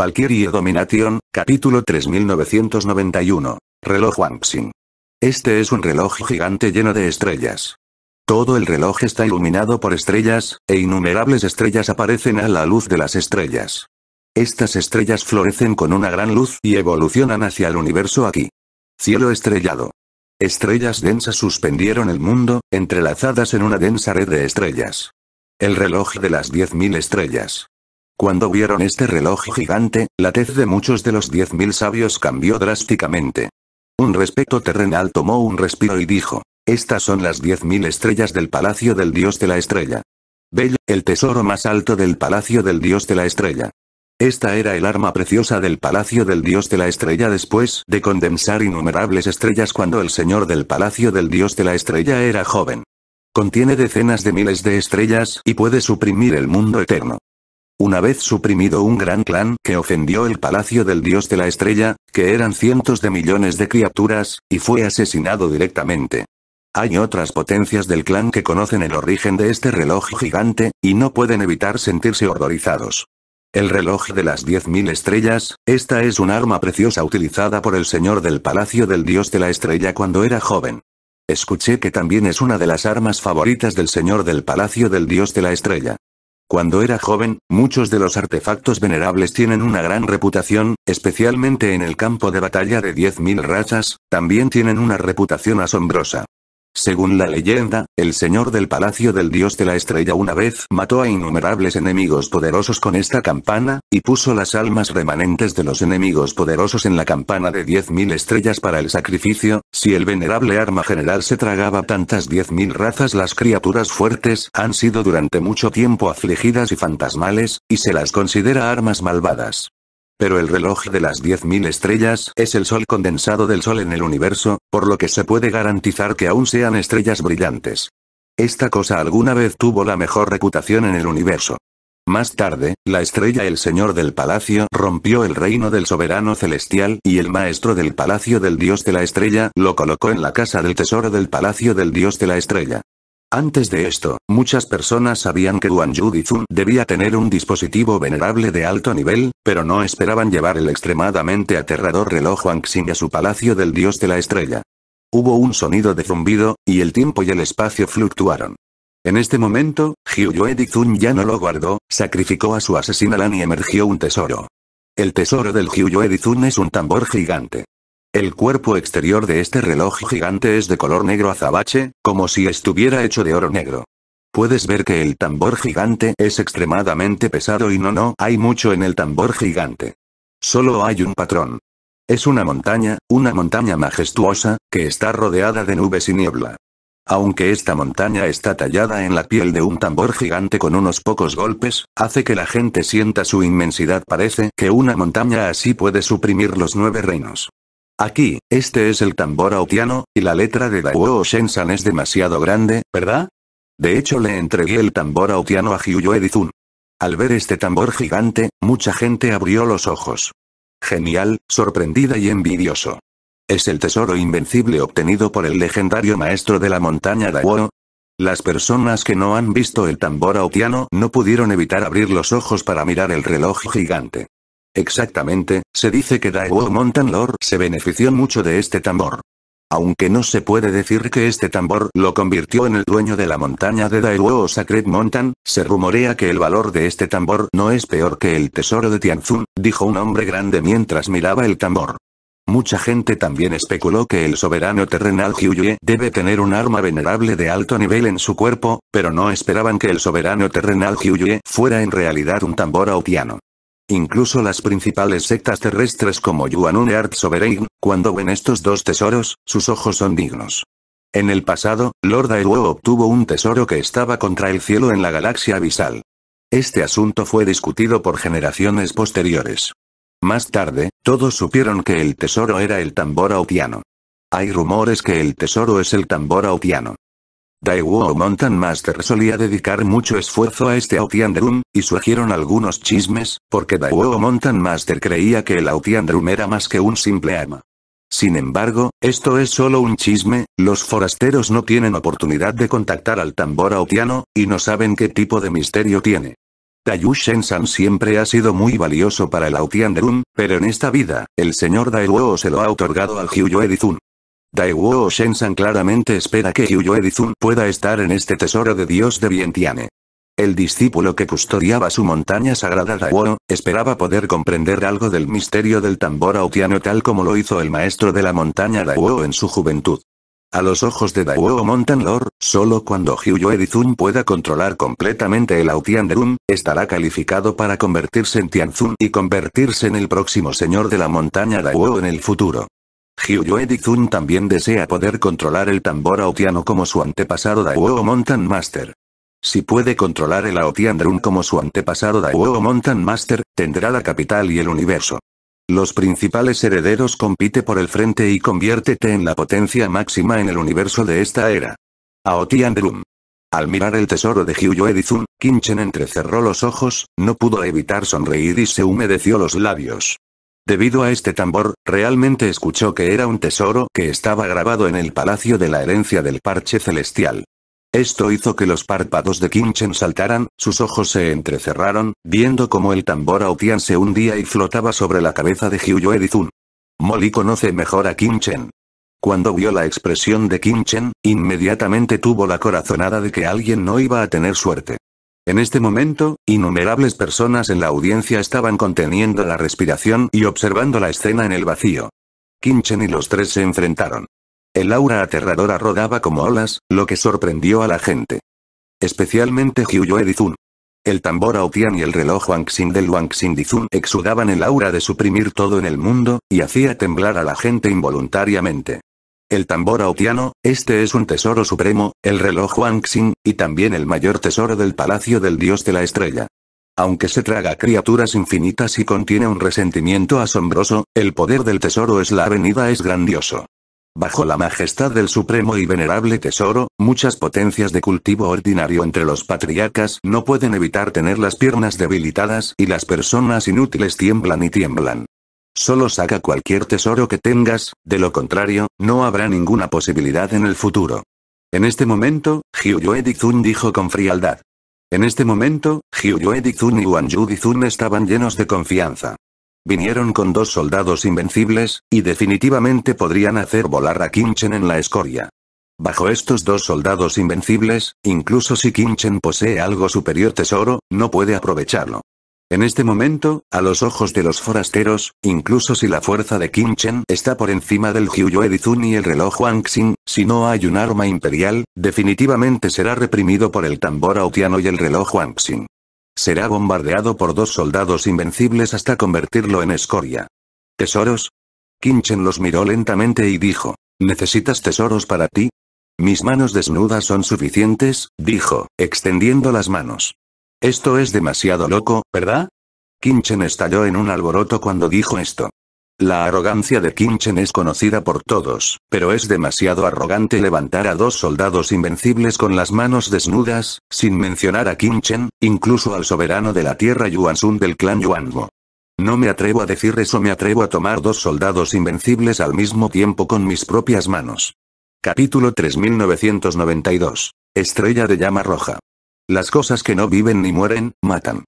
Valkyrie Domination, capítulo 3991. Reloj Wangxing. Este es un reloj gigante lleno de estrellas. Todo el reloj está iluminado por estrellas, e innumerables estrellas aparecen a la luz de las estrellas. Estas estrellas florecen con una gran luz y evolucionan hacia el universo aquí. Cielo estrellado. Estrellas densas suspendieron el mundo, entrelazadas en una densa red de estrellas. El reloj de las 10.000 estrellas. Cuando vieron este reloj gigante, la tez de muchos de los 10.000 sabios cambió drásticamente. Un respeto terrenal tomó un respiro y dijo, estas son las 10.000 estrellas del palacio del dios de la estrella. Bell, el tesoro más alto del palacio del dios de la estrella. Esta era el arma preciosa del palacio del dios de la estrella después de condensar innumerables estrellas cuando el señor del palacio del dios de la estrella era joven. Contiene decenas de miles de estrellas y puede suprimir el mundo eterno. Una vez suprimido un gran clan que ofendió el palacio del dios de la estrella, que eran cientos de millones de criaturas, y fue asesinado directamente. Hay otras potencias del clan que conocen el origen de este reloj gigante, y no pueden evitar sentirse horrorizados. El reloj de las 10.000 estrellas, esta es un arma preciosa utilizada por el señor del palacio del dios de la estrella cuando era joven. Escuché que también es una de las armas favoritas del señor del palacio del dios de la estrella. Cuando era joven, muchos de los artefactos venerables tienen una gran reputación, especialmente en el campo de batalla de 10.000 razas, también tienen una reputación asombrosa. Según la leyenda, el señor del palacio del dios de la estrella una vez mató a innumerables enemigos poderosos con esta campana, y puso las almas remanentes de los enemigos poderosos en la campana de 10.000 estrellas para el sacrificio, si el venerable arma general se tragaba tantas 10.000 razas las criaturas fuertes han sido durante mucho tiempo afligidas y fantasmales, y se las considera armas malvadas. Pero el reloj de las 10.000 estrellas es el sol condensado del sol en el universo, por lo que se puede garantizar que aún sean estrellas brillantes. Esta cosa alguna vez tuvo la mejor reputación en el universo. Más tarde, la estrella El Señor del Palacio rompió el reino del soberano celestial y el maestro del Palacio del Dios de la Estrella lo colocó en la casa del tesoro del Palacio del Dios de la Estrella. Antes de esto, muchas personas sabían que Guan Yu debía tener un dispositivo venerable de alto nivel, pero no esperaban llevar el extremadamente aterrador reloj Xing a su palacio del dios de la estrella. Hubo un sonido de zumbido, y el tiempo y el espacio fluctuaron. En este momento, Hyuyue Dizun ya no lo guardó, sacrificó a su asesina Lan y emergió un tesoro. El tesoro del Hyuyue Dizun es un tambor gigante. El cuerpo exterior de este reloj gigante es de color negro azabache, como si estuviera hecho de oro negro. Puedes ver que el tambor gigante es extremadamente pesado y no no hay mucho en el tambor gigante. Solo hay un patrón. Es una montaña, una montaña majestuosa, que está rodeada de nubes y niebla. Aunque esta montaña está tallada en la piel de un tambor gigante con unos pocos golpes, hace que la gente sienta su inmensidad. Parece que una montaña así puede suprimir los nueve reinos. Aquí, este es el tambor autiano, y la letra de Daewoo Shensan es demasiado grande, ¿verdad? De hecho le entregué el tambor autiano a Hyuyo Edizun. Al ver este tambor gigante, mucha gente abrió los ojos. Genial, sorprendida y envidioso. Es el tesoro invencible obtenido por el legendario maestro de la montaña Daewoo. Las personas que no han visto el tambor autiano no pudieron evitar abrir los ojos para mirar el reloj gigante. Exactamente, se dice que Daewoo Mountain Lord se benefició mucho de este tambor. Aunque no se puede decir que este tambor lo convirtió en el dueño de la montaña de Daewoo o Sacred Mountain, se rumorea que el valor de este tambor no es peor que el tesoro de Tianzun, dijo un hombre grande mientras miraba el tambor. Mucha gente también especuló que el soberano terrenal Hyuye debe tener un arma venerable de alto nivel en su cuerpo, pero no esperaban que el soberano terrenal Hyuye fuera en realidad un tambor autiano. Incluso las principales sectas terrestres como Yuanun Art Sovereign, cuando ven estos dos tesoros, sus ojos son dignos. En el pasado, Lord Aeruo obtuvo un tesoro que estaba contra el cielo en la galaxia abisal. Este asunto fue discutido por generaciones posteriores. Más tarde, todos supieron que el tesoro era el tambor autiano. Hay rumores que el tesoro es el tambor autiano. Daewoo Mountain Master solía dedicar mucho esfuerzo a este autiandrum, y surgieron algunos chismes, porque Daewoo Mountain Master creía que el autiandrum era más que un simple arma. Sin embargo, esto es solo un chisme, los forasteros no tienen oportunidad de contactar al tambor autiano, y no saben qué tipo de misterio tiene. Dayu San siempre ha sido muy valioso para el autiandrum, pero en esta vida, el señor Daewoo se lo ha otorgado al Hyuyo Edizun. Daewoo san claramente espera que Yuyo Edizun pueda estar en este tesoro de Dios de Vientiane. El discípulo que custodiaba su montaña sagrada Daewoo, esperaba poder comprender algo del misterio del tambor autiano tal como lo hizo el maestro de la montaña Daewoo en su juventud. A los ojos de Daewoo Mountain Lord, solo cuando Hyuyo Edizun pueda controlar completamente el Autian Derun, estará calificado para convertirse en Tianzun y convertirse en el próximo señor de la montaña Daewoo en el futuro. Hyuyue Edizun también desea poder controlar el tambor aotiano como su antepasado Daewoo Mountain Master. Si puede controlar el Aotian Drum como su antepasado Daewoo Mountain Master, tendrá la capital y el universo. Los principales herederos compite por el frente y conviértete en la potencia máxima en el universo de esta era. Aotian Drum. Al mirar el tesoro de Hyuyue Dizun, Kinchen entrecerró los ojos, no pudo evitar sonreír y se humedeció los labios. Debido a este tambor, realmente escuchó que era un tesoro que estaba grabado en el palacio de la herencia del parche celestial. Esto hizo que los párpados de Kimchen saltaran, sus ojos se entrecerraron, viendo cómo el tambor Aotian se hundía y flotaba sobre la cabeza de Hyuyo Edizun. Molly conoce mejor a Kimchen. Cuando vio la expresión de Kimchen, inmediatamente tuvo la corazonada de que alguien no iba a tener suerte. En este momento, innumerables personas en la audiencia estaban conteniendo la respiración y observando la escena en el vacío. Kinchen y los tres se enfrentaron. El aura aterradora rodaba como olas, lo que sorprendió a la gente. Especialmente Hyuyo Edizun. El tambor Autian y el reloj Xin del Wangxin Dizun exudaban el aura de suprimir todo en el mundo, y hacía temblar a la gente involuntariamente el tambor autiano, este es un tesoro supremo, el reloj Wangxing, y también el mayor tesoro del palacio del dios de la estrella. Aunque se traga criaturas infinitas y contiene un resentimiento asombroso, el poder del tesoro es la avenida es grandioso. Bajo la majestad del supremo y venerable tesoro, muchas potencias de cultivo ordinario entre los patriarcas no pueden evitar tener las piernas debilitadas y las personas inútiles tiemblan y tiemblan. Solo saca cualquier tesoro que tengas, de lo contrario, no habrá ninguna posibilidad en el futuro. En este momento, Hyuyue Dizun dijo con frialdad. En este momento, Hyuyue Dizun y Wanju Dizun estaban llenos de confianza. Vinieron con dos soldados invencibles, y definitivamente podrían hacer volar a Kimchen en la escoria. Bajo estos dos soldados invencibles, incluso si Kimchen posee algo superior tesoro, no puede aprovecharlo. En este momento, a los ojos de los forasteros, incluso si la fuerza de Qin está por encima del Hyuyo Edizun y el reloj Xing, si no hay un arma imperial, definitivamente será reprimido por el tambor autiano y el reloj Huangxin. Será bombardeado por dos soldados invencibles hasta convertirlo en escoria. ¿Tesoros? Kinchen los miró lentamente y dijo, ¿necesitas tesoros para ti? Mis manos desnudas son suficientes, dijo, extendiendo las manos. Esto es demasiado loco, ¿verdad? Kinchen estalló en un alboroto cuando dijo esto. La arrogancia de Kinchen es conocida por todos, pero es demasiado arrogante levantar a dos soldados invencibles con las manos desnudas, sin mencionar a Kinchen, incluso al soberano de la tierra Yuansun del clan Yuanmo. No me atrevo a decir eso, me atrevo a tomar dos soldados invencibles al mismo tiempo con mis propias manos. Capítulo 3992. Estrella de llama roja. Las cosas que no viven ni mueren, matan.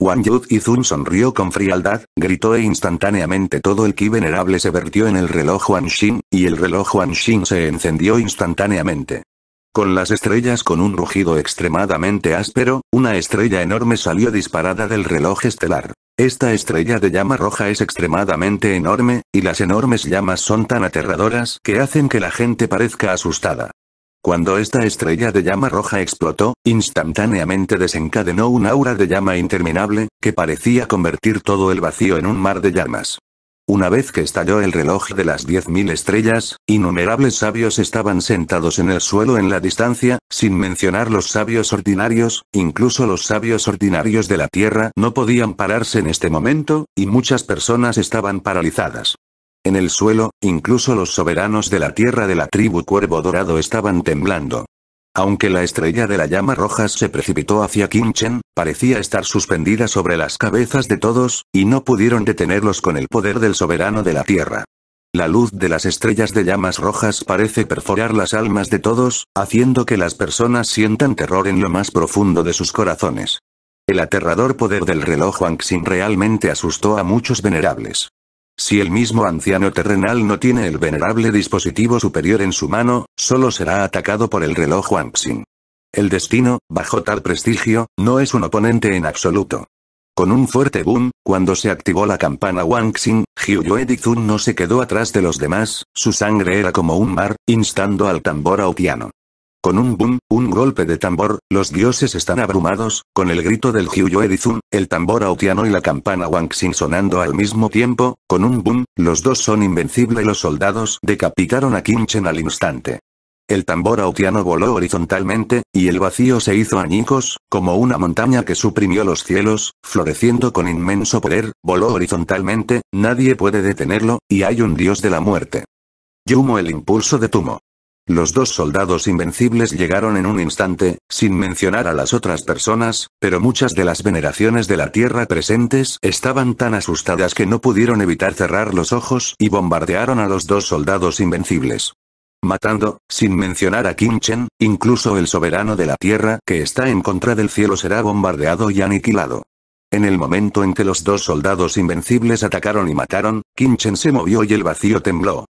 Wang y Zun sonrió con frialdad, gritó e instantáneamente todo el ki venerable se vertió en el reloj Xin, y el reloj Xin se encendió instantáneamente. Con las estrellas con un rugido extremadamente áspero, una estrella enorme salió disparada del reloj estelar. Esta estrella de llama roja es extremadamente enorme, y las enormes llamas son tan aterradoras que hacen que la gente parezca asustada. Cuando esta estrella de llama roja explotó, instantáneamente desencadenó un aura de llama interminable, que parecía convertir todo el vacío en un mar de llamas. Una vez que estalló el reloj de las 10.000 estrellas, innumerables sabios estaban sentados en el suelo en la distancia, sin mencionar los sabios ordinarios, incluso los sabios ordinarios de la Tierra no podían pararse en este momento, y muchas personas estaban paralizadas. En el suelo, incluso los soberanos de la tierra de la tribu Cuervo Dorado estaban temblando. Aunque la estrella de la llama roja se precipitó hacia Chen, parecía estar suspendida sobre las cabezas de todos, y no pudieron detenerlos con el poder del soberano de la tierra. La luz de las estrellas de llamas rojas parece perforar las almas de todos, haciendo que las personas sientan terror en lo más profundo de sus corazones. El aterrador poder del reloj Wangxin realmente asustó a muchos venerables. Si el mismo anciano terrenal no tiene el venerable dispositivo superior en su mano, solo será atacado por el reloj Wangxin. El destino, bajo tal prestigio, no es un oponente en absoluto. Con un fuerte boom, cuando se activó la campana Wangxin, Yue Dixun no se quedó atrás de los demás, su sangre era como un mar, instando al tambor autiano. Con un boom, un golpe de tambor, los dioses están abrumados, con el grito del Hyuyo Edizun, el tambor autiano y la campana Wangxin sonando al mismo tiempo, con un boom, los dos son invencibles los soldados decapitaron a Kimchen al instante. El tambor autiano voló horizontalmente, y el vacío se hizo añicos, como una montaña que suprimió los cielos, floreciendo con inmenso poder, voló horizontalmente, nadie puede detenerlo, y hay un dios de la muerte. Yumo el impulso de Tumo. Los dos soldados invencibles llegaron en un instante, sin mencionar a las otras personas, pero muchas de las veneraciones de la Tierra presentes estaban tan asustadas que no pudieron evitar cerrar los ojos y bombardearon a los dos soldados invencibles. Matando, sin mencionar a Kinchen, incluso el soberano de la Tierra que está en contra del cielo será bombardeado y aniquilado. En el momento en que los dos soldados invencibles atacaron y mataron, Kinchen se movió y el vacío tembló.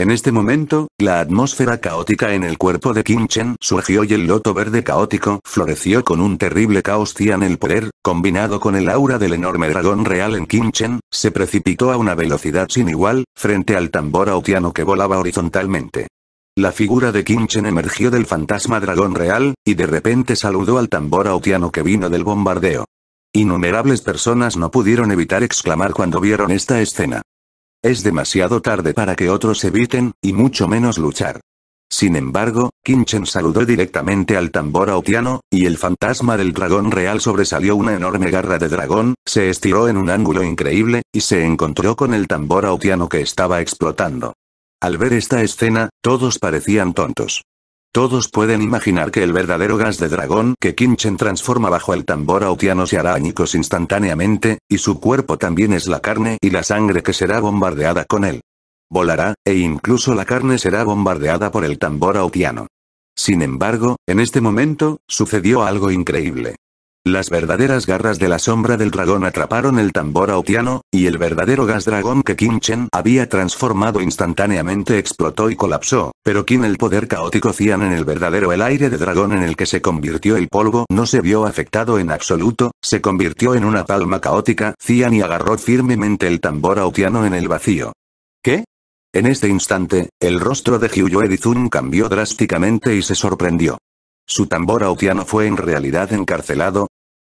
En este momento, la atmósfera caótica en el cuerpo de Kim Chen surgió y el loto verde caótico floreció con un terrible caos Tian el poder, combinado con el aura del enorme dragón real en Kim se precipitó a una velocidad sin igual, frente al tambor autiano que volaba horizontalmente. La figura de Kim emergió del fantasma dragón real, y de repente saludó al tambor autiano que vino del bombardeo. Innumerables personas no pudieron evitar exclamar cuando vieron esta escena. Es demasiado tarde para que otros eviten, y mucho menos luchar. Sin embargo, Kinchen saludó directamente al tambor autiano, y el fantasma del dragón real sobresalió una enorme garra de dragón, se estiró en un ángulo increíble, y se encontró con el tambor autiano que estaba explotando. Al ver esta escena, todos parecían tontos. Todos pueden imaginar que el verdadero gas de dragón que Kinchen transforma bajo el tambor autiano se hará añicos instantáneamente, y su cuerpo también es la carne y la sangre que será bombardeada con él. Volará, e incluso la carne será bombardeada por el tambor autiano. Sin embargo, en este momento, sucedió algo increíble. Las verdaderas garras de la sombra del dragón atraparon el tambor autiano, y el verdadero gas dragón que Kim Chen había transformado instantáneamente explotó y colapsó, pero Kim el poder caótico Cian en el verdadero el aire de dragón en el que se convirtió el polvo no se vio afectado en absoluto, se convirtió en una palma caótica Cian y agarró firmemente el tambor autiano en el vacío. ¿Qué? En este instante, el rostro de Hyuyue Dizun cambió drásticamente y se sorprendió. Su tambor o fue en realidad encarcelado.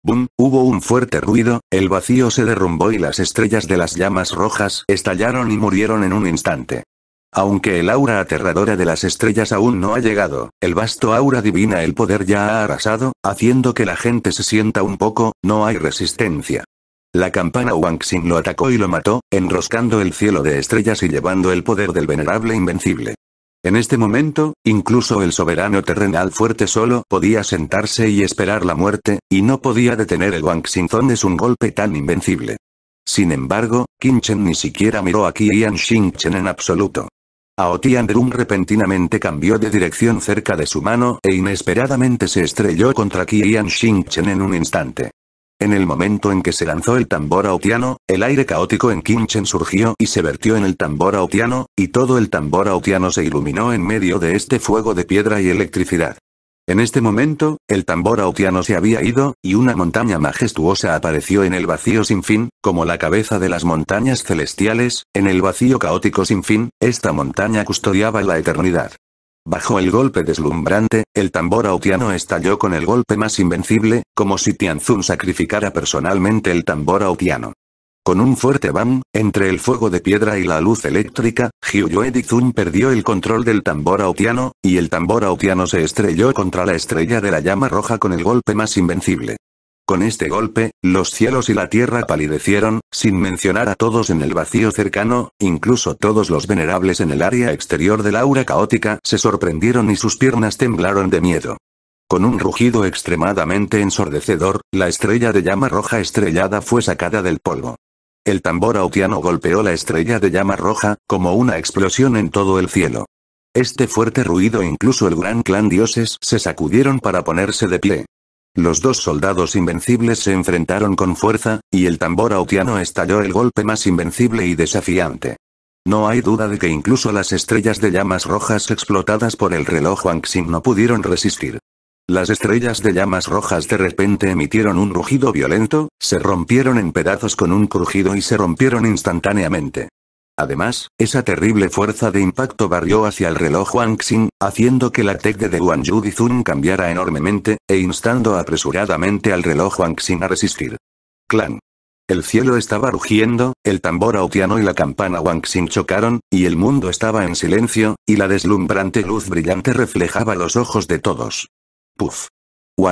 ¡Bum! Hubo un fuerte ruido, el vacío se derrumbó y las estrellas de las llamas rojas estallaron y murieron en un instante. Aunque el aura aterradora de las estrellas aún no ha llegado, el vasto aura divina el poder ya ha arrasado, haciendo que la gente se sienta un poco, no hay resistencia. La campana Wangxin lo atacó y lo mató, enroscando el cielo de estrellas y llevando el poder del venerable invencible. En este momento, incluso el soberano terrenal fuerte solo podía sentarse y esperar la muerte, y no podía detener el Wang Xingzong es un golpe tan invencible. Sin embargo, Chen ni siquiera miró a Qian Chen en absoluto. Ao Drum repentinamente cambió de dirección cerca de su mano e inesperadamente se estrelló contra Qian Xingchen en un instante. En el momento en que se lanzó el tambor autiano, el aire caótico en Kimchen surgió y se vertió en el tambor autiano, y todo el tambor autiano se iluminó en medio de este fuego de piedra y electricidad. En este momento, el tambor autiano se había ido, y una montaña majestuosa apareció en el vacío sin fin, como la cabeza de las montañas celestiales, en el vacío caótico sin fin, esta montaña custodiaba la eternidad. Bajo el golpe deslumbrante, el tambor autiano estalló con el golpe más invencible, como si Tianzun sacrificara personalmente el tambor autiano. Con un fuerte bam, entre el fuego de piedra y la luz eléctrica, Hyuyue Dizun perdió el control del tambor autiano, y el tambor autiano se estrelló contra la estrella de la llama roja con el golpe más invencible. Con este golpe, los cielos y la tierra palidecieron, sin mencionar a todos en el vacío cercano, incluso todos los venerables en el área exterior del aura caótica se sorprendieron y sus piernas temblaron de miedo. Con un rugido extremadamente ensordecedor, la estrella de llama roja estrellada fue sacada del polvo. El tambor autiano golpeó la estrella de llama roja, como una explosión en todo el cielo. Este fuerte ruido incluso el gran clan dioses se sacudieron para ponerse de pie. Los dos soldados invencibles se enfrentaron con fuerza, y el tambor autiano estalló el golpe más invencible y desafiante. No hay duda de que incluso las estrellas de llamas rojas explotadas por el reloj Wangxing no pudieron resistir. Las estrellas de llamas rojas de repente emitieron un rugido violento, se rompieron en pedazos con un crujido y se rompieron instantáneamente. Además, esa terrible fuerza de impacto barrió hacia el reloj Xin, haciendo que la tech de de Yudizun cambiara enormemente, e instando apresuradamente al reloj Xin a resistir. Clan. El cielo estaba rugiendo, el tambor autiano y la campana Xin chocaron, y el mundo estaba en silencio, y la deslumbrante luz brillante reflejaba los ojos de todos. Puf.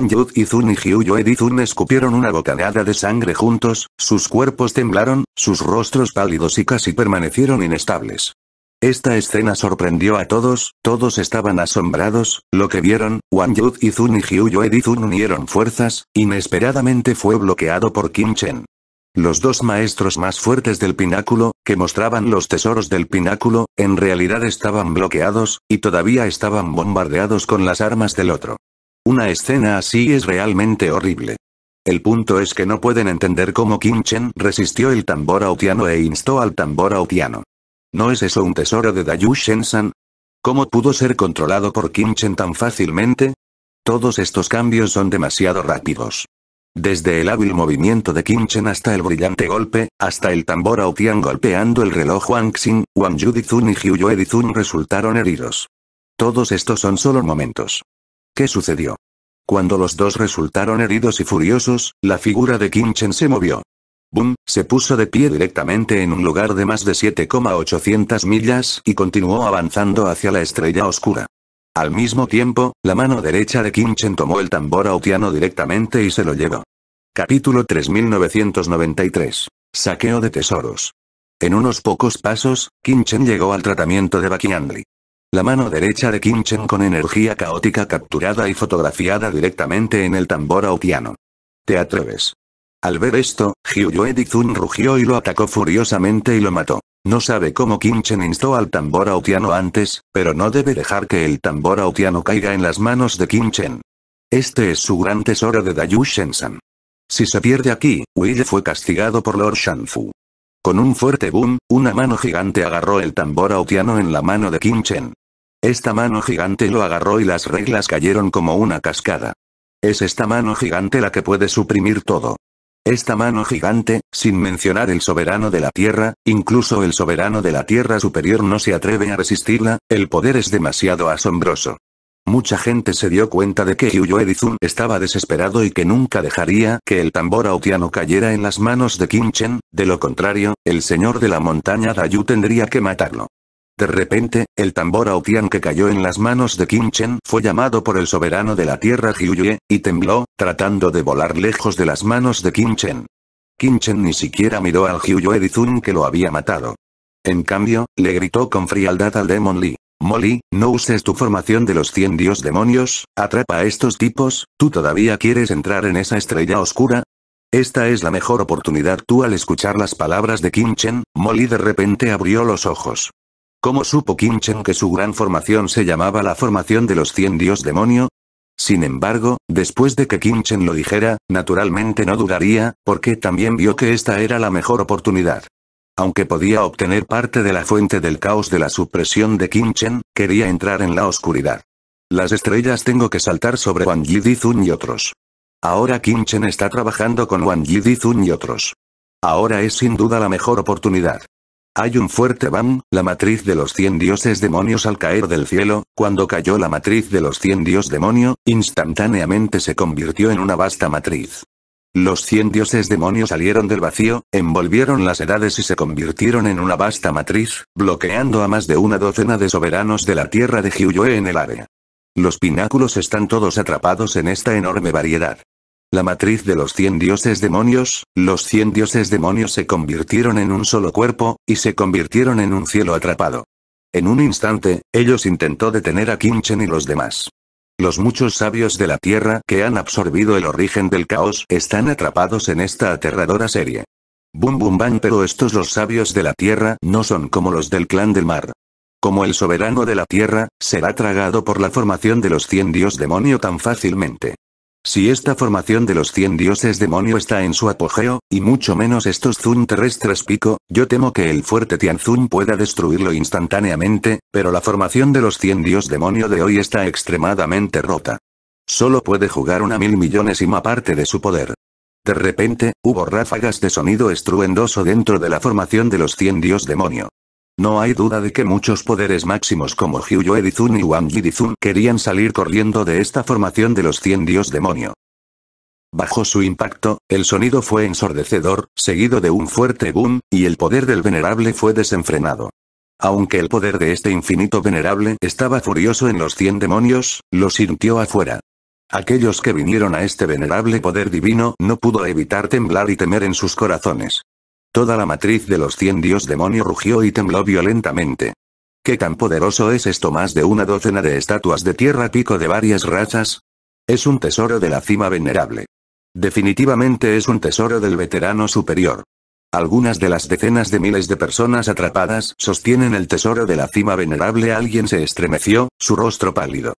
Yud y Zun y Yue y Zun escupieron una bocanada de sangre juntos, sus cuerpos temblaron, sus rostros pálidos y casi permanecieron inestables. Esta escena sorprendió a todos, todos estaban asombrados, lo que vieron, Yud y Zun y Yue y Zun unieron fuerzas, inesperadamente fue bloqueado por Kim Chen. Los dos maestros más fuertes del pináculo, que mostraban los tesoros del pináculo, en realidad estaban bloqueados, y todavía estaban bombardeados con las armas del otro. Una escena así es realmente horrible. El punto es que no pueden entender cómo Kim Chen resistió el tambor autiano e instó al tambor autiano. ¿No es eso un tesoro de Dayu Shensan? ¿Cómo pudo ser controlado por Kim Chen tan fácilmente? Todos estos cambios son demasiado rápidos. Desde el hábil movimiento de Kim Chen hasta el brillante golpe, hasta el tambor Autian golpeando el reloj Wang Xing, Wang Yudizun y Yue Dizun resultaron heridos. Todos estos son solo momentos. ¿Qué sucedió? Cuando los dos resultaron heridos y furiosos, la figura de Kim Chen se movió. Boom, se puso de pie directamente en un lugar de más de 7,800 millas y continuó avanzando hacia la estrella oscura. Al mismo tiempo, la mano derecha de Kim Chen tomó el tambor autiano directamente y se lo llevó. Capítulo 3993. Saqueo de tesoros. En unos pocos pasos, Kim Chen llegó al tratamiento de Bakiandri. La mano derecha de Kim Chen con energía caótica capturada y fotografiada directamente en el tambor autiano. ¿Te atreves? Al ver esto, Yue Dixun rugió y lo atacó furiosamente y lo mató. No sabe cómo Kim Chen instó al tambor autiano antes, pero no debe dejar que el tambor autiano caiga en las manos de Kim Chen. Este es su gran tesoro de Dayu Shensan. Si se pierde aquí, Will fue castigado por Lord Shanfu. Con un fuerte boom, una mano gigante agarró el tambor autiano en la mano de Kim Chen. Esta mano gigante lo agarró y las reglas cayeron como una cascada. Es esta mano gigante la que puede suprimir todo. Esta mano gigante, sin mencionar el soberano de la Tierra, incluso el soberano de la Tierra superior no se atreve a resistirla, el poder es demasiado asombroso. Mucha gente se dio cuenta de que Jiuyue Edizun estaba desesperado y que nunca dejaría que el tambor autiano cayera en las manos de Kinchen. de lo contrario, el señor de la montaña Dayu tendría que matarlo. De repente, el tambor autian que cayó en las manos de Kinchen fue llamado por el soberano de la tierra Jiuyue y tembló, tratando de volar lejos de las manos de Kinchen. Kinchen ni siquiera miró al Hyuyo Edizun que lo había matado. En cambio, le gritó con frialdad al Demon Lee. Molly, no uses tu formación de los 100 dios demonios, atrapa a estos tipos, ¿tú todavía quieres entrar en esa estrella oscura? Esta es la mejor oportunidad tú al escuchar las palabras de Kim Chen, Molly de repente abrió los ojos. ¿Cómo supo Kim Chen que su gran formación se llamaba la formación de los 100 dios demonio? Sin embargo, después de que Kim Chen lo dijera, naturalmente no dudaría, porque también vio que esta era la mejor oportunidad. Aunque podía obtener parte de la fuente del caos de la supresión de Kim Chen, quería entrar en la oscuridad. Las estrellas tengo que saltar sobre Wang Zun y otros. Ahora Kim Chen está trabajando con Wang Zun y otros. Ahora es sin duda la mejor oportunidad. Hay un fuerte bam, la matriz de los 100 dioses demonios al caer del cielo, cuando cayó la matriz de los 100 dios demonio, instantáneamente se convirtió en una vasta matriz. Los cien dioses demonios salieron del vacío, envolvieron las edades y se convirtieron en una vasta matriz, bloqueando a más de una docena de soberanos de la tierra de Jiuyue en el área. Los pináculos están todos atrapados en esta enorme variedad. La matriz de los cien dioses demonios, los cien dioses demonios se convirtieron en un solo cuerpo, y se convirtieron en un cielo atrapado. En un instante, ellos intentó detener a Chen y los demás. Los muchos sabios de la Tierra que han absorbido el origen del caos están atrapados en esta aterradora serie. Bum bum bam pero estos los sabios de la Tierra no son como los del clan del mar. Como el soberano de la Tierra, será tragado por la formación de los cien dios demonio tan fácilmente. Si esta formación de los 100 dioses demonio está en su apogeo, y mucho menos estos Zun terrestres pico, yo temo que el fuerte Tianzun pueda destruirlo instantáneamente, pero la formación de los 100 dios demonio de hoy está extremadamente rota. Solo puede jugar una mil millonesima parte de su poder. De repente, hubo ráfagas de sonido estruendoso dentro de la formación de los 100 dios demonio. No hay duda de que muchos poderes máximos como Yu Dizun y Wang Dizun querían salir corriendo de esta formación de los 100 dios demonio. Bajo su impacto, el sonido fue ensordecedor, seguido de un fuerte boom, y el poder del venerable fue desenfrenado. Aunque el poder de este infinito venerable estaba furioso en los 100 demonios, lo sintió afuera. Aquellos que vinieron a este venerable poder divino no pudo evitar temblar y temer en sus corazones. Toda la matriz de los cien dios demonio rugió y tembló violentamente. ¿Qué tan poderoso es esto más de una docena de estatuas de tierra pico de varias razas? Es un tesoro de la cima venerable. Definitivamente es un tesoro del veterano superior. Algunas de las decenas de miles de personas atrapadas sostienen el tesoro de la cima venerable. Alguien se estremeció, su rostro pálido.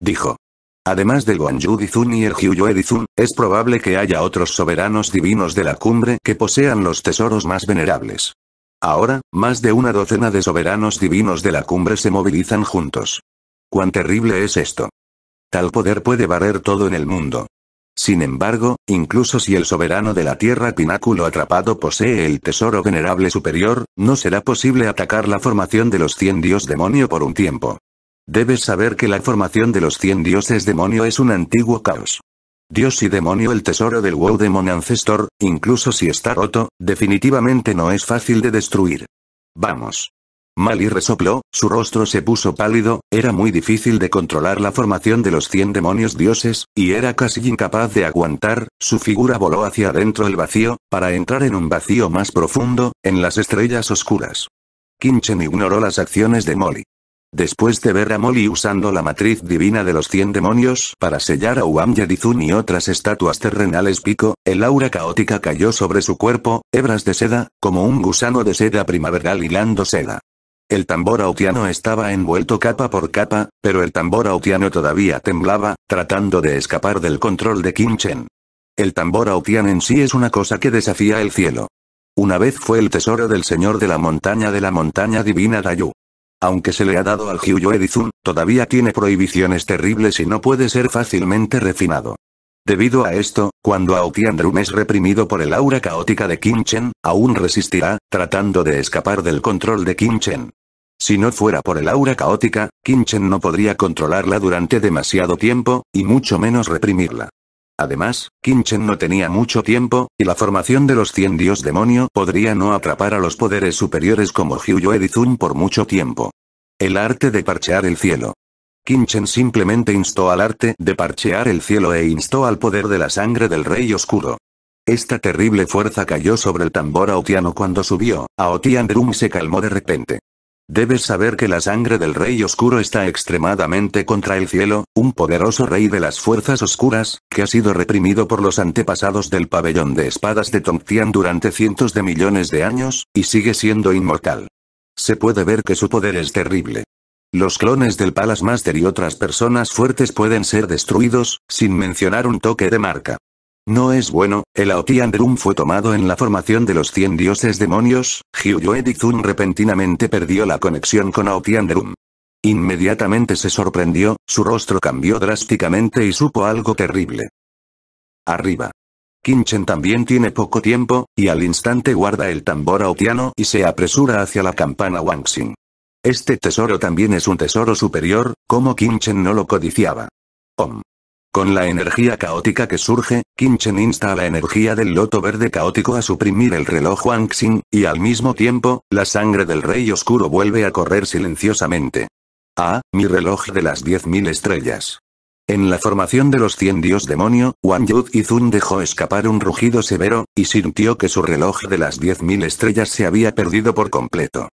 Dijo. Además del Guanyu Dizun y el Dizun, es probable que haya otros soberanos divinos de la cumbre que posean los tesoros más venerables. Ahora, más de una docena de soberanos divinos de la cumbre se movilizan juntos. ¿Cuán terrible es esto? Tal poder puede barrer todo en el mundo. Sin embargo, incluso si el soberano de la Tierra Pináculo atrapado posee el tesoro venerable superior, no será posible atacar la formación de los 100 dios demonio por un tiempo. Debes saber que la formación de los 100 dioses demonio es un antiguo caos. Dios y demonio el tesoro del WoW Demon Ancestor, incluso si está roto, definitivamente no es fácil de destruir. Vamos. Mali resopló, su rostro se puso pálido, era muy difícil de controlar la formación de los 100 demonios dioses, y era casi incapaz de aguantar, su figura voló hacia adentro el vacío, para entrar en un vacío más profundo, en las estrellas oscuras. Kinchen ignoró las acciones de Molly. Después de ver a Molly usando la matriz divina de los 100 demonios para sellar a Uam Yedizun y otras estatuas terrenales pico, el aura caótica cayó sobre su cuerpo, hebras de seda, como un gusano de seda primaveral hilando seda. El tambor autiano estaba envuelto capa por capa, pero el tambor autiano todavía temblaba, tratando de escapar del control de Kim Chen. El tambor autiano en sí es una cosa que desafía el cielo. Una vez fue el tesoro del señor de la montaña de la montaña divina Dayu. Aunque se le ha dado al Hyuyo Edizun, todavía tiene prohibiciones terribles y no puede ser fácilmente refinado. Debido a esto, cuando Drum es reprimido por el aura caótica de Kimchen, aún resistirá, tratando de escapar del control de Kimchen. Si no fuera por el aura caótica, Kinchen no podría controlarla durante demasiado tiempo, y mucho menos reprimirla. Además, Kinchen no tenía mucho tiempo, y la formación de los 100 dios demonio podría no atrapar a los poderes superiores como Hyuyo Edizun por mucho tiempo. El arte de parchear el cielo. Kinchen simplemente instó al arte de parchear el cielo e instó al poder de la sangre del rey oscuro. Esta terrible fuerza cayó sobre el tambor aotiano cuando subió, Aotian Drum se calmó de repente. Debes saber que la sangre del Rey Oscuro está extremadamente contra el cielo, un poderoso rey de las fuerzas oscuras, que ha sido reprimido por los antepasados del pabellón de espadas de Tongtian durante cientos de millones de años, y sigue siendo inmortal. Se puede ver que su poder es terrible. Los clones del Palace Master y otras personas fuertes pueden ser destruidos, sin mencionar un toque de marca. No es bueno, el Aotian Drum fue tomado en la formación de los 100 dioses demonios, Hyuyoe Zun repentinamente perdió la conexión con Aotian Drum. Inmediatamente se sorprendió, su rostro cambió drásticamente y supo algo terrible. Arriba. Kinchen también tiene poco tiempo, y al instante guarda el tambor aotiano y se apresura hacia la campana Wangxing. Este tesoro también es un tesoro superior, como Kinchen no lo codiciaba. Om. Con la energía caótica que surge, Kimchen insta a la energía del loto verde caótico a suprimir el reloj Xing, y al mismo tiempo, la sangre del rey oscuro vuelve a correr silenciosamente. Ah, mi reloj de las 10.000 estrellas. En la formación de los 100 dios demonio, Wang Yud Zun dejó escapar un rugido severo, y sintió que su reloj de las 10.000 estrellas se había perdido por completo.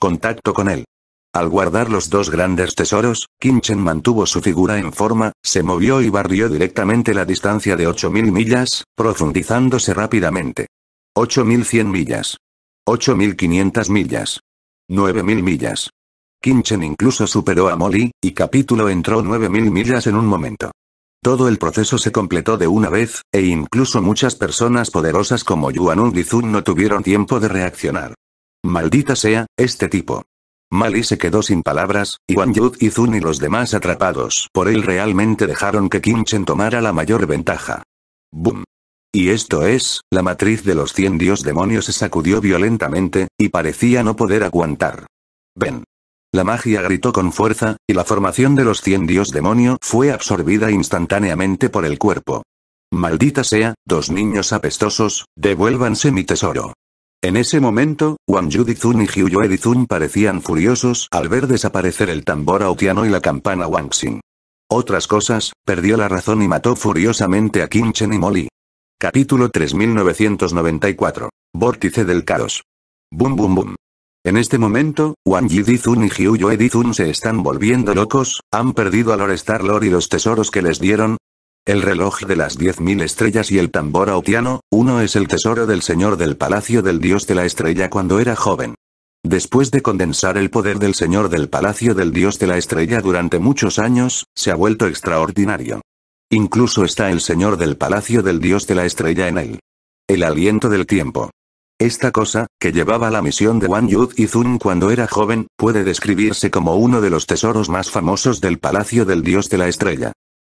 Contacto con él. Al guardar los dos grandes tesoros, Kinchen mantuvo su figura en forma, se movió y barrió directamente la distancia de 8.000 millas, profundizándose rápidamente. 8.100 millas. 8.500 millas. 9.000 millas. Kinchen incluso superó a Molly, y capítulo entró 9.000 millas en un momento. Todo el proceso se completó de una vez, e incluso muchas personas poderosas como Yuan Zun no tuvieron tiempo de reaccionar. Maldita sea, este tipo. Mali se quedó sin palabras, y Wang y Zun y los demás atrapados por él realmente dejaron que Kim Chen tomara la mayor ventaja. ¡Bum! Y esto es, la matriz de los 100 dios demonios se sacudió violentamente, y parecía no poder aguantar. Ven. La magia gritó con fuerza, y la formación de los 100 dios demonio fue absorbida instantáneamente por el cuerpo. Maldita sea, dos niños apestosos, devuélvanse mi tesoro. En ese momento, Wang Yudizun y Yue parecían furiosos al ver desaparecer el tambor autiano y la campana Wang Xing. Otras cosas, perdió la razón y mató furiosamente a Kim Chen y Molly. Capítulo 3994. Vórtice del caos. Bum bum bum. En este momento, Wang Zun y Yue se están volviendo locos, han perdido al Star Lord y los tesoros que les dieron, el reloj de las 10.000 estrellas y el tambor autiano, uno es el tesoro del señor del palacio del dios de la estrella cuando era joven. Después de condensar el poder del señor del palacio del dios de la estrella durante muchos años, se ha vuelto extraordinario. Incluso está el señor del palacio del dios de la estrella en él. El aliento del tiempo. Esta cosa, que llevaba la misión de Wan Yud y Zun cuando era joven, puede describirse como uno de los tesoros más famosos del palacio del dios de la estrella.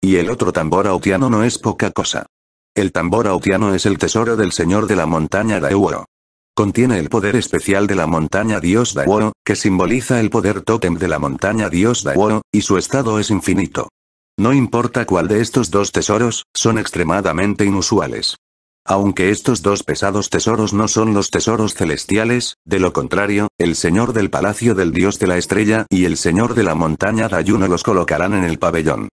Y el otro tambor autiano no es poca cosa. El tambor autiano es el tesoro del señor de la montaña Daewoo. Contiene el poder especial de la montaña dios Daewoo, que simboliza el poder tótem de la montaña dios Daewoo, y su estado es infinito. No importa cuál de estos dos tesoros, son extremadamente inusuales. Aunque estos dos pesados tesoros no son los tesoros celestiales, de lo contrario, el señor del palacio del dios de la estrella y el señor de la montaña Dayuno los colocarán en el pabellón.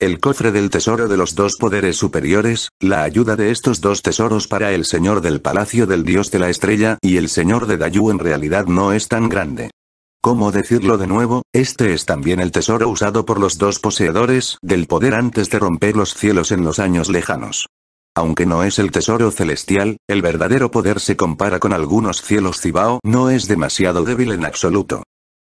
El cofre del tesoro de los dos poderes superiores, la ayuda de estos dos tesoros para el señor del palacio del dios de la estrella y el señor de Dayu en realidad no es tan grande. ¿Cómo decirlo de nuevo? Este es también el tesoro usado por los dos poseedores del poder antes de romper los cielos en los años lejanos. Aunque no es el tesoro celestial, el verdadero poder se compara con algunos cielos Cibao, no es demasiado débil en absoluto.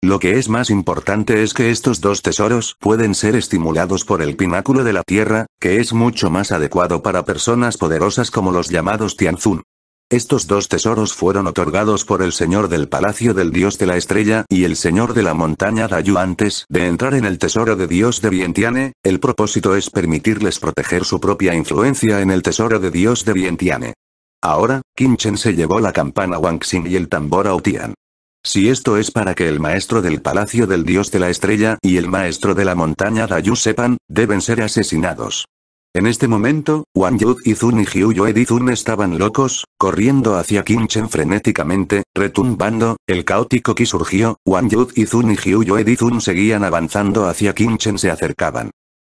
Lo que es más importante es que estos dos tesoros pueden ser estimulados por el pináculo de la Tierra, que es mucho más adecuado para personas poderosas como los llamados Tianzun. Estos dos tesoros fueron otorgados por el señor del palacio del dios de la estrella y el señor de la montaña Dayu antes de entrar en el tesoro de dios de Vientiane, el propósito es permitirles proteger su propia influencia en el tesoro de dios de Vientiane. Ahora, Chen se llevó la campana Xing y el tambor Utian. Si esto es para que el maestro del palacio del dios de la estrella y el maestro de la montaña Dayu sepan, deben ser asesinados. En este momento, Wang Yud y Zun y Zun estaban locos, corriendo hacia Kinchen frenéticamente, retumbando, el caótico Ki surgió, Wang Yud y Zun y Zun seguían avanzando hacia Kinchen se acercaban.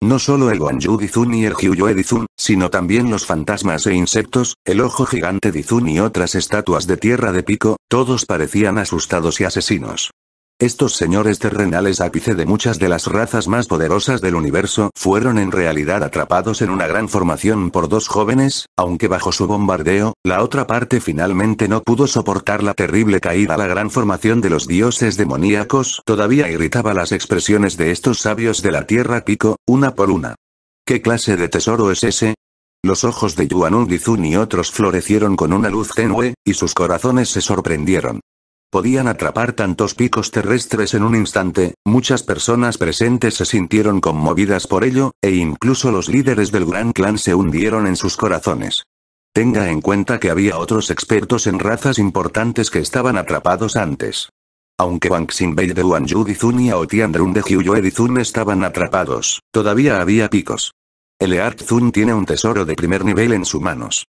No solo el Guanyu Dizun y el di Dizun, sino también los fantasmas e insectos, el ojo gigante Dizun y otras estatuas de tierra de pico, todos parecían asustados y asesinos. Estos señores terrenales ápice de muchas de las razas más poderosas del universo fueron en realidad atrapados en una gran formación por dos jóvenes, aunque bajo su bombardeo, la otra parte finalmente no pudo soportar la terrible caída. a La gran formación de los dioses demoníacos todavía irritaba las expresiones de estos sabios de la Tierra Pico, una por una. ¿Qué clase de tesoro es ese? Los ojos de Yuanun Lizun y otros florecieron con una luz tenue, y sus corazones se sorprendieron. Podían atrapar tantos picos terrestres en un instante, muchas personas presentes se sintieron conmovidas por ello, e incluso los líderes del gran clan se hundieron en sus corazones. Tenga en cuenta que había otros expertos en razas importantes que estaban atrapados antes. Aunque Wang Xinbei de Yu Dizun y Drun de Yue Dizun estaban atrapados, todavía había picos. El Zun tiene un tesoro de primer nivel en sus manos.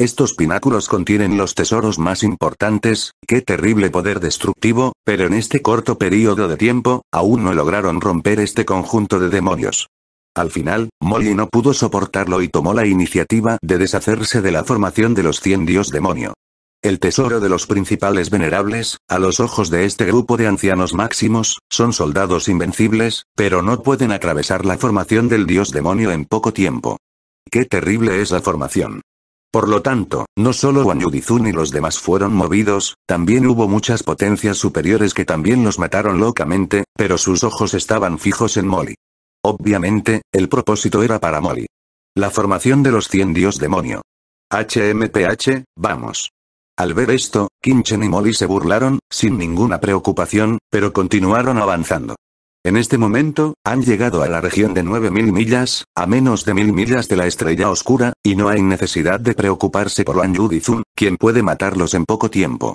Estos pináculos contienen los tesoros más importantes, qué terrible poder destructivo, pero en este corto periodo de tiempo, aún no lograron romper este conjunto de demonios. Al final, Molly no pudo soportarlo y tomó la iniciativa de deshacerse de la formación de los 100 dios demonio. El tesoro de los principales venerables, a los ojos de este grupo de ancianos máximos, son soldados invencibles, pero no pueden atravesar la formación del dios demonio en poco tiempo. Qué terrible es la formación. Por lo tanto, no solo Wanyudizun y los demás fueron movidos, también hubo muchas potencias superiores que también los mataron locamente, pero sus ojos estaban fijos en Molly. Obviamente, el propósito era para Molly. La formación de los 100 dios demonio. HMPH, vamos. Al ver esto, Kinchen y Molly se burlaron, sin ninguna preocupación, pero continuaron avanzando. En este momento, han llegado a la región de 9.000 millas, a menos de 1.000 millas de la estrella oscura, y no hay necesidad de preocuparse por Wan Yu quien puede matarlos en poco tiempo.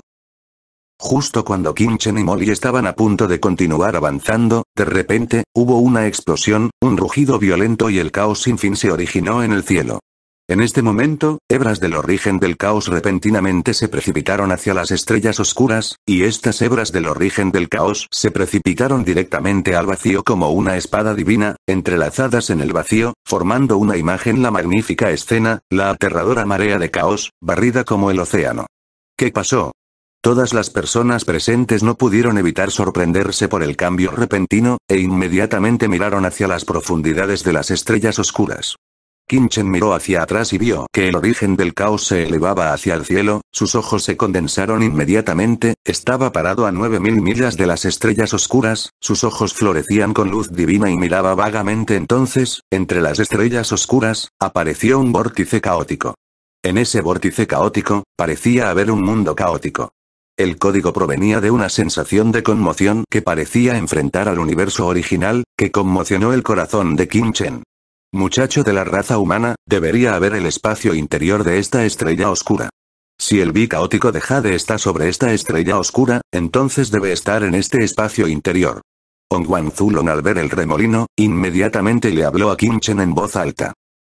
Justo cuando Kim Chen y Molly estaban a punto de continuar avanzando, de repente, hubo una explosión, un rugido violento y el caos sin fin se originó en el cielo. En este momento, hebras del origen del caos repentinamente se precipitaron hacia las estrellas oscuras, y estas hebras del origen del caos se precipitaron directamente al vacío como una espada divina, entrelazadas en el vacío, formando una imagen la magnífica escena, la aterradora marea de caos, barrida como el océano. ¿Qué pasó? Todas las personas presentes no pudieron evitar sorprenderse por el cambio repentino, e inmediatamente miraron hacia las profundidades de las estrellas oscuras. Kinchen miró hacia atrás y vio que el origen del caos se elevaba hacia el cielo, sus ojos se condensaron inmediatamente, estaba parado a 9000 millas de las estrellas oscuras, sus ojos florecían con luz divina y miraba vagamente entonces, entre las estrellas oscuras, apareció un vórtice caótico. En ese vórtice caótico, parecía haber un mundo caótico. El código provenía de una sensación de conmoción que parecía enfrentar al universo original, que conmocionó el corazón de Kim Chen muchacho de la raza humana, debería haber el espacio interior de esta estrella oscura. Si el bi caótico de Jade está sobre esta estrella oscura, entonces debe estar en este espacio interior. Ongwan Zulon al ver el remolino, inmediatamente le habló a Kimchen en voz alta.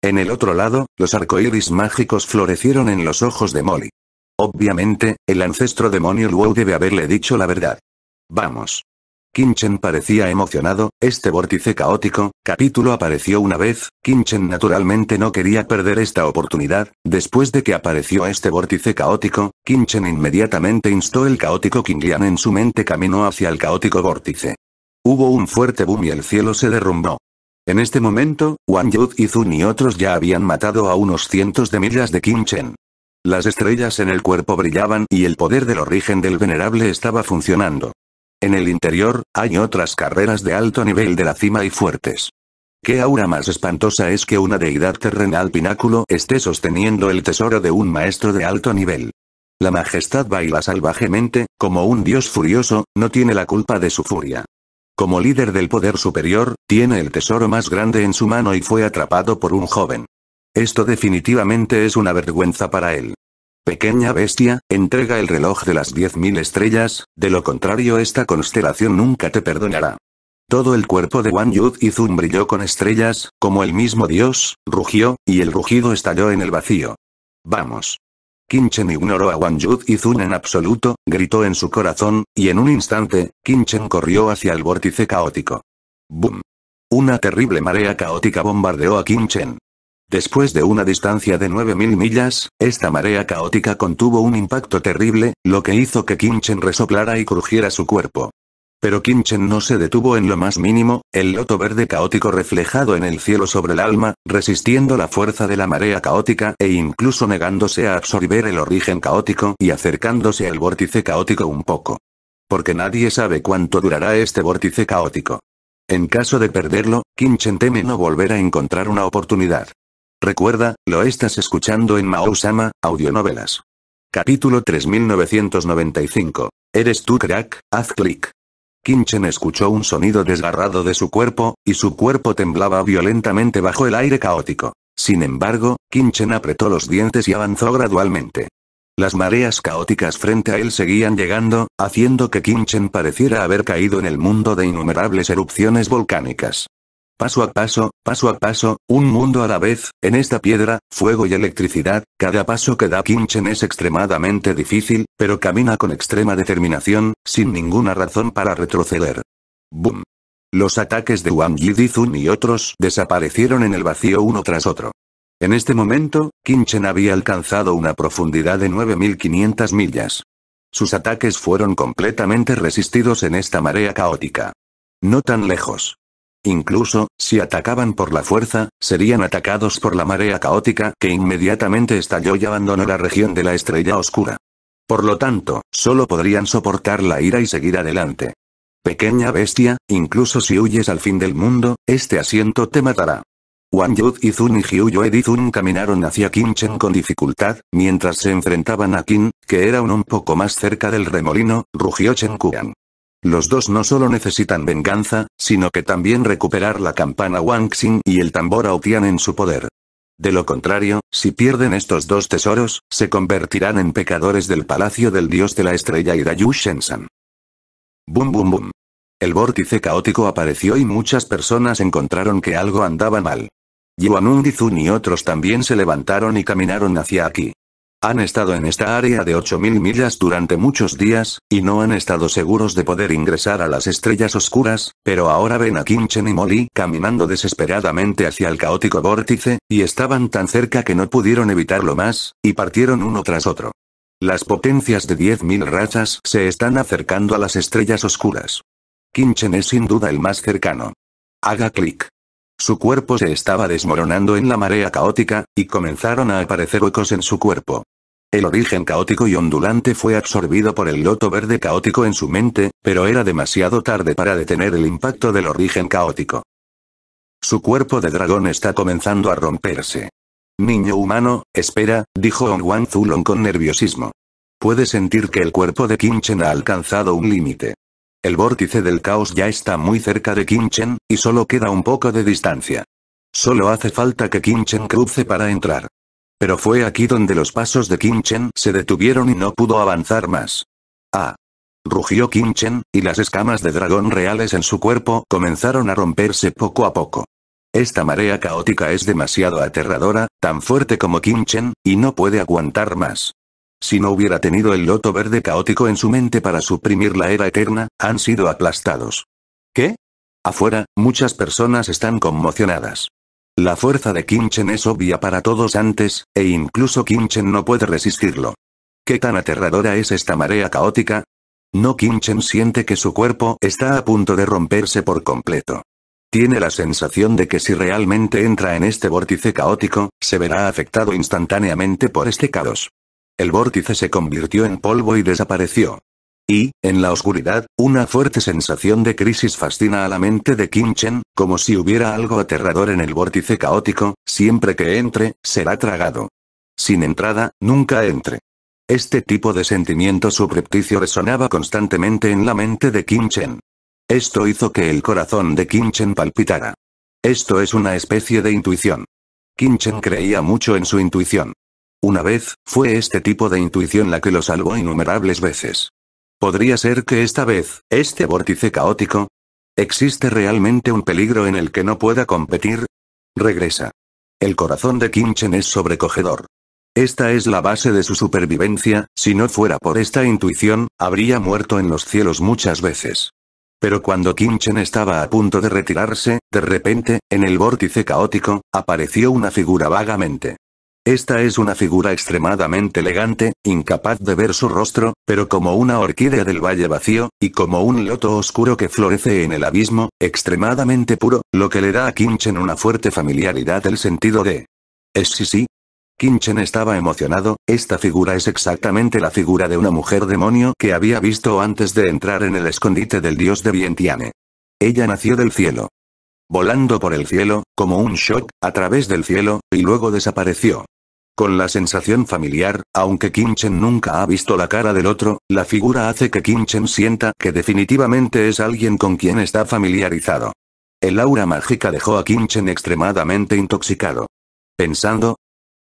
En el otro lado, los arcoíris mágicos florecieron en los ojos de Molly. Obviamente, el ancestro demonio Luo debe haberle dicho la verdad. Vamos. Kinchen parecía emocionado, este vórtice caótico, capítulo apareció una vez, Kinchen naturalmente no quería perder esta oportunidad, después de que apareció este vórtice caótico, Kinchen inmediatamente instó el caótico Qinglian en su mente caminó hacia el caótico vórtice. Hubo un fuerte boom y el cielo se derrumbó. En este momento, Wang Yud y Zun y otros ya habían matado a unos cientos de millas de Kinchen. Las estrellas en el cuerpo brillaban y el poder del origen del venerable estaba funcionando. En el interior, hay otras carreras de alto nivel de la cima y fuertes. ¿Qué aura más espantosa es que una deidad terrenal pináculo esté sosteniendo el tesoro de un maestro de alto nivel? La majestad baila salvajemente, como un dios furioso, no tiene la culpa de su furia. Como líder del poder superior, tiene el tesoro más grande en su mano y fue atrapado por un joven. Esto definitivamente es una vergüenza para él. Pequeña bestia, entrega el reloj de las 10.000 estrellas, de lo contrario esta constelación nunca te perdonará. Todo el cuerpo de Wan Yud y Zun brilló con estrellas, como el mismo dios, rugió, y el rugido estalló en el vacío. Vamos. Chen ignoró a Wan Yud y Zun en absoluto, gritó en su corazón, y en un instante, Chen corrió hacia el vórtice caótico. ¡Bum! Una terrible marea caótica bombardeó a Chen. Después de una distancia de 9.000 millas, esta marea caótica contuvo un impacto terrible, lo que hizo que Kinchen resoplara y crujiera su cuerpo. Pero Kinchen no se detuvo en lo más mínimo, el loto verde caótico reflejado en el cielo sobre el alma, resistiendo la fuerza de la marea caótica e incluso negándose a absorber el origen caótico y acercándose al vórtice caótico un poco. Porque nadie sabe cuánto durará este vórtice caótico. En caso de perderlo, Kinchen teme no volver a encontrar una oportunidad. Recuerda, lo estás escuchando en Mao-sama, Audionovelas. Capítulo 3995. Eres tú crack, haz clic. Kinchen escuchó un sonido desgarrado de su cuerpo, y su cuerpo temblaba violentamente bajo el aire caótico. Sin embargo, Kinchen apretó los dientes y avanzó gradualmente. Las mareas caóticas frente a él seguían llegando, haciendo que Kinchen pareciera haber caído en el mundo de innumerables erupciones volcánicas. Paso a paso, paso a paso, un mundo a la vez, en esta piedra, fuego y electricidad, cada paso que da Chen es extremadamente difícil, pero camina con extrema determinación, sin ninguna razón para retroceder. Boom. Los ataques de Wang Yidizun y otros desaparecieron en el vacío uno tras otro. En este momento, Chen había alcanzado una profundidad de 9.500 millas. Sus ataques fueron completamente resistidos en esta marea caótica. No tan lejos. Incluso, si atacaban por la fuerza, serían atacados por la marea caótica que inmediatamente estalló y abandonó la región de la estrella oscura. Por lo tanto, solo podrían soportar la ira y seguir adelante. Pequeña bestia, incluso si huyes al fin del mundo, este asiento te matará. Wang Yud y Zun y y Edizun caminaron hacia Kimchen con dificultad, mientras se enfrentaban a Kim, que era aún un poco más cerca del remolino, rugió Chen Kuan. Los dos no solo necesitan venganza, sino que también recuperar la campana Wangxing y el tambor Aotian en su poder. De lo contrario, si pierden estos dos tesoros, se convertirán en pecadores del palacio del dios de la estrella Irayu Shensan. Bum bum bum. El vórtice caótico apareció y muchas personas encontraron que algo andaba mal. Yuanun y otros también se levantaron y caminaron hacia aquí. Han estado en esta área de 8.000 millas durante muchos días, y no han estado seguros de poder ingresar a las estrellas oscuras, pero ahora ven a Kinchen y Molly caminando desesperadamente hacia el caótico vórtice, y estaban tan cerca que no pudieron evitarlo más, y partieron uno tras otro. Las potencias de 10.000 razas se están acercando a las estrellas oscuras. Kinchen es sin duda el más cercano. Haga clic. Su cuerpo se estaba desmoronando en la marea caótica, y comenzaron a aparecer huecos en su cuerpo. El origen caótico y ondulante fue absorbido por el loto verde caótico en su mente, pero era demasiado tarde para detener el impacto del origen caótico. Su cuerpo de dragón está comenzando a romperse. Niño humano, espera, dijo Wan Zulong con nerviosismo. Puede sentir que el cuerpo de Kimchen ha alcanzado un límite. El vórtice del caos ya está muy cerca de Kimchen y solo queda un poco de distancia. Solo hace falta que Kimchen cruce para entrar. Pero fue aquí donde los pasos de Kim Chen se detuvieron y no pudo avanzar más. ¡Ah! Rugió Kim Chen, y las escamas de dragón reales en su cuerpo comenzaron a romperse poco a poco. Esta marea caótica es demasiado aterradora, tan fuerte como Kim Chen, y no puede aguantar más. Si no hubiera tenido el loto verde caótico en su mente para suprimir la era eterna, han sido aplastados. ¿Qué? Afuera, muchas personas están conmocionadas. La fuerza de Kinchen es obvia para todos antes, e incluso Kinchen no puede resistirlo. ¿Qué tan aterradora es esta marea caótica? No Kinchen siente que su cuerpo está a punto de romperse por completo. Tiene la sensación de que si realmente entra en este vórtice caótico, se verá afectado instantáneamente por este caos. El vórtice se convirtió en polvo y desapareció. Y, en la oscuridad, una fuerte sensación de crisis fascina a la mente de Kim como si hubiera algo aterrador en el vórtice caótico, siempre que entre, será tragado. Sin entrada, nunca entre. Este tipo de sentimiento subrepticio resonaba constantemente en la mente de Kim Esto hizo que el corazón de Kim palpitara. Esto es una especie de intuición. Kim creía mucho en su intuición. Una vez, fue este tipo de intuición la que lo salvó innumerables veces. Podría ser que esta vez, este vórtice caótico, ¿Existe realmente un peligro en el que no pueda competir? Regresa. El corazón de Kinchen es sobrecogedor. Esta es la base de su supervivencia, si no fuera por esta intuición, habría muerto en los cielos muchas veces. Pero cuando Kinchen estaba a punto de retirarse, de repente, en el vórtice caótico, apareció una figura vagamente esta es una figura extremadamente elegante, incapaz de ver su rostro, pero como una orquídea del valle vacío, y como un loto oscuro que florece en el abismo, extremadamente puro, lo que le da a Kinchen una fuerte familiaridad el sentido de... ¿Es sí sí? Kinchen estaba emocionado, esta figura es exactamente la figura de una mujer demonio que había visto antes de entrar en el escondite del dios de Vientiane. Ella nació del cielo. Volando por el cielo, como un shock, a través del cielo, y luego desapareció. Con la sensación familiar, aunque Kinchen nunca ha visto la cara del otro, la figura hace que Kinchen sienta que definitivamente es alguien con quien está familiarizado. El aura mágica dejó a Kinchen extremadamente intoxicado. Pensando,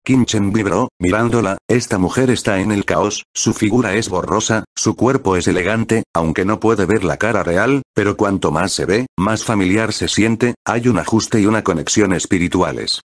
Kinchen vibró, mirándola, esta mujer está en el caos, su figura es borrosa, su cuerpo es elegante, aunque no puede ver la cara real, pero cuanto más se ve, más familiar se siente, hay un ajuste y una conexión espirituales.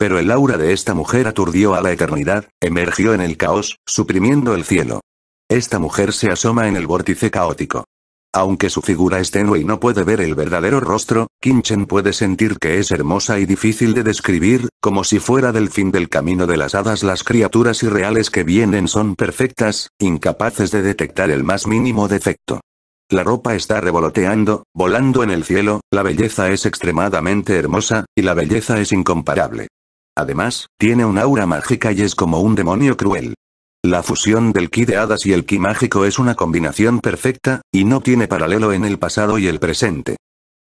Pero el aura de esta mujer aturdió a la eternidad, emergió en el caos, suprimiendo el cielo. Esta mujer se asoma en el vórtice caótico. Aunque su figura es tenue y no puede ver el verdadero rostro, Kinchen puede sentir que es hermosa y difícil de describir, como si fuera del fin del camino de las hadas las criaturas irreales que vienen son perfectas, incapaces de detectar el más mínimo defecto. La ropa está revoloteando, volando en el cielo, la belleza es extremadamente hermosa, y la belleza es incomparable. Además, tiene un aura mágica y es como un demonio cruel. La fusión del ki de hadas y el ki mágico es una combinación perfecta, y no tiene paralelo en el pasado y el presente.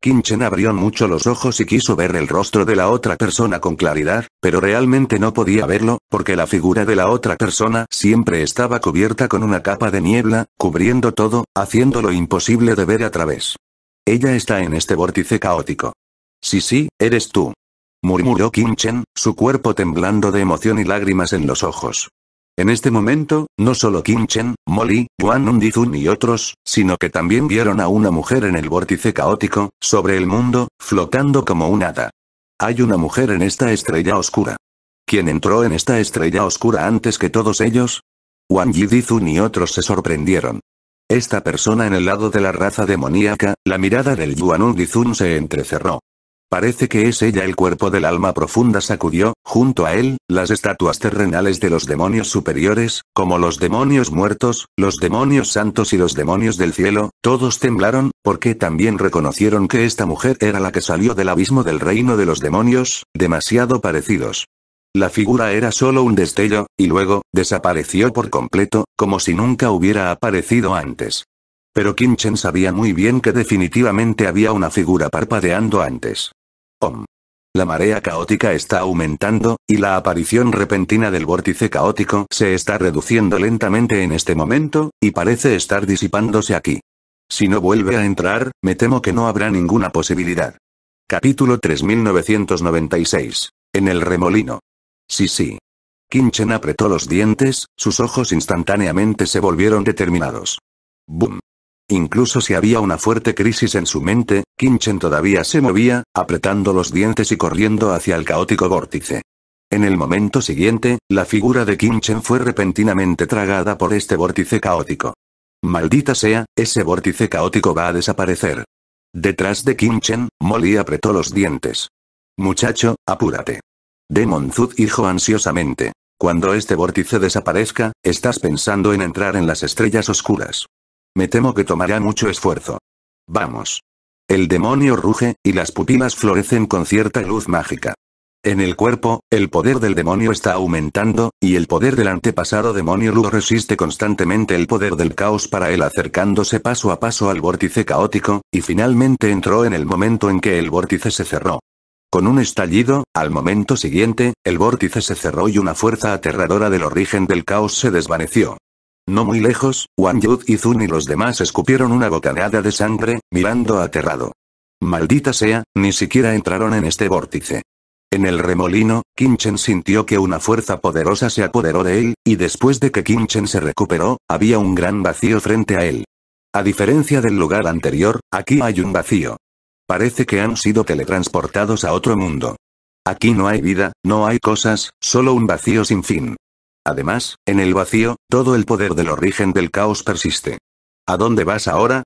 Kinchen abrió mucho los ojos y quiso ver el rostro de la otra persona con claridad, pero realmente no podía verlo, porque la figura de la otra persona siempre estaba cubierta con una capa de niebla, cubriendo todo, haciéndolo imposible de ver a través. Ella está en este vórtice caótico. Sí, sí, eres tú murmuró Kim Chen, su cuerpo temblando de emoción y lágrimas en los ojos. En este momento, no solo Kim Chen, Molly, Juan Undizun y otros, sino que también vieron a una mujer en el vórtice caótico, sobre el mundo, flotando como un hada. Hay una mujer en esta estrella oscura. ¿Quién entró en esta estrella oscura antes que todos ellos? Yi Dizun y otros se sorprendieron. Esta persona en el lado de la raza demoníaca, la mirada del Yuan Undizun se entrecerró. Parece que es ella el cuerpo del alma profunda sacudió, junto a él, las estatuas terrenales de los demonios superiores, como los demonios muertos, los demonios santos y los demonios del cielo, todos temblaron, porque también reconocieron que esta mujer era la que salió del abismo del reino de los demonios, demasiado parecidos. La figura era solo un destello, y luego, desapareció por completo, como si nunca hubiera aparecido antes. Pero Kim Chen sabía muy bien que definitivamente había una figura parpadeando antes. La marea caótica está aumentando, y la aparición repentina del vórtice caótico se está reduciendo lentamente en este momento, y parece estar disipándose aquí. Si no vuelve a entrar, me temo que no habrá ninguna posibilidad. Capítulo 3996. En el remolino. Sí, sí. Kinchen apretó los dientes, sus ojos instantáneamente se volvieron determinados. ¡Bum! Incluso si había una fuerte crisis en su mente, Kinchen todavía se movía, apretando los dientes y corriendo hacia el caótico vórtice. En el momento siguiente, la figura de Kinchen fue repentinamente tragada por este vórtice caótico. Maldita sea, ese vórtice caótico va a desaparecer. Detrás de Kinchen, Molly apretó los dientes. Muchacho, apúrate. Demon Zud dijo ansiosamente. Cuando este vórtice desaparezca, estás pensando en entrar en las estrellas oscuras. Me temo que tomará mucho esfuerzo. Vamos. El demonio ruge, y las pupilas florecen con cierta luz mágica. En el cuerpo, el poder del demonio está aumentando, y el poder del antepasado demonio Lu resiste constantemente el poder del caos para él acercándose paso a paso al vórtice caótico, y finalmente entró en el momento en que el vórtice se cerró. Con un estallido, al momento siguiente, el vórtice se cerró y una fuerza aterradora del origen del caos se desvaneció. No muy lejos, Wang Yud y Zun y los demás escupieron una bocanada de sangre, mirando aterrado. Maldita sea, ni siquiera entraron en este vórtice. En el remolino, Kinchen sintió que una fuerza poderosa se apoderó de él, y después de que Kinchen se recuperó, había un gran vacío frente a él. A diferencia del lugar anterior, aquí hay un vacío. Parece que han sido teletransportados a otro mundo. Aquí no hay vida, no hay cosas, solo un vacío sin fin. Además, en el vacío, todo el poder del origen del caos persiste. ¿A dónde vas ahora?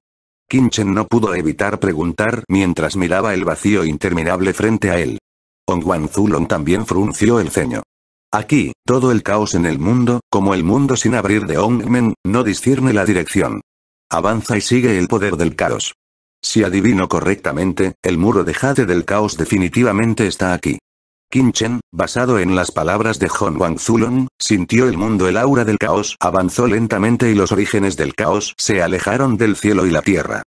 Kinchen no pudo evitar preguntar mientras miraba el vacío interminable frente a él. Ongwan Zulong también frunció el ceño. Aquí, todo el caos en el mundo, como el mundo sin abrir de Ongmen, no discierne la dirección. Avanza y sigue el poder del caos. Si adivino correctamente, el muro de jade del caos definitivamente está aquí. Qin basado en las palabras de Hong Wang Zulong, sintió el mundo el aura del caos avanzó lentamente y los orígenes del caos se alejaron del cielo y la tierra.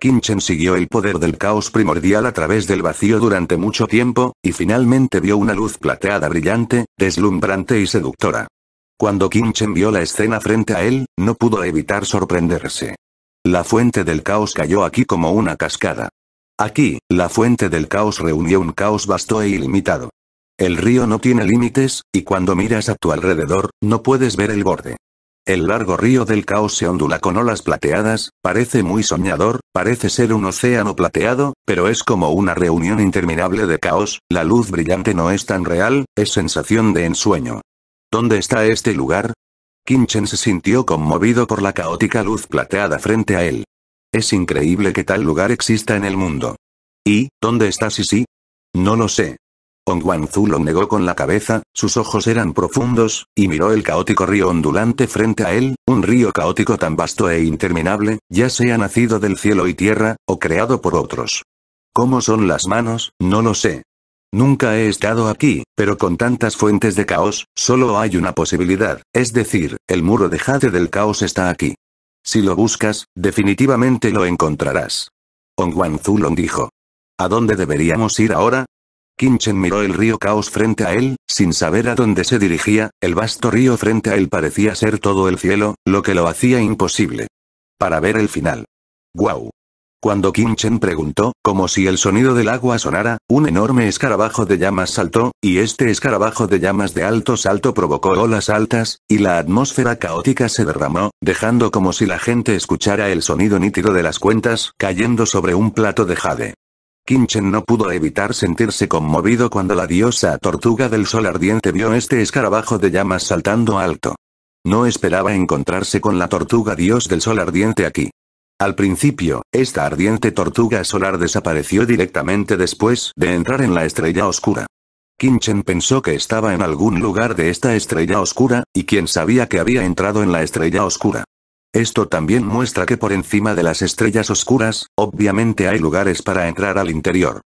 Qin siguió el poder del caos primordial a través del vacío durante mucho tiempo, y finalmente vio una luz plateada brillante, deslumbrante y seductora. Cuando Qin vio la escena frente a él, no pudo evitar sorprenderse. La fuente del caos cayó aquí como una cascada. Aquí, la fuente del caos reunió un caos vasto e ilimitado. El río no tiene límites, y cuando miras a tu alrededor, no puedes ver el borde. El largo río del caos se ondula con olas plateadas, parece muy soñador, parece ser un océano plateado, pero es como una reunión interminable de caos, la luz brillante no es tan real, es sensación de ensueño. ¿Dónde está este lugar? Kinchen se sintió conmovido por la caótica luz plateada frente a él. Es increíble que tal lugar exista en el mundo. ¿Y, dónde está Sisi? No lo sé, Onguanzu zulong negó con la cabeza, sus ojos eran profundos, y miró el caótico río ondulante frente a él, un río caótico tan vasto e interminable, ya sea nacido del cielo y tierra, o creado por otros. ¿Cómo son las manos? No lo sé. Nunca he estado aquí, pero con tantas fuentes de caos, solo hay una posibilidad, es decir, el muro de jade del caos está aquí. Si lo buscas, definitivamente lo encontrarás. zulong dijo. ¿A dónde deberíamos ir ahora? Kinchen miró el río Caos frente a él, sin saber a dónde se dirigía, el vasto río frente a él parecía ser todo el cielo, lo que lo hacía imposible. Para ver el final. ¡Guau! Cuando Kinchen preguntó, como si el sonido del agua sonara, un enorme escarabajo de llamas saltó, y este escarabajo de llamas de alto salto provocó olas altas, y la atmósfera caótica se derramó, dejando como si la gente escuchara el sonido nítido de las cuentas cayendo sobre un plato de jade. Kinchen no pudo evitar sentirse conmovido cuando la diosa tortuga del sol ardiente vio este escarabajo de llamas saltando alto. No esperaba encontrarse con la tortuga dios del sol ardiente aquí. Al principio, esta ardiente tortuga solar desapareció directamente después de entrar en la estrella oscura. Kinchen pensó que estaba en algún lugar de esta estrella oscura, y quien sabía que había entrado en la estrella oscura. Esto también muestra que por encima de las estrellas oscuras, obviamente hay lugares para entrar al interior.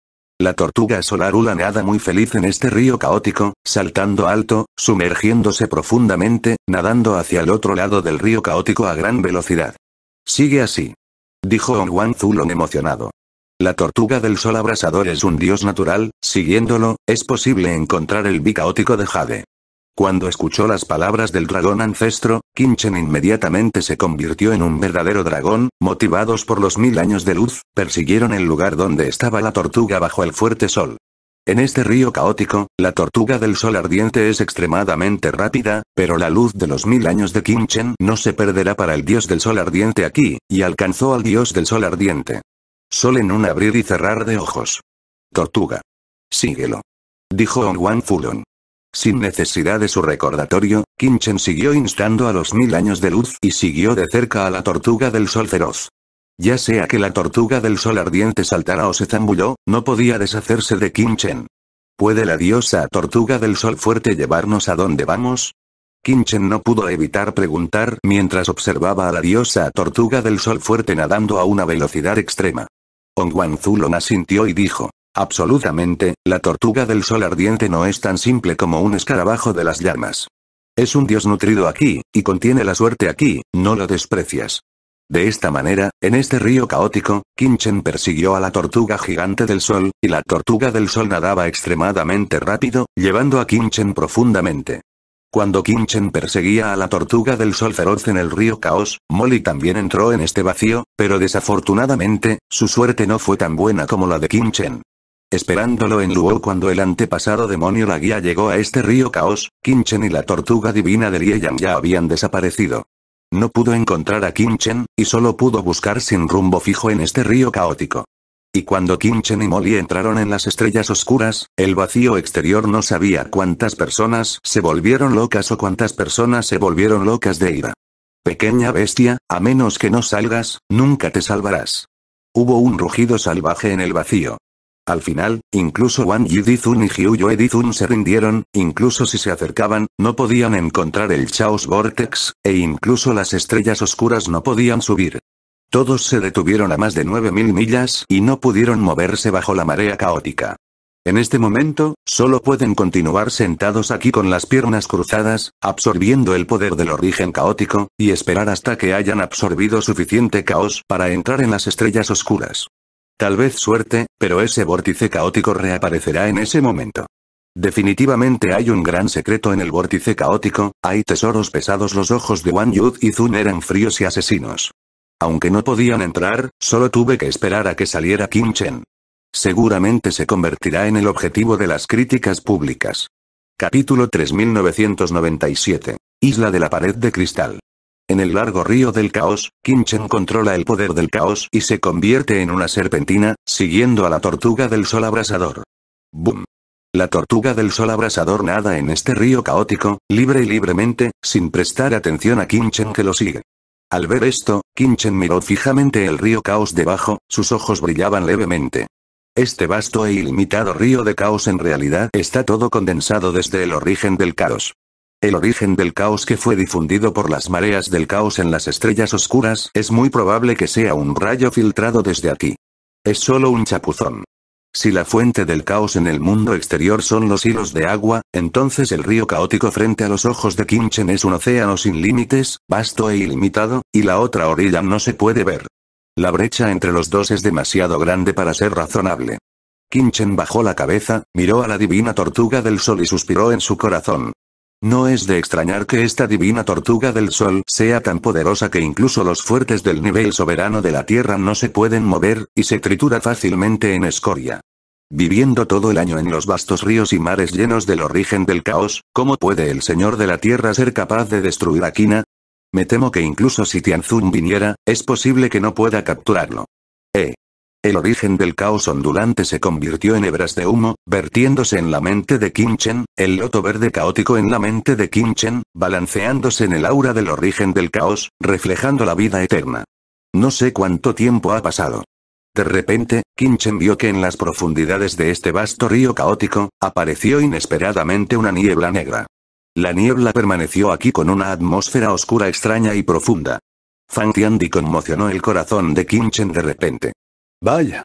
La tortuga solarula nada muy feliz en este río caótico, saltando alto, sumergiéndose profundamente, nadando hacia el otro lado del río caótico a gran velocidad. Sigue así. Dijo Onwan Zulon emocionado. La tortuga del sol abrasador es un dios natural, siguiéndolo, es posible encontrar el caótico de Jade. Cuando escuchó las palabras del dragón ancestro, Kinchen inmediatamente se convirtió en un verdadero dragón, motivados por los mil años de luz, persiguieron el lugar donde estaba la tortuga bajo el fuerte sol. En este río caótico, la tortuga del sol ardiente es extremadamente rápida, pero la luz de los mil años de Kinchen no se perderá para el dios del sol ardiente aquí, y alcanzó al dios del sol ardiente. Sol en un abrir y cerrar de ojos. Tortuga. Síguelo. Dijo Wan Fulon. Sin necesidad de su recordatorio, Kinchen siguió instando a los mil años de luz y siguió de cerca a la tortuga del sol feroz. Ya sea que la tortuga del sol ardiente saltara o se zambulló, no podía deshacerse de Kinchen. ¿Puede la diosa tortuga del sol fuerte llevarnos a donde vamos? Kinchen no pudo evitar preguntar mientras observaba a la diosa tortuga del sol fuerte nadando a una velocidad extrema. Onguanzu lo asintió y dijo, Absolutamente, la tortuga del sol ardiente no es tan simple como un escarabajo de las llamas. Es un dios nutrido aquí, y contiene la suerte aquí, no lo desprecias. De esta manera, en este río caótico, Kinchen persiguió a la tortuga gigante del sol, y la tortuga del sol nadaba extremadamente rápido, llevando a Kinchen profundamente. Cuando Kinchen perseguía a la tortuga del sol feroz en el río Caos, Molly también entró en este vacío, pero desafortunadamente, su suerte no fue tan buena como la de Kinchen. Esperándolo en Luo cuando el antepasado demonio la guía llegó a este río caos, Kinchen y la tortuga divina de Lieyang ya habían desaparecido. No pudo encontrar a Kinchen, y solo pudo buscar sin rumbo fijo en este río caótico. Y cuando Kinchen y Molly entraron en las estrellas oscuras, el vacío exterior no sabía cuántas personas se volvieron locas o cuántas personas se volvieron locas de ira. Pequeña bestia, a menos que no salgas, nunca te salvarás. Hubo un rugido salvaje en el vacío. Al final, incluso Wang Yidizun y Di Edizun se rindieron, incluso si se acercaban, no podían encontrar el Chaos Vortex, e incluso las estrellas oscuras no podían subir. Todos se detuvieron a más de 9.000 millas y no pudieron moverse bajo la marea caótica. En este momento, solo pueden continuar sentados aquí con las piernas cruzadas, absorbiendo el poder del origen caótico, y esperar hasta que hayan absorbido suficiente caos para entrar en las estrellas oscuras. Tal vez suerte, pero ese vórtice caótico reaparecerá en ese momento. Definitivamente hay un gran secreto en el vórtice caótico, hay tesoros pesados los ojos de Wan Yud y Zun eran fríos y asesinos. Aunque no podían entrar, solo tuve que esperar a que saliera Kim Chen. Seguramente se convertirá en el objetivo de las críticas públicas. Capítulo 3997. Isla de la Pared de Cristal. En el largo río del caos, Kinchen controla el poder del caos y se convierte en una serpentina, siguiendo a la tortuga del sol abrasador. ¡Bum! La tortuga del sol abrasador nada en este río caótico, libre y libremente, sin prestar atención a Kinchen que lo sigue. Al ver esto, Kinchen miró fijamente el río caos debajo, sus ojos brillaban levemente. Este vasto e ilimitado río de caos en realidad está todo condensado desde el origen del caos. El origen del caos que fue difundido por las mareas del caos en las estrellas oscuras es muy probable que sea un rayo filtrado desde aquí. Es solo un chapuzón. Si la fuente del caos en el mundo exterior son los hilos de agua, entonces el río caótico frente a los ojos de Kinchen es un océano sin límites, vasto e ilimitado, y la otra orilla no se puede ver. La brecha entre los dos es demasiado grande para ser razonable. Kinchen bajó la cabeza, miró a la divina tortuga del sol y suspiró en su corazón. No es de extrañar que esta divina tortuga del sol sea tan poderosa que incluso los fuertes del nivel soberano de la Tierra no se pueden mover, y se tritura fácilmente en escoria. Viviendo todo el año en los vastos ríos y mares llenos del origen del caos, ¿cómo puede el Señor de la Tierra ser capaz de destruir a Kina? Me temo que incluso si Tianzun viniera, es posible que no pueda capturarlo. Eh. El origen del caos ondulante se convirtió en hebras de humo, vertiéndose en la mente de Kinchen, el loto verde caótico en la mente de Kinchen, balanceándose en el aura del origen del caos, reflejando la vida eterna. No sé cuánto tiempo ha pasado. De repente, Kinchen vio que en las profundidades de este vasto río caótico, apareció inesperadamente una niebla negra. La niebla permaneció aquí con una atmósfera oscura extraña y profunda. Fang Tiandi conmocionó el corazón de Kinchen de repente. Vaya.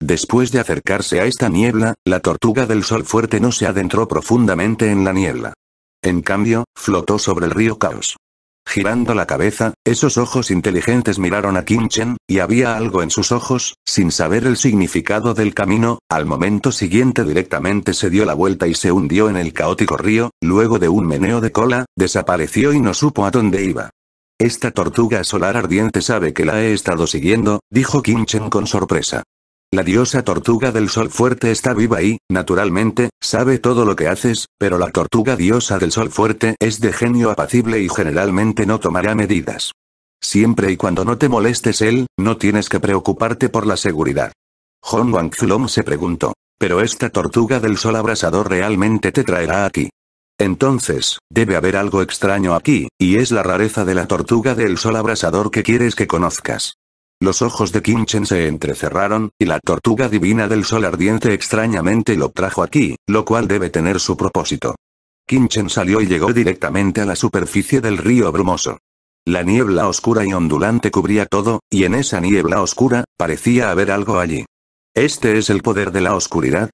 Después de acercarse a esta niebla, la tortuga del sol fuerte no se adentró profundamente en la niebla. En cambio, flotó sobre el río Caos. Girando la cabeza, esos ojos inteligentes miraron a Chen, y había algo en sus ojos, sin saber el significado del camino, al momento siguiente directamente se dio la vuelta y se hundió en el caótico río, luego de un meneo de cola, desapareció y no supo a dónde iba. Esta tortuga solar ardiente sabe que la he estado siguiendo, dijo Chen con sorpresa. La diosa tortuga del sol fuerte está viva y, naturalmente, sabe todo lo que haces, pero la tortuga diosa del sol fuerte es de genio apacible y generalmente no tomará medidas. Siempre y cuando no te molestes él, no tienes que preocuparte por la seguridad. Hong Wang Zulong se preguntó. ¿Pero esta tortuga del sol abrasador realmente te traerá aquí? Entonces, debe haber algo extraño aquí, y es la rareza de la tortuga del sol abrasador que quieres que conozcas. Los ojos de Kinchen se entrecerraron, y la tortuga divina del sol ardiente extrañamente lo trajo aquí, lo cual debe tener su propósito. Kinchen salió y llegó directamente a la superficie del río brumoso. La niebla oscura y ondulante cubría todo, y en esa niebla oscura, parecía haber algo allí. Este es el poder de la oscuridad,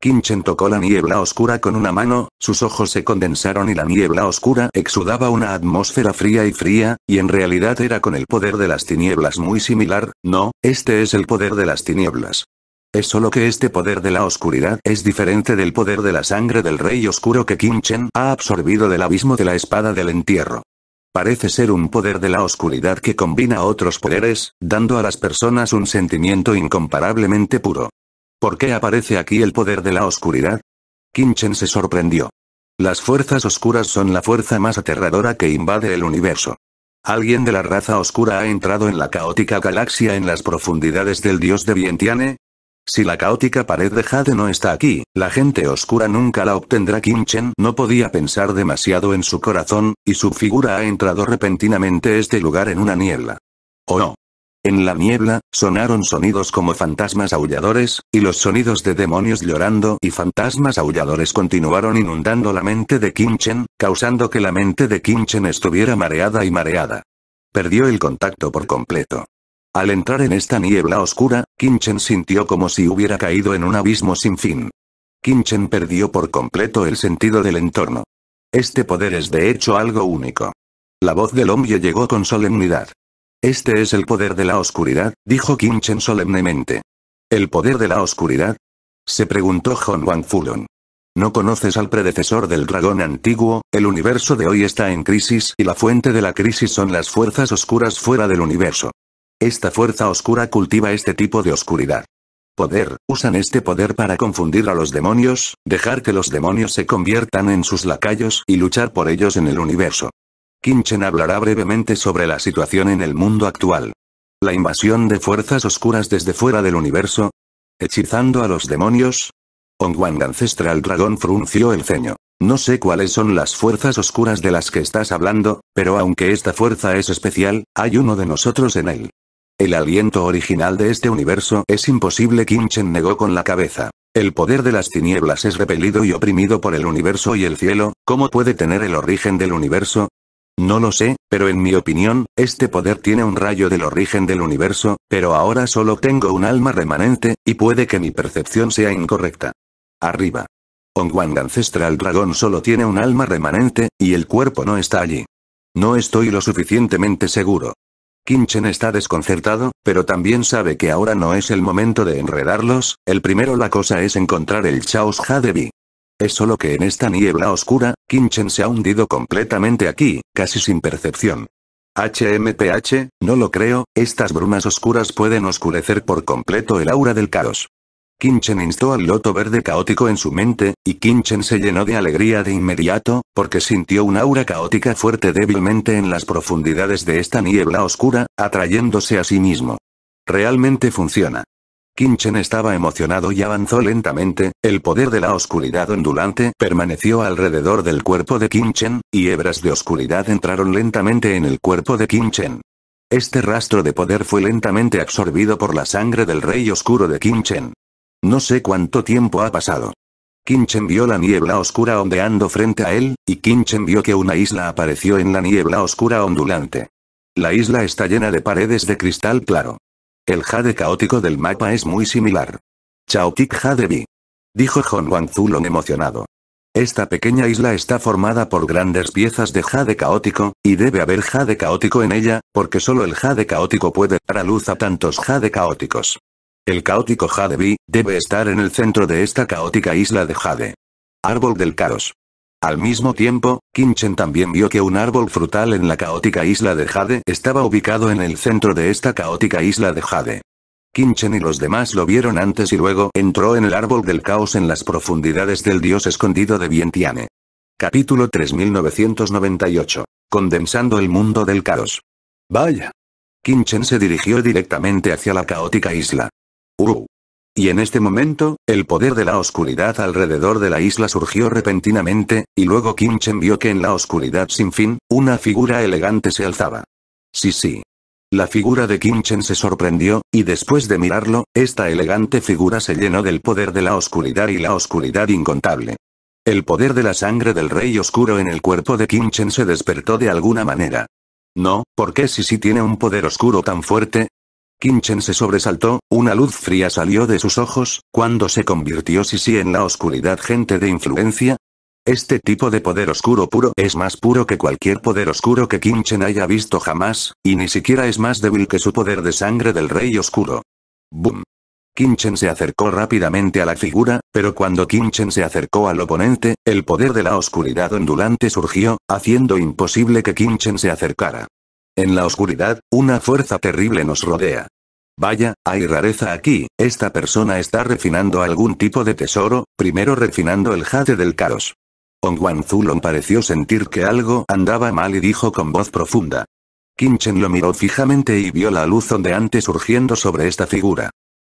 Kinchen tocó la niebla oscura con una mano, sus ojos se condensaron y la niebla oscura exudaba una atmósfera fría y fría, y en realidad era con el poder de las tinieblas muy similar, no, este es el poder de las tinieblas. Es solo que este poder de la oscuridad es diferente del poder de la sangre del rey oscuro que Kinchen ha absorbido del abismo de la espada del entierro. Parece ser un poder de la oscuridad que combina otros poderes, dando a las personas un sentimiento incomparablemente puro. ¿Por qué aparece aquí el poder de la oscuridad? Kinchen se sorprendió. Las fuerzas oscuras son la fuerza más aterradora que invade el universo. Alguien de la raza oscura ha entrado en la caótica galaxia en las profundidades del dios de Vientiane. Si la caótica pared de Jade no está aquí, la gente oscura nunca la obtendrá. Kinchen no podía pensar demasiado en su corazón, y su figura ha entrado repentinamente este lugar en una niebla. ¿O oh no? En la niebla, sonaron sonidos como fantasmas aulladores, y los sonidos de demonios llorando y fantasmas aulladores continuaron inundando la mente de Kinchen, causando que la mente de Kinchen estuviera mareada y mareada. Perdió el contacto por completo. Al entrar en esta niebla oscura, Kinchen sintió como si hubiera caído en un abismo sin fin. Kinchen perdió por completo el sentido del entorno. Este poder es de hecho algo único. La voz del hombre llegó con solemnidad. Este es el poder de la oscuridad, dijo Chen solemnemente. ¿El poder de la oscuridad? Se preguntó Hong Wang Fulon. ¿No conoces al predecesor del dragón antiguo? El universo de hoy está en crisis y la fuente de la crisis son las fuerzas oscuras fuera del universo. Esta fuerza oscura cultiva este tipo de oscuridad. Poder, usan este poder para confundir a los demonios, dejar que los demonios se conviertan en sus lacayos y luchar por ellos en el universo. Kinchen hablará brevemente sobre la situación en el mundo actual. La invasión de fuerzas oscuras desde fuera del universo. Hechizando a los demonios. Ongwang Ancestral Dragón frunció el ceño. No sé cuáles son las fuerzas oscuras de las que estás hablando, pero aunque esta fuerza es especial, hay uno de nosotros en él. El aliento original de este universo es imposible Kinchen negó con la cabeza. El poder de las tinieblas es repelido y oprimido por el universo y el cielo, ¿cómo puede tener el origen del universo? No lo sé, pero en mi opinión, este poder tiene un rayo del origen del universo, pero ahora solo tengo un alma remanente, y puede que mi percepción sea incorrecta. Arriba. Ongwang Ancestral Dragón solo tiene un alma remanente, y el cuerpo no está allí. No estoy lo suficientemente seguro. Kinchen está desconcertado, pero también sabe que ahora no es el momento de enredarlos, el primero la cosa es encontrar el Chaos Jadebi. Es solo que en esta niebla oscura, Kinchen se ha hundido completamente aquí, casi sin percepción. HMPH, no lo creo, estas brumas oscuras pueden oscurecer por completo el aura del caos. Kinchen instó al loto verde caótico en su mente, y Kinchen se llenó de alegría de inmediato, porque sintió un aura caótica fuerte débilmente en las profundidades de esta niebla oscura, atrayéndose a sí mismo. Realmente funciona. Kinchen estaba emocionado y avanzó lentamente, el poder de la oscuridad ondulante permaneció alrededor del cuerpo de Kinchen, y hebras de oscuridad entraron lentamente en el cuerpo de Kinchen. Este rastro de poder fue lentamente absorbido por la sangre del rey oscuro de Kinchen. No sé cuánto tiempo ha pasado. Kinchen vio la niebla oscura ondeando frente a él, y Kinchen vio que una isla apareció en la niebla oscura ondulante. La isla está llena de paredes de cristal claro. El jade caótico del mapa es muy similar. Chaotic Jade Dijo John Wang emocionado. Esta pequeña isla está formada por grandes piezas de jade caótico, y debe haber jade caótico en ella, porque solo el jade caótico puede dar a luz a tantos jade caóticos. El caótico Jade debe estar en el centro de esta caótica isla de jade. Árbol del caos. Al mismo tiempo, Kinchen también vio que un árbol frutal en la caótica isla de Jade estaba ubicado en el centro de esta caótica isla de Jade. Kinchen y los demás lo vieron antes y luego entró en el árbol del caos en las profundidades del dios escondido de Vientiane. Capítulo 3998. Condensando el mundo del caos. Vaya. Kinchen se dirigió directamente hacia la caótica isla. Uru. Uh. Y en este momento, el poder de la oscuridad alrededor de la isla surgió repentinamente, y luego Kim Chen vio que en la oscuridad sin fin, una figura elegante se alzaba. Sí sí. La figura de Kim Chen se sorprendió, y después de mirarlo, esta elegante figura se llenó del poder de la oscuridad y la oscuridad incontable. El poder de la sangre del rey oscuro en el cuerpo de Kim Chen se despertó de alguna manera. No, porque si sí tiene un poder oscuro tan fuerte, Kinchen se sobresaltó, una luz fría salió de sus ojos, cuando se convirtió Sisi en la oscuridad gente de influencia. Este tipo de poder oscuro puro es más puro que cualquier poder oscuro que Kinchen haya visto jamás, y ni siquiera es más débil que su poder de sangre del rey oscuro. Boom. Kinchen se acercó rápidamente a la figura, pero cuando Kinchen se acercó al oponente, el poder de la oscuridad ondulante surgió, haciendo imposible que Kinchen se acercara. En la oscuridad, una fuerza terrible nos rodea. Vaya, hay rareza aquí, esta persona está refinando algún tipo de tesoro, primero refinando el jade del caos. Ongwan Zulon pareció sentir que algo andaba mal y dijo con voz profunda. Kinchen lo miró fijamente y vio la luz ondeante surgiendo sobre esta figura.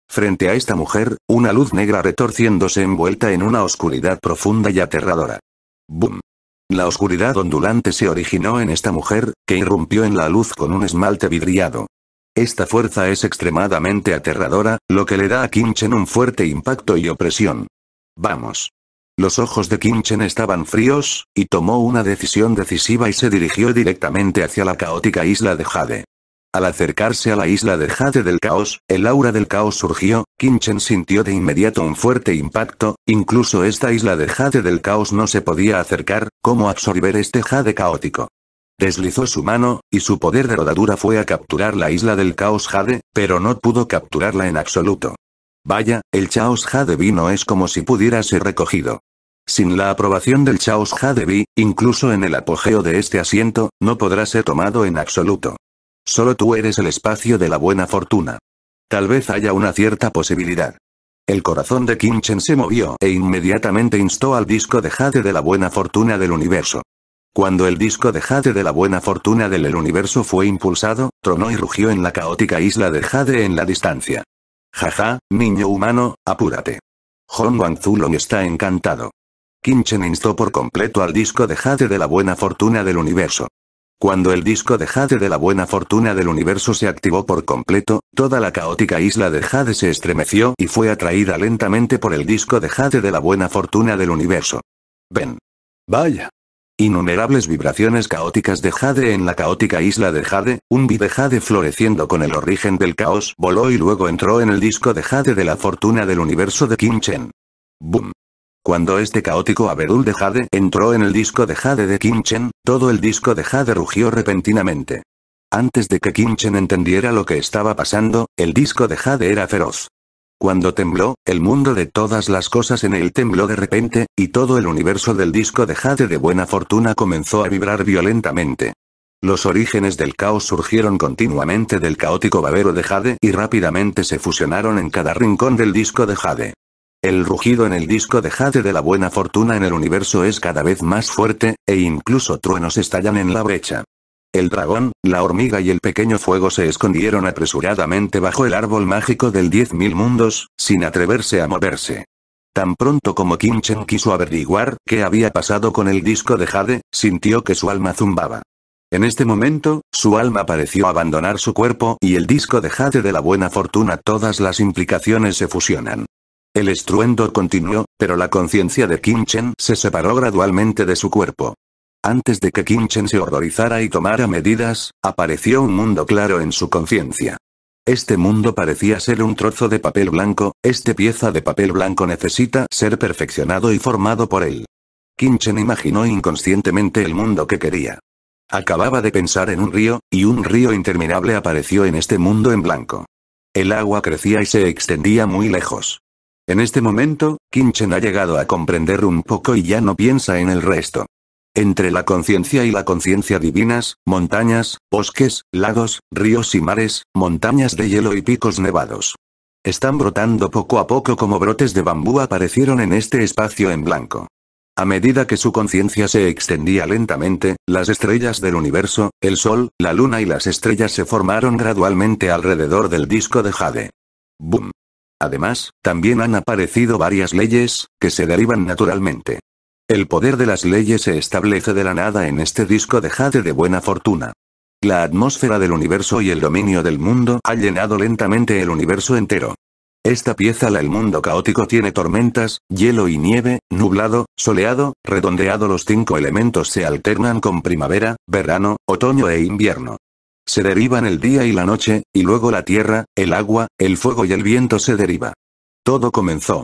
Frente a esta mujer, una luz negra retorciéndose envuelta en una oscuridad profunda y aterradora. ¡Bum! La oscuridad ondulante se originó en esta mujer, que irrumpió en la luz con un esmalte vidriado. Esta fuerza es extremadamente aterradora, lo que le da a Kinchen un fuerte impacto y opresión. Vamos. Los ojos de Kinchen estaban fríos, y tomó una decisión decisiva y se dirigió directamente hacia la caótica isla de Jade. Al acercarse a la isla de Jade del Caos, el aura del caos surgió, Kinchen sintió de inmediato un fuerte impacto, incluso esta isla de Jade del Caos no se podía acercar, ¿cómo absorber este Jade caótico? Deslizó su mano, y su poder de rodadura fue a capturar la isla del caos Jade, pero no pudo capturarla en absoluto. Vaya, el Chaos Jade no es como si pudiera ser recogido. Sin la aprobación del Chaos Jade vi, incluso en el apogeo de este asiento, no podrá ser tomado en absoluto. Solo tú eres el espacio de la buena fortuna. Tal vez haya una cierta posibilidad. El corazón de Kim Chen se movió e inmediatamente instó al disco de Jade de la buena fortuna del universo. Cuando el disco de Jade de la buena fortuna del universo fue impulsado, tronó y rugió en la caótica isla de Jade en la distancia. Jaja, niño humano, apúrate. Hong Wang Zulong está encantado. Kim Chen instó por completo al disco de Jade de la buena fortuna del universo. Cuando el disco de Jade de la buena fortuna del universo se activó por completo, toda la caótica isla de Jade se estremeció y fue atraída lentamente por el disco de Jade de la buena fortuna del universo. Ven. Vaya. Innumerables vibraciones caóticas de Jade en la caótica isla de Jade, un bi de Jade floreciendo con el origen del caos voló y luego entró en el disco de Jade de la fortuna del universo de Kim Chen. Boom. Cuando este caótico abedul de Jade entró en el disco de Jade de Kimchen, todo el disco de Jade rugió repentinamente. Antes de que Kimchen entendiera lo que estaba pasando, el disco de Jade era feroz. Cuando tembló, el mundo de todas las cosas en él tembló de repente, y todo el universo del disco de Jade de buena fortuna comenzó a vibrar violentamente. Los orígenes del caos surgieron continuamente del caótico babero de Jade y rápidamente se fusionaron en cada rincón del disco de Jade. El rugido en el disco de Jade de la buena fortuna en el universo es cada vez más fuerte, e incluso truenos estallan en la brecha. El dragón, la hormiga y el pequeño fuego se escondieron apresuradamente bajo el árbol mágico del diez mil mundos, sin atreverse a moverse. Tan pronto como Kim Chen quiso averiguar qué había pasado con el disco de Jade, sintió que su alma zumbaba. En este momento, su alma pareció abandonar su cuerpo y el disco de Jade de la buena fortuna todas las implicaciones se fusionan. El estruendo continuó, pero la conciencia de Kim se separó gradualmente de su cuerpo. Antes de que Kim se horrorizara y tomara medidas, apareció un mundo claro en su conciencia. Este mundo parecía ser un trozo de papel blanco, este pieza de papel blanco necesita ser perfeccionado y formado por él. Kinchen imaginó inconscientemente el mundo que quería. Acababa de pensar en un río, y un río interminable apareció en este mundo en blanco. El agua crecía y se extendía muy lejos. En este momento, Kinchen ha llegado a comprender un poco y ya no piensa en el resto. Entre la conciencia y la conciencia divinas, montañas, bosques, lagos, ríos y mares, montañas de hielo y picos nevados. Están brotando poco a poco como brotes de bambú aparecieron en este espacio en blanco. A medida que su conciencia se extendía lentamente, las estrellas del universo, el Sol, la Luna y las estrellas se formaron gradualmente alrededor del disco de Jade. ¡Bum! Además, también han aparecido varias leyes, que se derivan naturalmente. El poder de las leyes se establece de la nada en este disco de Jade de buena fortuna. La atmósfera del universo y el dominio del mundo ha llenado lentamente el universo entero. Esta pieza la el mundo caótico tiene tormentas, hielo y nieve, nublado, soleado, redondeado los cinco elementos se alternan con primavera, verano, otoño e invierno. Se derivan el día y la noche, y luego la tierra, el agua, el fuego y el viento se deriva. Todo comenzó.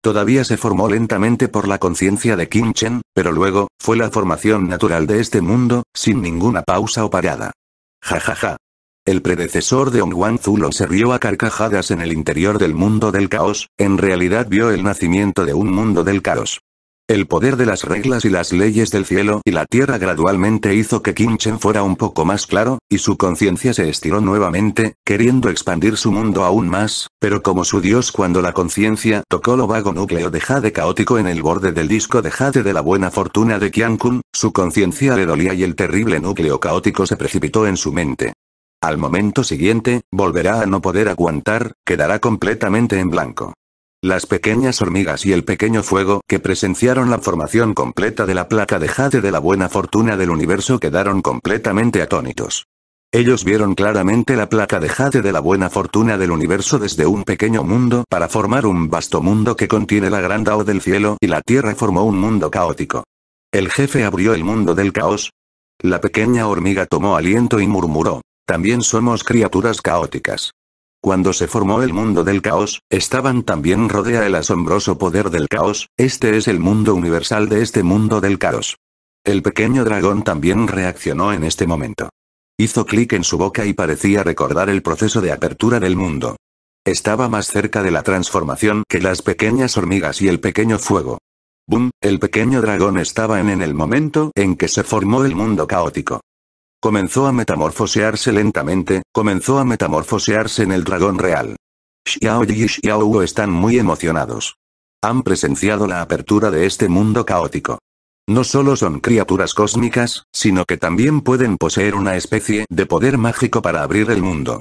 Todavía se formó lentamente por la conciencia de Kim Chen, pero luego, fue la formación natural de este mundo, sin ninguna pausa o parada. Ja ja ja. El predecesor de Wan Zulo se rió a carcajadas en el interior del mundo del caos, en realidad vio el nacimiento de un mundo del caos. El poder de las reglas y las leyes del cielo y la tierra gradualmente hizo que Chen fuera un poco más claro, y su conciencia se estiró nuevamente, queriendo expandir su mundo aún más, pero como su dios cuando la conciencia tocó lo vago núcleo de jade caótico en el borde del disco de jade de la buena fortuna de Kun, su conciencia le dolía y el terrible núcleo caótico se precipitó en su mente. Al momento siguiente, volverá a no poder aguantar, quedará completamente en blanco. Las pequeñas hormigas y el pequeño fuego que presenciaron la formación completa de la placa de jade de la buena fortuna del universo quedaron completamente atónitos. Ellos vieron claramente la placa de jade de la buena fortuna del universo desde un pequeño mundo para formar un vasto mundo que contiene la gran Dao del cielo y la Tierra formó un mundo caótico. El jefe abrió el mundo del caos. La pequeña hormiga tomó aliento y murmuró, también somos criaturas caóticas. Cuando se formó el mundo del caos, estaban también rodea el asombroso poder del caos, este es el mundo universal de este mundo del caos. El pequeño dragón también reaccionó en este momento. Hizo clic en su boca y parecía recordar el proceso de apertura del mundo. Estaba más cerca de la transformación que las pequeñas hormigas y el pequeño fuego. Boom, el pequeño dragón estaba en, en el momento en que se formó el mundo caótico. Comenzó a metamorfosearse lentamente, comenzó a metamorfosearse en el dragón real. Xiao Yi y Xiao Wu están muy emocionados. Han presenciado la apertura de este mundo caótico. No solo son criaturas cósmicas, sino que también pueden poseer una especie de poder mágico para abrir el mundo.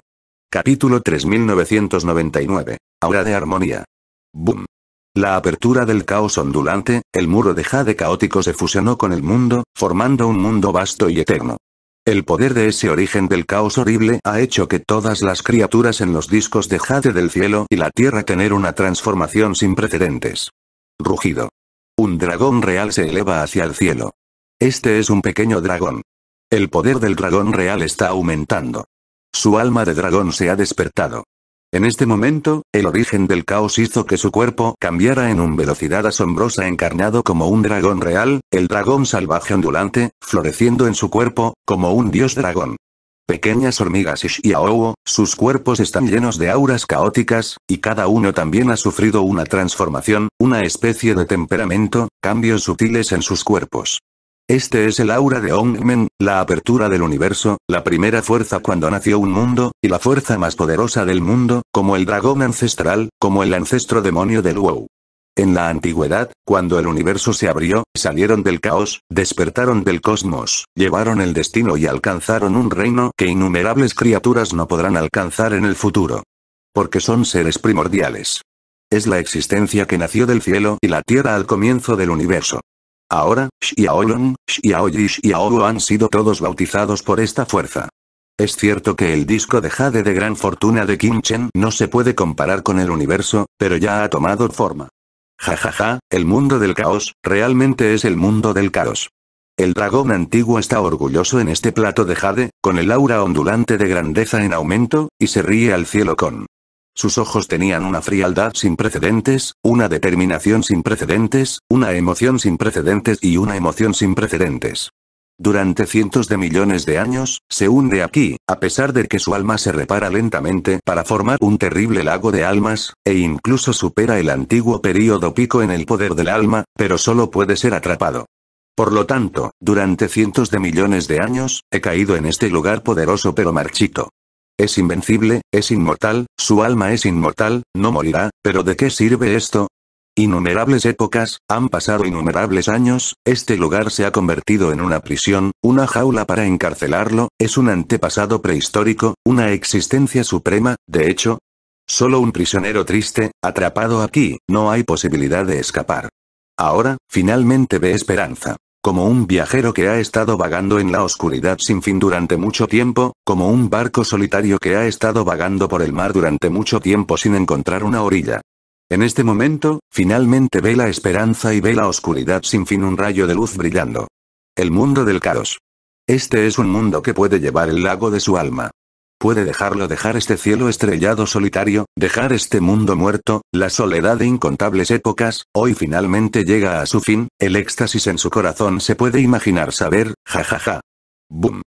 Capítulo 3999. Aura de armonía. Boom. La apertura del caos ondulante, el muro de jade caótico se fusionó con el mundo, formando un mundo vasto y eterno. El poder de ese origen del caos horrible ha hecho que todas las criaturas en los discos de jade del cielo y la tierra tener una transformación sin precedentes. Rugido. Un dragón real se eleva hacia el cielo. Este es un pequeño dragón. El poder del dragón real está aumentando. Su alma de dragón se ha despertado. En este momento, el origen del caos hizo que su cuerpo cambiara en una velocidad asombrosa encarnado como un dragón real, el dragón salvaje ondulante, floreciendo en su cuerpo, como un dios dragón. Pequeñas hormigas y Aowo, sus cuerpos están llenos de auras caóticas, y cada uno también ha sufrido una transformación, una especie de temperamento, cambios sutiles en sus cuerpos. Este es el aura de Ongmen, la apertura del universo, la primera fuerza cuando nació un mundo, y la fuerza más poderosa del mundo, como el dragón ancestral, como el ancestro demonio del WoW. En la antigüedad, cuando el universo se abrió, salieron del caos, despertaron del cosmos, llevaron el destino y alcanzaron un reino que innumerables criaturas no podrán alcanzar en el futuro. Porque son seres primordiales. Es la existencia que nació del cielo y la tierra al comienzo del universo. Ahora, Xiaolong, Xiaoyi y han sido todos bautizados por esta fuerza. Es cierto que el disco de Jade de gran fortuna de Kim Chen no se puede comparar con el universo, pero ya ha tomado forma. Jajaja, ja, ja, el mundo del caos, realmente es el mundo del caos. El dragón antiguo está orgulloso en este plato de Jade, con el aura ondulante de grandeza en aumento, y se ríe al cielo con sus ojos tenían una frialdad sin precedentes, una determinación sin precedentes, una emoción sin precedentes y una emoción sin precedentes. Durante cientos de millones de años, se hunde aquí, a pesar de que su alma se repara lentamente para formar un terrible lago de almas, e incluso supera el antiguo período pico en el poder del alma, pero solo puede ser atrapado. Por lo tanto, durante cientos de millones de años, he caído en este lugar poderoso pero marchito. Es invencible, es inmortal, su alma es inmortal, no morirá, pero ¿de qué sirve esto? Innumerables épocas, han pasado innumerables años, este lugar se ha convertido en una prisión, una jaula para encarcelarlo, es un antepasado prehistórico, una existencia suprema, de hecho. Solo un prisionero triste, atrapado aquí, no hay posibilidad de escapar. Ahora, finalmente ve esperanza como un viajero que ha estado vagando en la oscuridad sin fin durante mucho tiempo, como un barco solitario que ha estado vagando por el mar durante mucho tiempo sin encontrar una orilla. En este momento, finalmente ve la esperanza y ve la oscuridad sin fin un rayo de luz brillando. El mundo del caos. Este es un mundo que puede llevar el lago de su alma. Puede dejarlo dejar este cielo estrellado solitario, dejar este mundo muerto, la soledad de incontables épocas, hoy finalmente llega a su fin, el éxtasis en su corazón se puede imaginar saber, jajaja. Ja, Boom.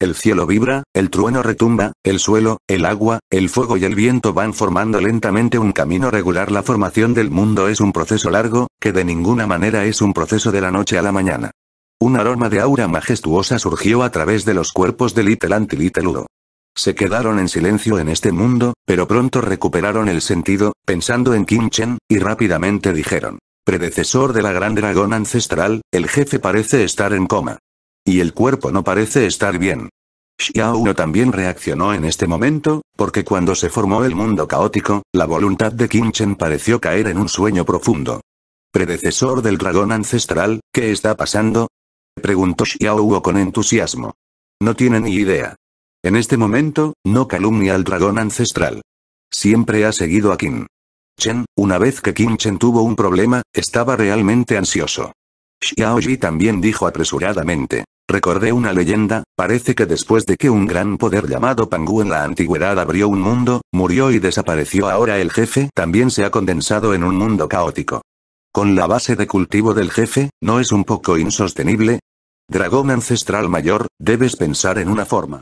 El cielo vibra, el trueno retumba, el suelo, el agua, el fuego y el viento van formando lentamente un camino regular. La formación del mundo es un proceso largo, que de ninguna manera es un proceso de la noche a la mañana. Un aroma de aura majestuosa surgió a través de los cuerpos de Little se quedaron en silencio en este mundo, pero pronto recuperaron el sentido, pensando en Kim Chen, y rápidamente dijeron. Predecesor de la gran dragón ancestral, el jefe parece estar en coma. Y el cuerpo no parece estar bien. Xiao no también reaccionó en este momento, porque cuando se formó el mundo caótico, la voluntad de Kim Chen pareció caer en un sueño profundo. Predecesor del dragón ancestral, ¿qué está pasando? Preguntó Xiao con entusiasmo. No tiene ni idea. En este momento, no calumnia al dragón ancestral. Siempre ha seguido a Kim. Chen, una vez que Kim Chen tuvo un problema, estaba realmente ansioso. Xiao Yi también dijo apresuradamente. Recordé una leyenda, parece que después de que un gran poder llamado Pangu en la antigüedad abrió un mundo, murió y desapareció ahora el jefe también se ha condensado en un mundo caótico. Con la base de cultivo del jefe, ¿no es un poco insostenible? Dragón ancestral mayor, debes pensar en una forma.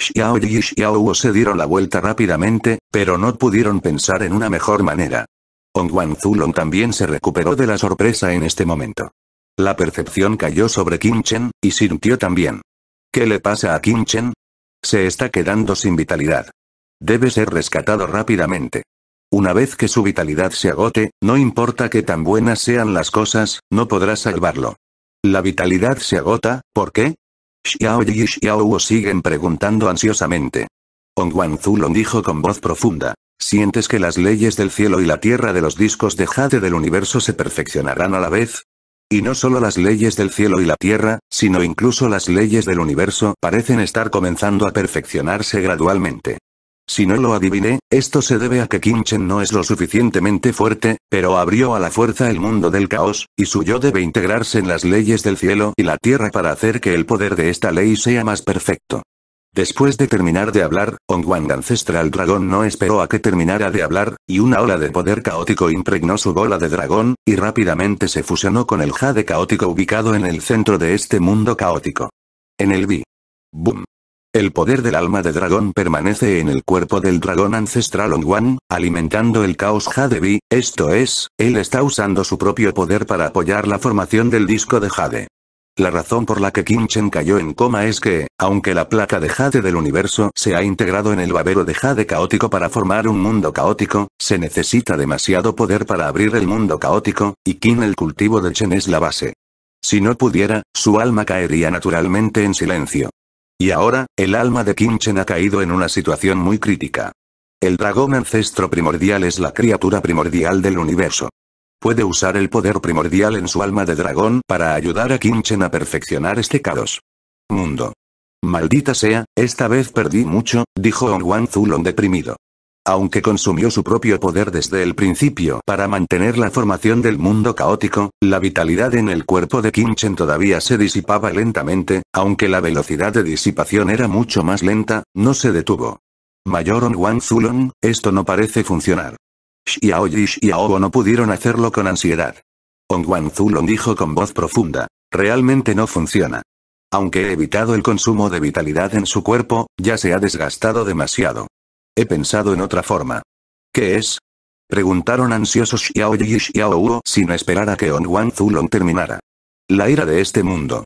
Xiao y Xiao se dieron la vuelta rápidamente, pero no pudieron pensar en una mejor manera. Ong Zulong también se recuperó de la sorpresa en este momento. La percepción cayó sobre Kim Chen, y sintió también. ¿Qué le pasa a Kim Se está quedando sin vitalidad. Debe ser rescatado rápidamente. Una vez que su vitalidad se agote, no importa que tan buenas sean las cosas, no podrá salvarlo. La vitalidad se agota, ¿por qué? Xiao y Xiao siguen preguntando ansiosamente. Ong Zulong dijo con voz profunda. ¿Sientes que las leyes del cielo y la tierra de los discos de jade del universo se perfeccionarán a la vez? Y no solo las leyes del cielo y la tierra, sino incluso las leyes del universo parecen estar comenzando a perfeccionarse gradualmente. Si no lo adiviné, esto se debe a que Kimchen no es lo suficientemente fuerte, pero abrió a la fuerza el mundo del caos, y su yo debe integrarse en las leyes del cielo y la tierra para hacer que el poder de esta ley sea más perfecto. Después de terminar de hablar, Ongwang Ancestral Dragón no esperó a que terminara de hablar, y una ola de poder caótico impregnó su bola de dragón, y rápidamente se fusionó con el jade caótico ubicado en el centro de este mundo caótico. En el B. Boom. El poder del alma de dragón permanece en el cuerpo del dragón ancestral Onguan, alimentando el caos Jade esto es, él está usando su propio poder para apoyar la formación del disco de Jade. La razón por la que Kim Chen cayó en coma es que, aunque la placa de Jade del universo se ha integrado en el babero de Jade caótico para formar un mundo caótico, se necesita demasiado poder para abrir el mundo caótico, y Kim el cultivo de Chen es la base. Si no pudiera, su alma caería naturalmente en silencio. Y ahora, el alma de Kimchen ha caído en una situación muy crítica. El dragón ancestro primordial es la criatura primordial del universo. Puede usar el poder primordial en su alma de dragón para ayudar a Kimchen a perfeccionar este caos. Mundo. Maldita sea, esta vez perdí mucho, dijo Onwanzulon Wan Zulon deprimido aunque consumió su propio poder desde el principio para mantener la formación del mundo caótico, la vitalidad en el cuerpo de Chen todavía se disipaba lentamente, aunque la velocidad de disipación era mucho más lenta, no se detuvo. Mayor Wang zulong esto no parece funcionar. Xiao y o no pudieron hacerlo con ansiedad. Ong Zulon dijo con voz profunda, realmente no funciona. Aunque he evitado el consumo de vitalidad en su cuerpo, ya se ha desgastado demasiado. He pensado en otra forma. ¿Qué es? Preguntaron ansiosos Xiao Yi y Xiao sin esperar a que Wan Zulong terminara. La ira de este mundo.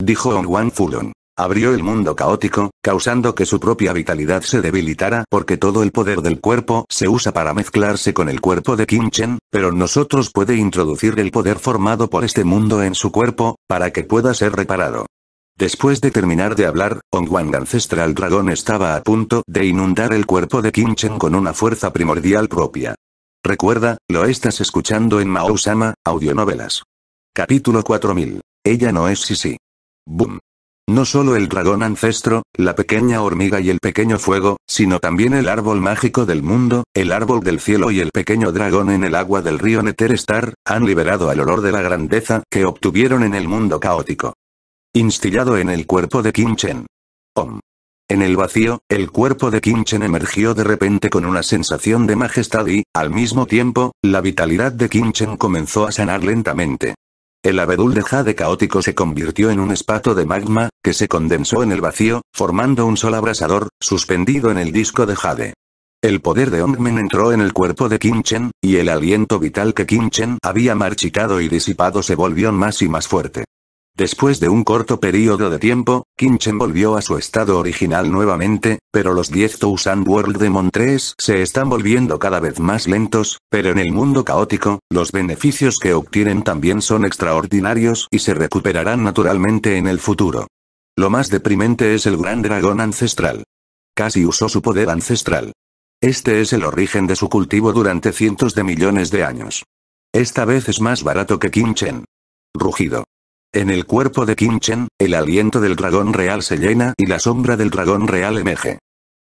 Dijo Wan Zulon. Abrió el mundo caótico, causando que su propia vitalidad se debilitara porque todo el poder del cuerpo se usa para mezclarse con el cuerpo de Kim Chen, pero nosotros puede introducir el poder formado por este mundo en su cuerpo, para que pueda ser reparado. Después de terminar de hablar, Ongwang Ancestral Dragón estaba a punto de inundar el cuerpo de Chen con una fuerza primordial propia. Recuerda, lo estás escuchando en Mao Sama, audionovelas. Capítulo 4000. Ella no es Sisi. Boom. No solo el dragón ancestro, la pequeña hormiga y el pequeño fuego, sino también el árbol mágico del mundo, el árbol del cielo y el pequeño dragón en el agua del río Star, han liberado al olor de la grandeza que obtuvieron en el mundo caótico instillado en el cuerpo de Kim Om. En el vacío, el cuerpo de Kim emergió de repente con una sensación de majestad y, al mismo tiempo, la vitalidad de Kim comenzó a sanar lentamente. El abedul de jade caótico se convirtió en un espato de magma, que se condensó en el vacío, formando un sol abrasador, suspendido en el disco de jade. El poder de Ongmen entró en el cuerpo de Kim y el aliento vital que Kim había marchitado y disipado se volvió más y más fuerte. Después de un corto periodo de tiempo, Kinchen volvió a su estado original nuevamente, pero los 10 Thousand World Demon 3 se están volviendo cada vez más lentos, pero en el mundo caótico, los beneficios que obtienen también son extraordinarios y se recuperarán naturalmente en el futuro. Lo más deprimente es el gran dragón ancestral. Casi usó su poder ancestral. Este es el origen de su cultivo durante cientos de millones de años. Esta vez es más barato que Kinchen. Rugido. En el cuerpo de Kinchen, Chen, el aliento del dragón real se llena y la sombra del dragón real emerge.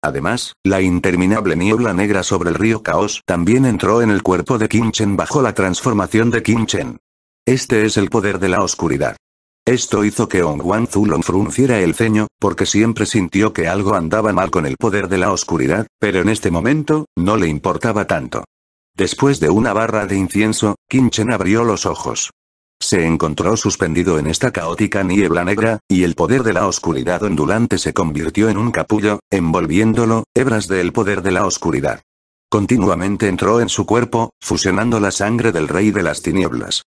Además, la interminable niebla negra sobre el río Caos también entró en el cuerpo de Kinchen Chen bajo la transformación de Kinchen. Chen. Este es el poder de la oscuridad. Esto hizo que Ong Wan Zulong frunciera el ceño, porque siempre sintió que algo andaba mal con el poder de la oscuridad, pero en este momento, no le importaba tanto. Después de una barra de incienso, Kinchen abrió los ojos. Se encontró suspendido en esta caótica niebla negra, y el poder de la oscuridad ondulante se convirtió en un capullo, envolviéndolo, hebras del poder de la oscuridad. Continuamente entró en su cuerpo, fusionando la sangre del rey de las tinieblas.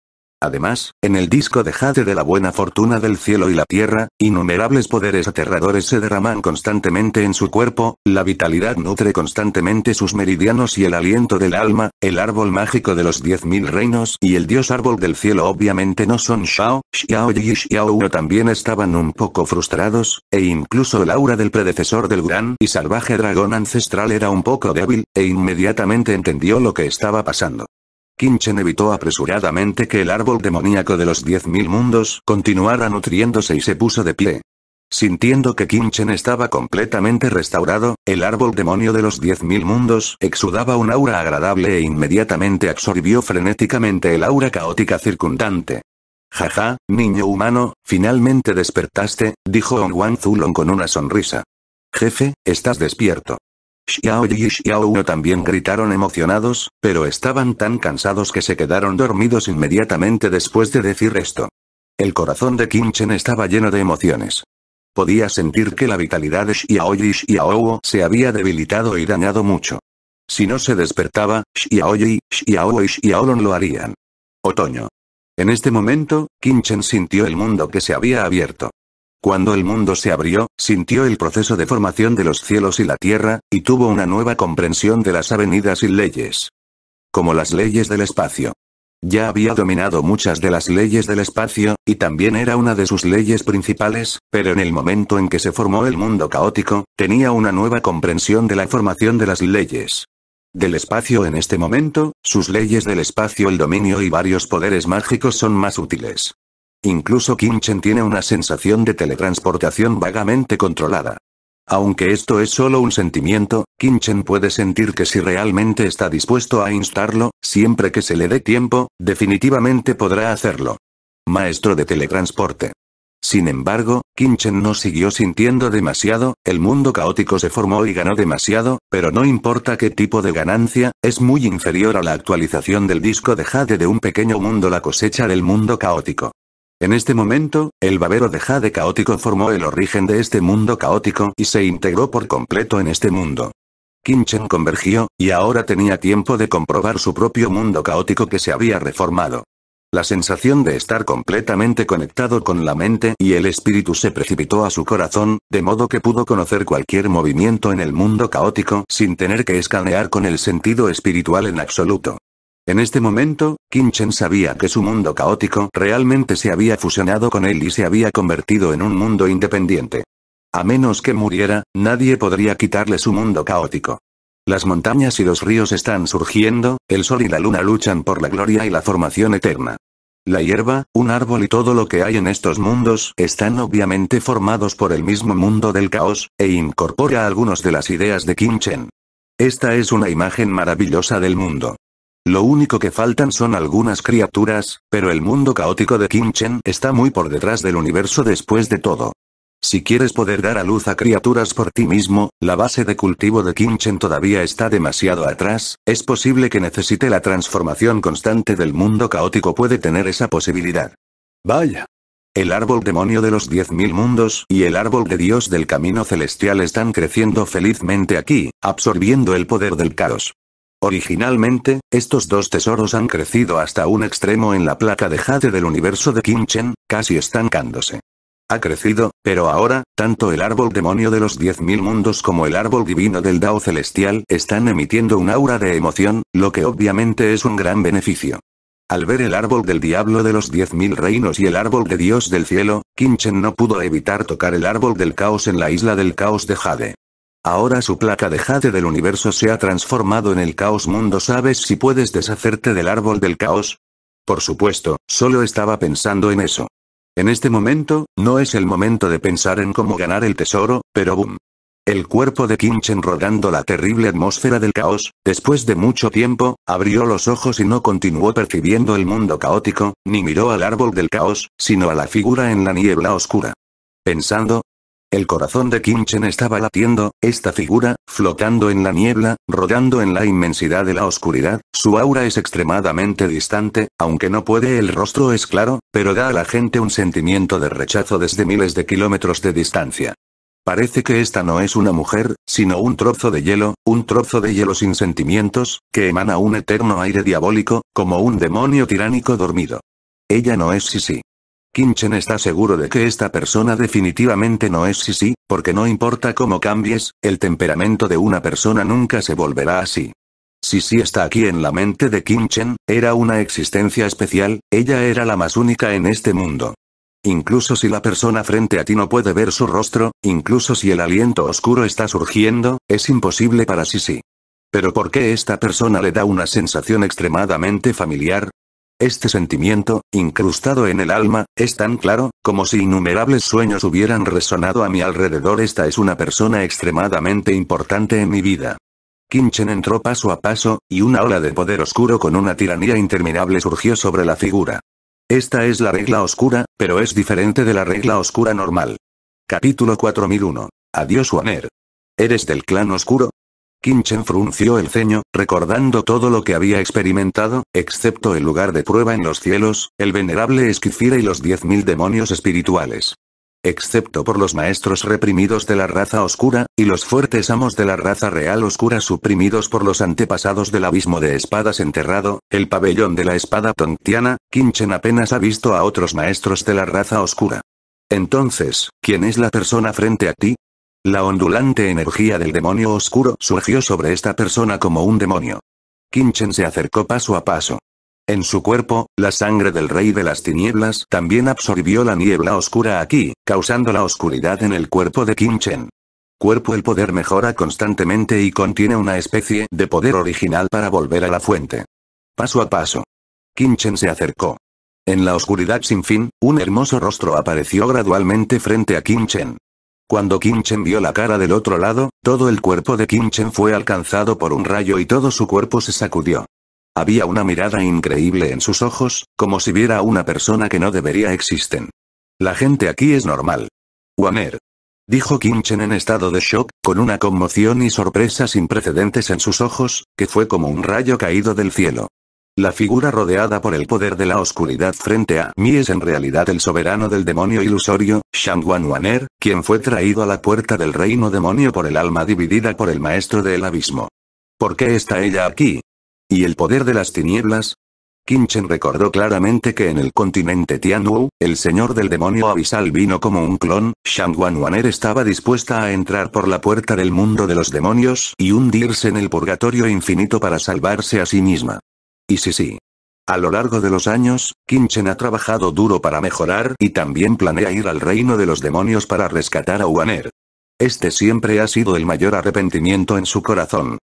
Además, en el disco de Jade de la buena fortuna del cielo y la tierra, innumerables poderes aterradores se derraman constantemente en su cuerpo, la vitalidad nutre constantemente sus meridianos y el aliento del alma, el árbol mágico de los diez mil reinos y el dios árbol del cielo obviamente no son Shao, Xiao y Xiao también estaban un poco frustrados, e incluso el aura del predecesor del gran y salvaje dragón ancestral era un poco débil, e inmediatamente entendió lo que estaba pasando. Kinchen evitó apresuradamente que el árbol demoníaco de los diez mil mundos continuara nutriéndose y se puso de pie. Sintiendo que Kinchen estaba completamente restaurado, el árbol demonio de los diez mil mundos exudaba un aura agradable e inmediatamente absorbió frenéticamente el aura caótica circundante. Jaja, niño humano, finalmente despertaste, dijo Ong Wang Zulong con una sonrisa. Jefe, estás despierto. Xiao Yi y Xiao también gritaron emocionados, pero estaban tan cansados que se quedaron dormidos inmediatamente después de decir esto. El corazón de Kim estaba lleno de emociones. Podía sentir que la vitalidad de Xiao y Xiao se había debilitado y dañado mucho. Si no se despertaba, Xiao Yi, Xiao y lo harían. Otoño. En este momento, Kim sintió el mundo que se había abierto. Cuando el mundo se abrió, sintió el proceso de formación de los cielos y la tierra, y tuvo una nueva comprensión de las avenidas y leyes. Como las leyes del espacio. Ya había dominado muchas de las leyes del espacio, y también era una de sus leyes principales, pero en el momento en que se formó el mundo caótico, tenía una nueva comprensión de la formación de las leyes del espacio en este momento, sus leyes del espacio el dominio y varios poderes mágicos son más útiles. Incluso Chen tiene una sensación de teletransportación vagamente controlada. Aunque esto es solo un sentimiento, Chen puede sentir que si realmente está dispuesto a instarlo, siempre que se le dé tiempo, definitivamente podrá hacerlo. Maestro de teletransporte. Sin embargo, Chen no siguió sintiendo demasiado, el mundo caótico se formó y ganó demasiado, pero no importa qué tipo de ganancia, es muy inferior a la actualización del disco de Jade de un pequeño mundo la cosecha del mundo caótico. En este momento, el babero de Jade caótico formó el origen de este mundo caótico y se integró por completo en este mundo. Kinchen convergió, y ahora tenía tiempo de comprobar su propio mundo caótico que se había reformado. La sensación de estar completamente conectado con la mente y el espíritu se precipitó a su corazón, de modo que pudo conocer cualquier movimiento en el mundo caótico sin tener que escanear con el sentido espiritual en absoluto. En este momento, Kinchen sabía que su mundo caótico realmente se había fusionado con él y se había convertido en un mundo independiente. A menos que muriera, nadie podría quitarle su mundo caótico. Las montañas y los ríos están surgiendo, el sol y la luna luchan por la gloria y la formación eterna. La hierba, un árbol y todo lo que hay en estos mundos están obviamente formados por el mismo mundo del caos, e incorpora algunas de las ideas de Kinchen. Esta es una imagen maravillosa del mundo. Lo único que faltan son algunas criaturas, pero el mundo caótico de Kimchen está muy por detrás del universo después de todo. Si quieres poder dar a luz a criaturas por ti mismo, la base de cultivo de Kimchen todavía está demasiado atrás, es posible que necesite la transformación constante del mundo caótico puede tener esa posibilidad. Vaya. El árbol demonio de los 10.000 mundos y el árbol de Dios del camino celestial están creciendo felizmente aquí, absorbiendo el poder del caos. Originalmente, estos dos tesoros han crecido hasta un extremo en la placa de jade del universo de Kimchen, casi estancándose. Ha crecido, pero ahora, tanto el árbol demonio de los 10.000 mundos como el árbol divino del Dao celestial están emitiendo un aura de emoción, lo que obviamente es un gran beneficio. Al ver el árbol del diablo de los 10.000 reinos y el árbol de Dios del cielo, Kimchen no pudo evitar tocar el árbol del caos en la isla del caos de Jade. Ahora su placa de jade del universo se ha transformado en el caos mundo. ¿Sabes si puedes deshacerte del árbol del caos? Por supuesto, solo estaba pensando en eso. En este momento, no es el momento de pensar en cómo ganar el tesoro, pero boom. El cuerpo de Kimchen rodando la terrible atmósfera del caos, después de mucho tiempo, abrió los ojos y no continuó percibiendo el mundo caótico, ni miró al árbol del caos, sino a la figura en la niebla oscura. Pensando, el corazón de Chen estaba latiendo, esta figura, flotando en la niebla, rodando en la inmensidad de la oscuridad, su aura es extremadamente distante, aunque no puede el rostro es claro, pero da a la gente un sentimiento de rechazo desde miles de kilómetros de distancia. Parece que esta no es una mujer, sino un trozo de hielo, un trozo de hielo sin sentimientos, que emana un eterno aire diabólico, como un demonio tiránico dormido. Ella no es Sisi. Kinchen está seguro de que esta persona definitivamente no es Sisi, porque no importa cómo cambies, el temperamento de una persona nunca se volverá así. Sisi está aquí en la mente de Kinchen, era una existencia especial, ella era la más única en este mundo. Incluso si la persona frente a ti no puede ver su rostro, incluso si el aliento oscuro está surgiendo, es imposible para Sisi. Pero ¿por qué esta persona le da una sensación extremadamente familiar? Este sentimiento, incrustado en el alma, es tan claro, como si innumerables sueños hubieran resonado a mi alrededor. Esta es una persona extremadamente importante en mi vida. Kinchen entró paso a paso, y una ola de poder oscuro con una tiranía interminable surgió sobre la figura. Esta es la regla oscura, pero es diferente de la regla oscura normal. Capítulo 4001. Adiós Waner. ¿Eres del clan oscuro? chen frunció el ceño, recordando todo lo que había experimentado, excepto el lugar de prueba en los cielos, el venerable Esquifira y los diez mil demonios espirituales. Excepto por los maestros reprimidos de la raza oscura, y los fuertes amos de la raza real oscura suprimidos por los antepasados del abismo de espadas enterrado, el pabellón de la espada tontiana, Kinchen apenas ha visto a otros maestros de la raza oscura. Entonces, ¿quién es la persona frente a ti? La ondulante energía del demonio oscuro surgió sobre esta persona como un demonio. Kinchen se acercó paso a paso. En su cuerpo, la sangre del rey de las tinieblas también absorbió la niebla oscura aquí, causando la oscuridad en el cuerpo de Kinchen. Cuerpo el poder mejora constantemente y contiene una especie de poder original para volver a la fuente. Paso a paso. Kinchen se acercó. En la oscuridad sin fin, un hermoso rostro apareció gradualmente frente a Kinchen. Cuando Kinchen vio la cara del otro lado, todo el cuerpo de Kinchen fue alcanzado por un rayo y todo su cuerpo se sacudió. Había una mirada increíble en sus ojos, como si viera a una persona que no debería existen. La gente aquí es normal. Waner. Dijo Kinchen en estado de shock, con una conmoción y sorpresa sin precedentes en sus ojos, que fue como un rayo caído del cielo. La figura rodeada por el poder de la oscuridad frente a mí es en realidad el soberano del demonio ilusorio, Waner, quien fue traído a la puerta del reino demonio por el alma dividida por el maestro del abismo. ¿Por qué está ella aquí? ¿Y el poder de las tinieblas? Chen recordó claramente que en el continente Tianwu, el señor del demonio abisal vino como un clon, Waner estaba dispuesta a entrar por la puerta del mundo de los demonios y hundirse en el purgatorio infinito para salvarse a sí misma. Y sí, sí. A lo largo de los años, chen ha trabajado duro para mejorar y también planea ir al reino de los demonios para rescatar a Waner. Este siempre ha sido el mayor arrepentimiento en su corazón.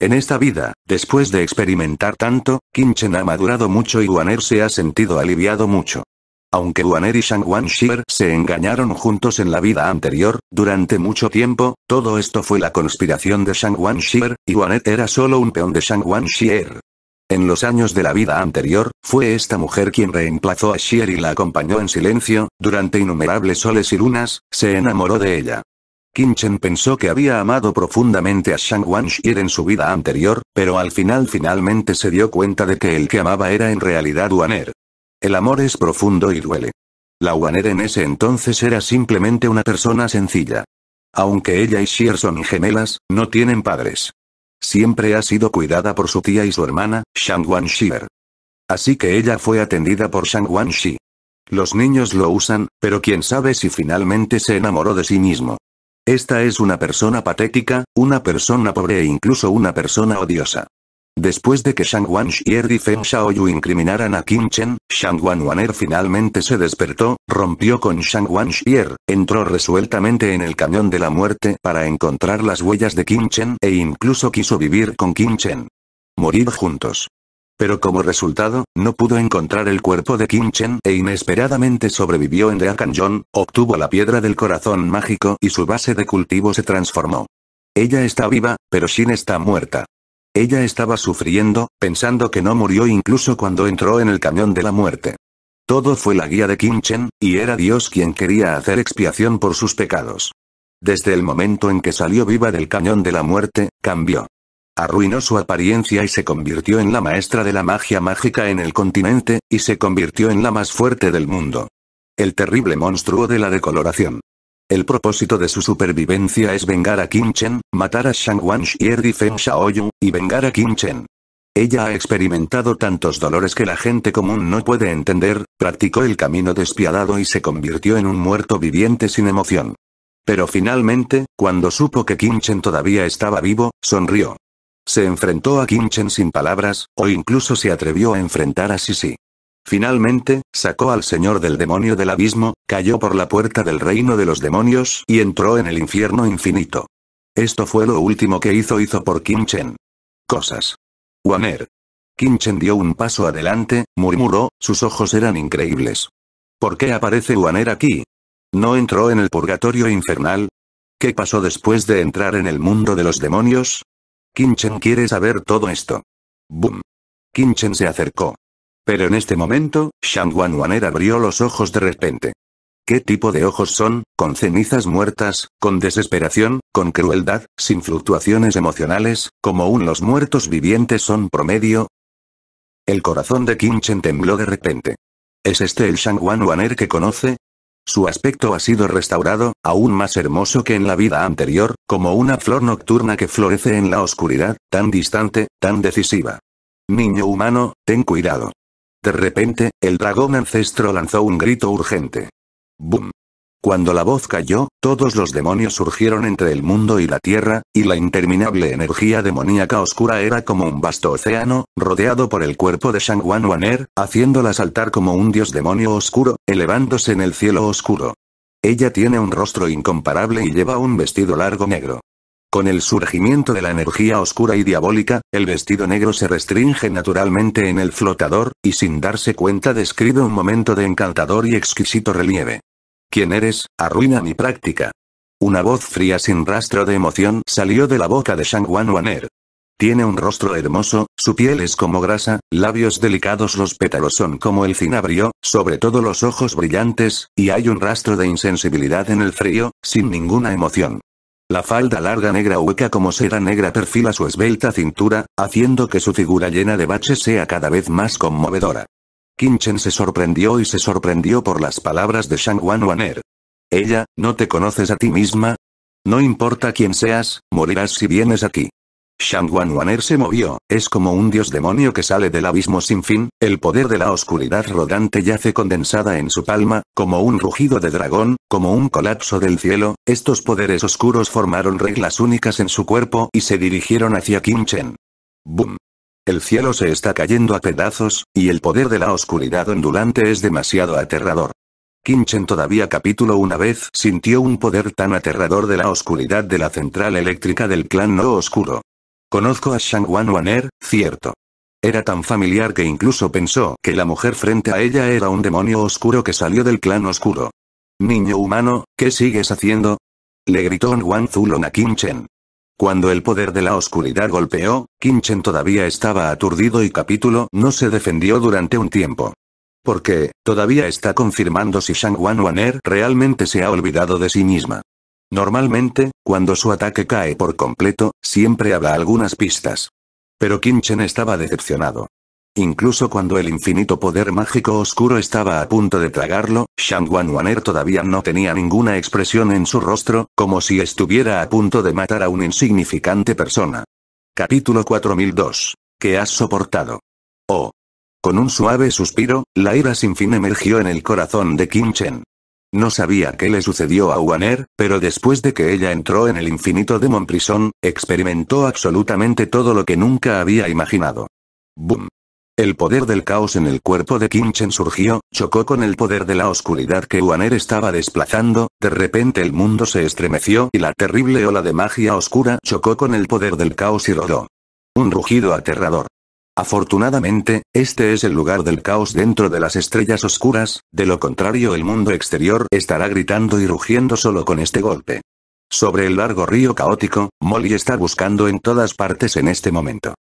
En esta vida, después de experimentar tanto, chen ha madurado mucho y Waner se ha sentido aliviado mucho. Aunque Waner y Shang Wan se engañaron juntos en la vida anterior, durante mucho tiempo, todo esto fue la conspiración de Shang Wan Shir, y Waner era solo un peón de Shang Wan en los años de la vida anterior, fue esta mujer quien reemplazó a Shier y la acompañó en silencio, durante innumerables soles y lunas, se enamoró de ella. Chen pensó que había amado profundamente a Shang Wan en su vida anterior, pero al final finalmente se dio cuenta de que el que amaba era en realidad Waner. El amor es profundo y duele. La Waner en ese entonces era simplemente una persona sencilla. Aunque ella y Shier son gemelas, no tienen padres. Siempre ha sido cuidada por su tía y su hermana, Shang Wan Shiver. Así que ella fue atendida por Shang Shi. Los niños lo usan, pero quién sabe si finalmente se enamoró de sí mismo. Esta es una persona patética, una persona pobre e incluso una persona odiosa. Después de que Shang Wan Xier y Feng Shaoyu incriminaran a Qin Chen, Shang Wan Waner finalmente se despertó, rompió con Shang Wan Xier, entró resueltamente en el cañón de la muerte para encontrar las huellas de Qin Chen e incluso quiso vivir con Qin Chen. Morir juntos. Pero como resultado, no pudo encontrar el cuerpo de Kim Chen e inesperadamente sobrevivió en cañón, obtuvo la piedra del corazón mágico y su base de cultivo se transformó. Ella está viva, pero Shin está muerta. Ella estaba sufriendo, pensando que no murió incluso cuando entró en el cañón de la muerte. Todo fue la guía de Kim Chen, y era Dios quien quería hacer expiación por sus pecados. Desde el momento en que salió viva del cañón de la muerte, cambió. Arruinó su apariencia y se convirtió en la maestra de la magia mágica en el continente, y se convirtió en la más fuerte del mundo. El terrible monstruo de la decoloración. El propósito de su supervivencia es vengar a Kim Chen, matar a Shang Wanxier y Feng Shaoyu, y vengar a Kim Chen. Ella ha experimentado tantos dolores que la gente común no puede entender, practicó el camino despiadado y se convirtió en un muerto viviente sin emoción. Pero finalmente, cuando supo que Kim Chen todavía estaba vivo, sonrió. Se enfrentó a Kim Chen sin palabras, o incluso se atrevió a enfrentar a Sisi. Finalmente, sacó al señor del demonio del abismo, cayó por la puerta del reino de los demonios y entró en el infierno infinito. Esto fue lo último que hizo hizo por Kim Chen. Cosas. Waner. Kim Chen dio un paso adelante, murmuró, sus ojos eran increíbles. ¿Por qué aparece Waner aquí? ¿No entró en el purgatorio infernal? ¿Qué pasó después de entrar en el mundo de los demonios? Chen quiere saber todo esto. Boom. Chen se acercó. Pero en este momento, Shang Waner abrió los ojos de repente. ¿Qué tipo de ojos son? Con cenizas muertas, con desesperación, con crueldad, sin fluctuaciones emocionales, como un los muertos vivientes son promedio. El corazón de Kim Chen tembló de repente. ¿Es este el Shang Waner que conoce? Su aspecto ha sido restaurado, aún más hermoso que en la vida anterior, como una flor nocturna que florece en la oscuridad, tan distante, tan decisiva. Niño humano, ten cuidado. De repente, el dragón ancestro lanzó un grito urgente. ¡Bum! Cuando la voz cayó, todos los demonios surgieron entre el mundo y la tierra, y la interminable energía demoníaca oscura era como un vasto océano, rodeado por el cuerpo de Shang Waner, haciéndola saltar como un dios demonio oscuro, elevándose en el cielo oscuro. Ella tiene un rostro incomparable y lleva un vestido largo negro. Con el surgimiento de la energía oscura y diabólica, el vestido negro se restringe naturalmente en el flotador, y sin darse cuenta describe un momento de encantador y exquisito relieve. ¿Quién eres? Arruina mi práctica. Una voz fría sin rastro de emoción salió de la boca de Shang Wan Waner. Tiene un rostro hermoso, su piel es como grasa, labios delicados los pétalos son como el cinabrio, sobre todo los ojos brillantes, y hay un rastro de insensibilidad en el frío, sin ninguna emoción. La falda larga negra hueca como seda negra perfila su esbelta cintura, haciendo que su figura llena de baches sea cada vez más conmovedora. Chen se sorprendió y se sorprendió por las palabras de Shang Wan Waner. Ella, ¿no te conoces a ti misma? No importa quién seas, morirás si vienes aquí. Shangwan Waner se movió, es como un dios demonio que sale del abismo sin fin, el poder de la oscuridad rodante yace condensada en su palma, como un rugido de dragón, como un colapso del cielo, estos poderes oscuros formaron reglas únicas en su cuerpo y se dirigieron hacia Kim Chen. ¡Boom! El cielo se está cayendo a pedazos, y el poder de la oscuridad ondulante es demasiado aterrador. Chen todavía capítulo una vez sintió un poder tan aterrador de la oscuridad de la central eléctrica del clan no oscuro. Conozco a Shang Wan Waner, cierto. Era tan familiar que incluso pensó que la mujer frente a ella era un demonio oscuro que salió del clan oscuro. Niño humano, ¿qué sigues haciendo? Le gritó Wan Zulon a Qin Chen. Cuando el poder de la oscuridad golpeó, Qin Chen todavía estaba aturdido y Capítulo no se defendió durante un tiempo. Porque, todavía está confirmando si Shang Wan Waner realmente se ha olvidado de sí misma. Normalmente, cuando su ataque cae por completo, siempre habla algunas pistas. Pero Kim Chen estaba decepcionado. Incluso cuando el infinito poder mágico oscuro estaba a punto de tragarlo, Shang Wan Waner todavía no tenía ninguna expresión en su rostro, como si estuviera a punto de matar a una insignificante persona. Capítulo 4002. ¿Qué has soportado? Oh. Con un suave suspiro, la ira sin fin emergió en el corazón de Kim Chen. No sabía qué le sucedió a Waner, pero después de que ella entró en el infinito Demon Prison, experimentó absolutamente todo lo que nunca había imaginado. ¡Boom! El poder del caos en el cuerpo de Kimchen surgió, chocó con el poder de la oscuridad que Waner estaba desplazando, de repente el mundo se estremeció y la terrible ola de magia oscura chocó con el poder del caos y rodó. Un rugido aterrador. Afortunadamente, este es el lugar del caos dentro de las estrellas oscuras, de lo contrario el mundo exterior estará gritando y rugiendo solo con este golpe. Sobre el largo río caótico, Molly está buscando en todas partes en este momento.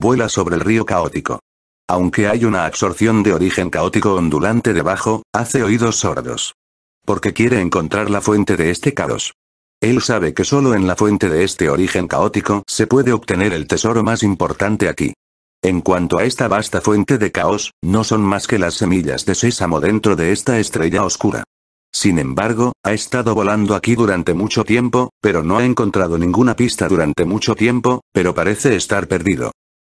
Vuela sobre el río caótico. Aunque hay una absorción de origen caótico ondulante debajo, hace oídos sordos. Porque quiere encontrar la fuente de este caos. Él sabe que solo en la fuente de este origen caótico se puede obtener el tesoro más importante aquí. En cuanto a esta vasta fuente de caos, no son más que las semillas de sésamo dentro de esta estrella oscura. Sin embargo, ha estado volando aquí durante mucho tiempo, pero no ha encontrado ninguna pista durante mucho tiempo, pero parece estar perdido.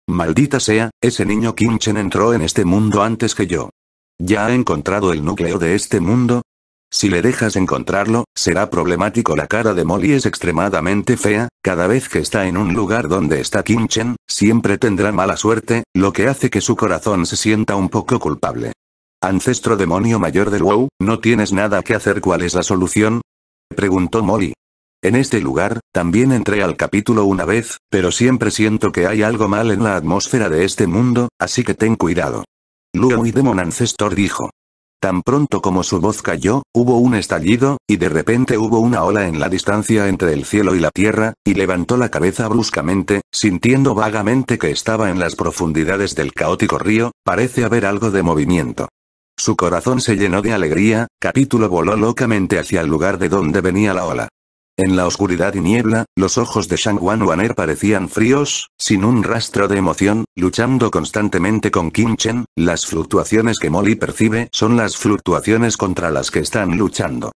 Maldita sea, ese niño Kimchen entró en este mundo antes que yo. ¿Ya ha encontrado el núcleo de este mundo? Si le dejas encontrarlo, será problemático la cara de Molly es extremadamente fea, cada vez que está en un lugar donde está Kim Chen, siempre tendrá mala suerte, lo que hace que su corazón se sienta un poco culpable. Ancestro demonio mayor de WoW, ¿no tienes nada que hacer cuál es la solución? Preguntó Molly. En este lugar, también entré al capítulo una vez, pero siempre siento que hay algo mal en la atmósfera de este mundo, así que ten cuidado. Luo y Demon Ancestor dijo. Tan pronto como su voz cayó, hubo un estallido, y de repente hubo una ola en la distancia entre el cielo y la tierra, y levantó la cabeza bruscamente, sintiendo vagamente que estaba en las profundidades del caótico río, parece haber algo de movimiento. Su corazón se llenó de alegría, Capítulo voló locamente hacia el lugar de donde venía la ola. En la oscuridad y niebla, los ojos de Shang Wan Waner parecían fríos, sin un rastro de emoción, luchando constantemente con Kim Chen, las fluctuaciones que Molly percibe son las fluctuaciones contra las que están luchando.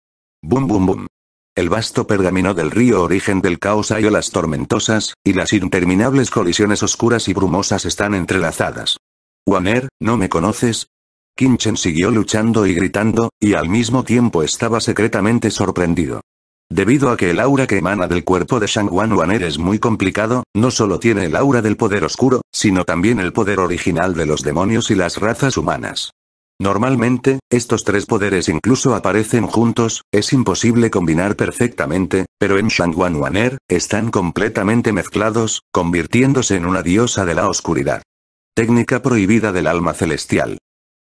Bum bum bum. El vasto pergamino del río origen del caos hay olas tormentosas, y las interminables colisiones oscuras y brumosas están entrelazadas. Waner, ¿no me conoces? Kim Chen siguió luchando y gritando, y al mismo tiempo estaba secretamente sorprendido. Debido a que el aura que emana del cuerpo de Shang Wan Waner es muy complicado, no solo tiene el aura del poder oscuro, sino también el poder original de los demonios y las razas humanas. Normalmente, estos tres poderes incluso aparecen juntos, es imposible combinar perfectamente, pero en Wan Waner, están completamente mezclados, convirtiéndose en una diosa de la oscuridad. Técnica prohibida del alma celestial.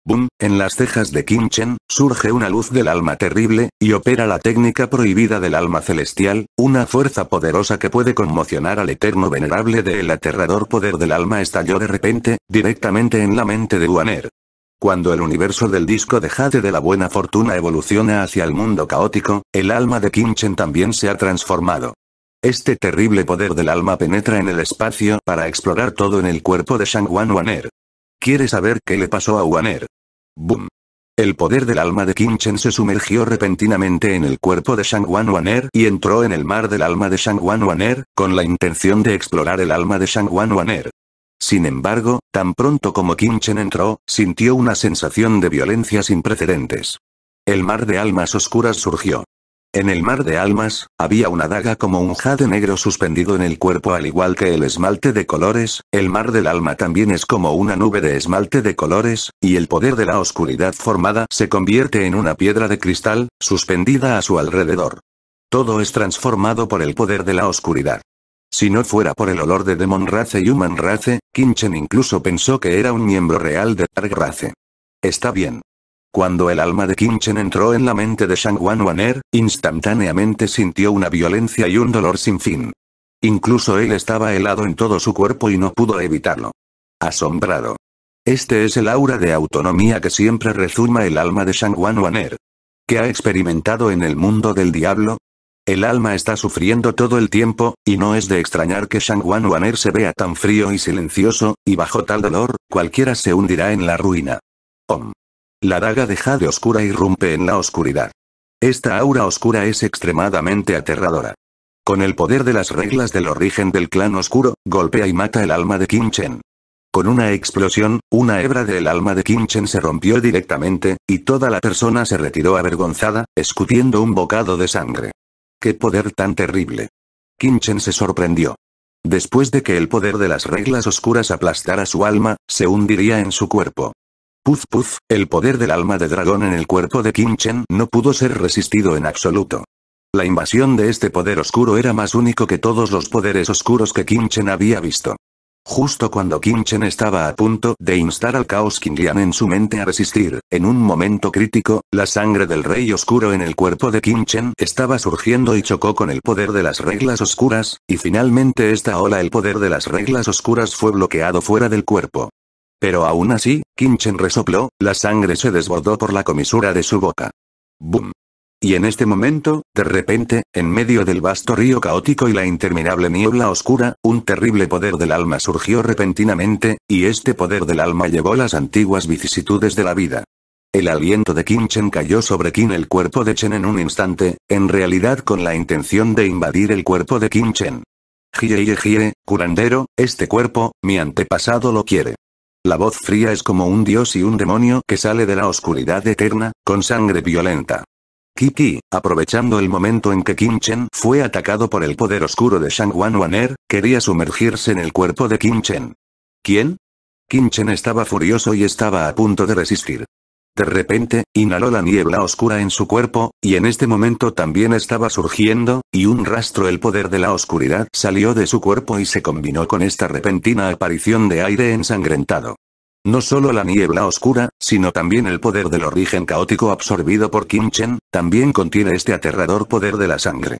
Bum, en las cejas de Kim Chen, surge una luz del alma terrible, y opera la técnica prohibida del alma celestial, una fuerza poderosa que puede conmocionar al eterno venerable del aterrador poder del alma estalló de repente, directamente en la mente de Waner. Cuando el universo del disco de Jade de la Buena Fortuna evoluciona hacia el mundo caótico, el alma de Kim Chen también se ha transformado. Este terrible poder del alma penetra en el espacio para explorar todo en el cuerpo de Shang Wan Waner. Quiere saber qué le pasó a Waner. Boom. El poder del alma de Kim Chen se sumergió repentinamente en el cuerpo de Shang Wan Waner y entró en el mar del alma de Shang Wan Waner, con la intención de explorar el alma de Shang Wan Waner. Sin embargo, tan pronto como Kim Chen entró, sintió una sensación de violencia sin precedentes. El mar de almas oscuras surgió. En el mar de almas, había una daga como un jade negro suspendido en el cuerpo al igual que el esmalte de colores, el mar del alma también es como una nube de esmalte de colores, y el poder de la oscuridad formada se convierte en una piedra de cristal, suspendida a su alrededor. Todo es transformado por el poder de la oscuridad. Si no fuera por el olor de Demon Race y Human Race, Kinchen incluso pensó que era un miembro real de Dark Race. Está bien. Cuando el alma de Chen entró en la mente de Shang Wan Waner, instantáneamente sintió una violencia y un dolor sin fin. Incluso él estaba helado en todo su cuerpo y no pudo evitarlo. Asombrado. Este es el aura de autonomía que siempre rezuma el alma de Shang Wan Waner. ¿Qué ha experimentado en el mundo del diablo? El alma está sufriendo todo el tiempo, y no es de extrañar que Shang Wan Waner se vea tan frío y silencioso, y bajo tal dolor, cualquiera se hundirá en la ruina. Om. La daga de oscura y irrumpe en la oscuridad. Esta aura oscura es extremadamente aterradora. Con el poder de las reglas del origen del clan oscuro, golpea y mata el alma de Kim Chen. Con una explosión, una hebra del alma de Kim Chen se rompió directamente, y toda la persona se retiró avergonzada, escupiendo un bocado de sangre. ¡Qué poder tan terrible! Kim Chen se sorprendió. Después de que el poder de las reglas oscuras aplastara su alma, se hundiría en su cuerpo. Puf puf, el poder del alma de dragón en el cuerpo de Kinchen no pudo ser resistido en absoluto. La invasión de este poder oscuro era más único que todos los poderes oscuros que Kinchen había visto. Justo cuando Kinchen estaba a punto de instar al caos Qinglian en su mente a resistir, en un momento crítico, la sangre del rey oscuro en el cuerpo de Kinchen estaba surgiendo y chocó con el poder de las reglas oscuras, y finalmente esta ola el poder de las reglas oscuras fue bloqueado fuera del cuerpo. Pero aún así, Kinchen resopló, la sangre se desbordó por la comisura de su boca. ¡Bum! Y en este momento, de repente, en medio del vasto río caótico y la interminable niebla oscura, un terrible poder del alma surgió repentinamente, y este poder del alma llevó las antiguas vicisitudes de la vida. El aliento de Kinchen cayó sobre Kim el cuerpo de Chen en un instante, en realidad con la intención de invadir el cuerpo de Kinchen. Chen. Gire, curandero, este cuerpo, mi antepasado lo quiere. La voz fría es como un dios y un demonio que sale de la oscuridad eterna, con sangre violenta. Kiki, aprovechando el momento en que Kim Chen fue atacado por el poder oscuro de Shang Wan Waner, quería sumergirse en el cuerpo de Kim Chen. ¿Quién? Kim Chen estaba furioso y estaba a punto de resistir. De repente, inhaló la niebla oscura en su cuerpo, y en este momento también estaba surgiendo, y un rastro el poder de la oscuridad salió de su cuerpo y se combinó con esta repentina aparición de aire ensangrentado. No solo la niebla oscura, sino también el poder del origen caótico absorbido por Kim Chen, también contiene este aterrador poder de la sangre.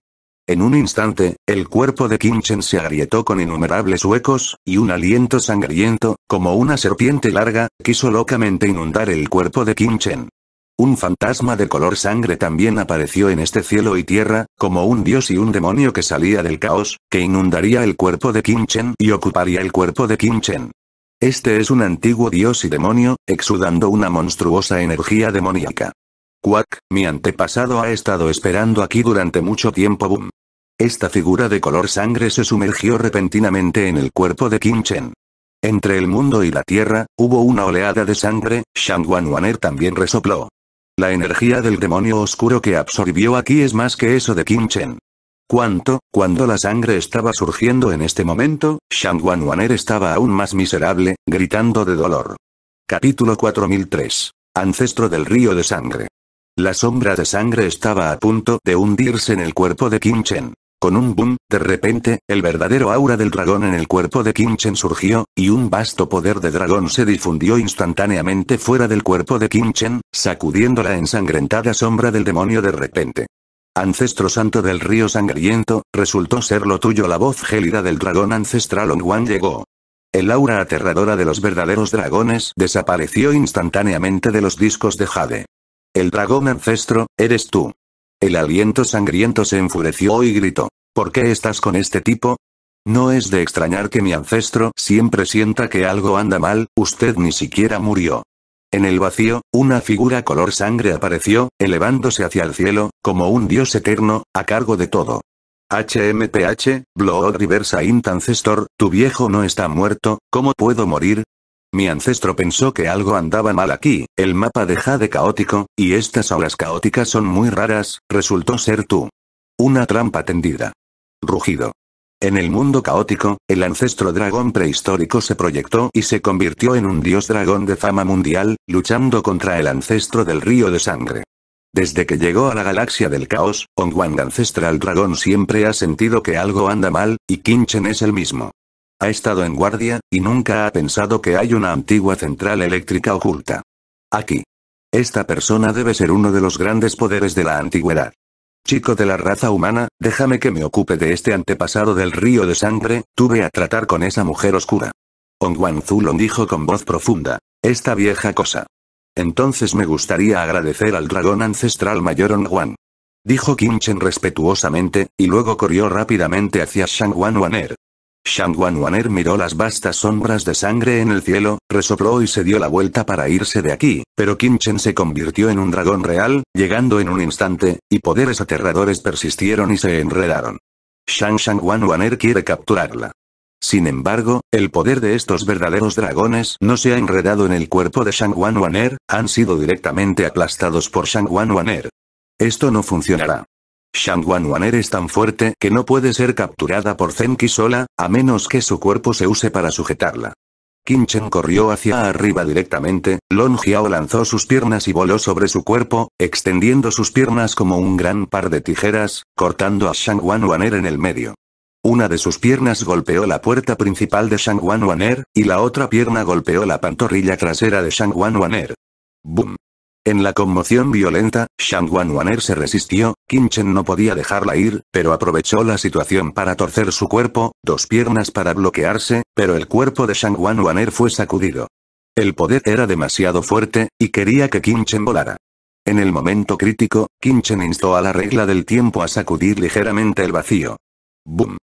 En un instante, el cuerpo de Kinchen se agrietó con innumerables huecos, y un aliento sangriento, como una serpiente larga, quiso locamente inundar el cuerpo de Kinchen. Un fantasma de color sangre también apareció en este cielo y tierra, como un dios y un demonio que salía del caos, que inundaría el cuerpo de Kinchen y ocuparía el cuerpo de Kinchen. Este es un antiguo dios y demonio, exudando una monstruosa energía demoníaca. Quack, mi antepasado ha estado esperando aquí durante mucho tiempo. Boom. Esta figura de color sangre se sumergió repentinamente en el cuerpo de Kim Chen. Entre el mundo y la tierra, hubo una oleada de sangre, Shang Wanwaner también resopló. La energía del demonio oscuro que absorbió aquí es más que eso de Kim Chen. ¿Cuánto? Cuando la sangre estaba surgiendo en este momento, Shang Wanwaner estaba aún más miserable, gritando de dolor. Capítulo 4003. Ancestro del río de sangre. La sombra de sangre estaba a punto de hundirse en el cuerpo de Kim Chen. Con un boom, de repente, el verdadero aura del dragón en el cuerpo de Kim Chen surgió, y un vasto poder de dragón se difundió instantáneamente fuera del cuerpo de Kim Chen, sacudiendo la ensangrentada sombra del demonio de repente. Ancestro santo del río sangriento, resultó ser lo tuyo la voz gélida del dragón ancestral Onguan llegó. El aura aterradora de los verdaderos dragones desapareció instantáneamente de los discos de Jade. El dragón ancestro, eres tú. El aliento sangriento se enfureció y gritó. ¿Por qué estás con este tipo? No es de extrañar que mi ancestro siempre sienta que algo anda mal, usted ni siquiera murió. En el vacío, una figura color sangre apareció, elevándose hacia el cielo, como un dios eterno, a cargo de todo. HMPH, Blood Reversa Int Ancestor, tu viejo no está muerto, ¿cómo puedo morir? Mi ancestro pensó que algo andaba mal aquí, el mapa deja de caótico, y estas aulas caóticas son muy raras, resultó ser tú. Una trampa tendida. Rugido. En el mundo caótico, el ancestro dragón prehistórico se proyectó y se convirtió en un dios dragón de fama mundial, luchando contra el ancestro del río de sangre. Desde que llegó a la galaxia del caos, Ongwang Ancestral Dragón siempre ha sentido que algo anda mal, y Kinchen es el mismo. Ha estado en guardia, y nunca ha pensado que hay una antigua central eléctrica oculta. Aquí. Esta persona debe ser uno de los grandes poderes de la antigüedad. Chico de la raza humana, déjame que me ocupe de este antepasado del río de sangre, tuve a tratar con esa mujer oscura. Onguan Zulon dijo con voz profunda. Esta vieja cosa. Entonces me gustaría agradecer al dragón ancestral mayor Wan. Dijo Kim Chen respetuosamente, y luego corrió rápidamente hacia Shang Wan Waner. Wan Waner miró las vastas sombras de sangre en el cielo, resopló y se dio la vuelta para irse de aquí, pero Chen se convirtió en un dragón real, llegando en un instante, y poderes aterradores persistieron y se enredaron. Shang Wan Waner quiere capturarla. Sin embargo, el poder de estos verdaderos dragones no se ha enredado en el cuerpo de Wan Waner, han sido directamente aplastados por Wan Waner. Esto no funcionará. Shang Waner es tan fuerte que no puede ser capturada por Zenki sola, a menos que su cuerpo se use para sujetarla. Chen corrió hacia arriba directamente, Long Jiao lanzó sus piernas y voló sobre su cuerpo, extendiendo sus piernas como un gran par de tijeras, cortando a Shang Waner en el medio. Una de sus piernas golpeó la puerta principal de Shang Waner, y la otra pierna golpeó la pantorrilla trasera de Shang Waner. ¡Bum! En la conmoción violenta, Shang Waner se resistió, Chen no podía dejarla ir, pero aprovechó la situación para torcer su cuerpo, dos piernas para bloquearse, pero el cuerpo de Shang Waner fue sacudido. El poder era demasiado fuerte, y quería que Chen volara. En el momento crítico, Chen instó a la regla del tiempo a sacudir ligeramente el vacío. ¡Bum!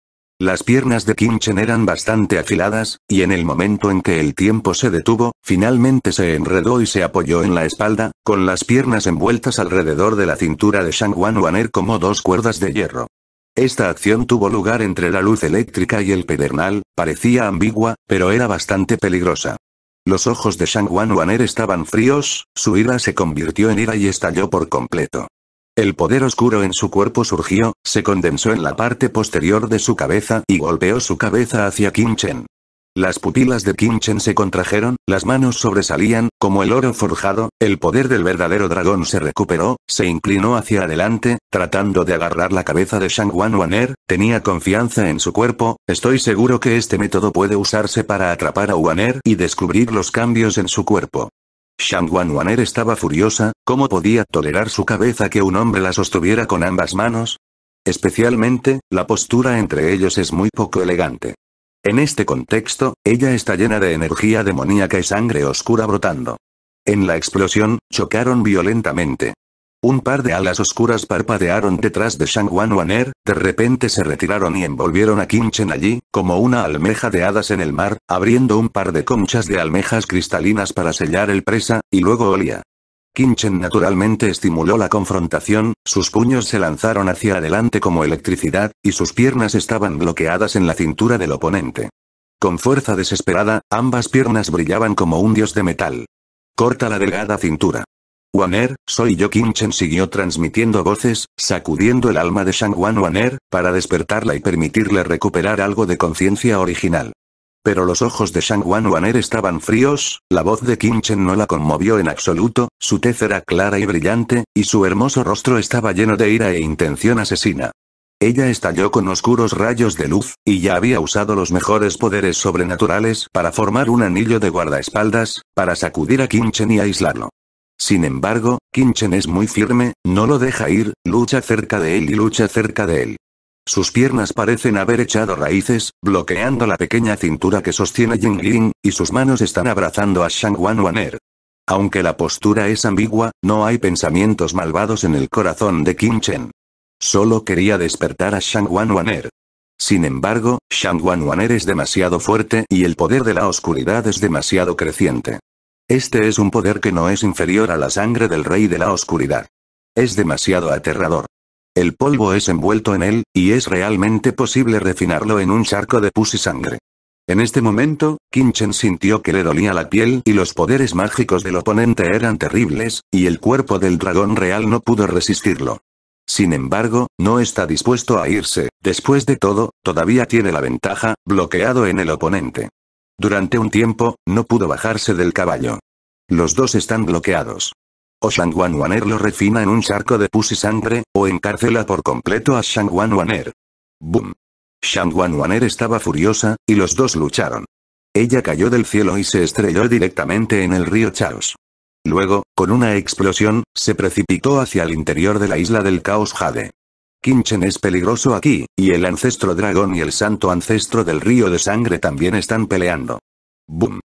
Las piernas de Kinchen eran bastante afiladas, y en el momento en que el tiempo se detuvo, finalmente se enredó y se apoyó en la espalda, con las piernas envueltas alrededor de la cintura de Shang Wan Waner como dos cuerdas de hierro. Esta acción tuvo lugar entre la luz eléctrica y el pedernal, parecía ambigua, pero era bastante peligrosa. Los ojos de Shang Wan Waner estaban fríos, su ira se convirtió en ira y estalló por completo. El poder oscuro en su cuerpo surgió, se condensó en la parte posterior de su cabeza y golpeó su cabeza hacia Kim Chen. Las pupilas de Kim Chen se contrajeron, las manos sobresalían, como el oro forjado, el poder del verdadero dragón se recuperó, se inclinó hacia adelante, tratando de agarrar la cabeza de Shang Wan Waner, tenía confianza en su cuerpo, estoy seguro que este método puede usarse para atrapar a Waner y descubrir los cambios en su cuerpo. Shang Waner estaba furiosa, ¿cómo podía tolerar su cabeza que un hombre la sostuviera con ambas manos? Especialmente, la postura entre ellos es muy poco elegante. En este contexto, ella está llena de energía demoníaca y sangre oscura brotando. En la explosión, chocaron violentamente. Un par de alas oscuras parpadearon detrás de Shang Wan Waner, de repente se retiraron y envolvieron a Qin Chen allí, como una almeja de hadas en el mar, abriendo un par de conchas de almejas cristalinas para sellar el presa, y luego olía. Qin Chen naturalmente estimuló la confrontación, sus puños se lanzaron hacia adelante como electricidad, y sus piernas estaban bloqueadas en la cintura del oponente. Con fuerza desesperada, ambas piernas brillaban como un dios de metal. Corta la delgada cintura. Waner, soy yo Kim siguió transmitiendo voces, sacudiendo el alma de Shang Wan Waner, para despertarla y permitirle recuperar algo de conciencia original. Pero los ojos de Shang Wan Waner estaban fríos, la voz de Kim no la conmovió en absoluto, su tez era clara y brillante, y su hermoso rostro estaba lleno de ira e intención asesina. Ella estalló con oscuros rayos de luz, y ya había usado los mejores poderes sobrenaturales para formar un anillo de guardaespaldas, para sacudir a Kimchen y aislarlo. Sin embargo, Kinchen es muy firme, no lo deja ir, lucha cerca de él y lucha cerca de él. Sus piernas parecen haber echado raíces, bloqueando la pequeña cintura que sostiene Ying, y sus manos están abrazando a Shang Wan Waner. Aunque la postura es ambigua, no hay pensamientos malvados en el corazón de Qin Chen. Solo quería despertar a Shang Wan Waner. Sin embargo, Shang Wan Waner es demasiado fuerte y el poder de la oscuridad es demasiado creciente. Este es un poder que no es inferior a la sangre del rey de la oscuridad. Es demasiado aterrador. El polvo es envuelto en él, y es realmente posible refinarlo en un charco de pus y sangre. En este momento, Kinchen sintió que le dolía la piel y los poderes mágicos del oponente eran terribles, y el cuerpo del dragón real no pudo resistirlo. Sin embargo, no está dispuesto a irse, después de todo, todavía tiene la ventaja, bloqueado en el oponente. Durante un tiempo, no pudo bajarse del caballo. Los dos están bloqueados. O Shang Waner lo refina en un charco de pus y sangre, o encarcela por completo a Shang Waner. ¡Bum! Shang Waner estaba furiosa, y los dos lucharon. Ella cayó del cielo y se estrelló directamente en el río Chaos. Luego, con una explosión, se precipitó hacia el interior de la isla del Caos Jade. Kinchen es peligroso aquí, y el ancestro dragón y el santo ancestro del río de sangre también están peleando. Boom.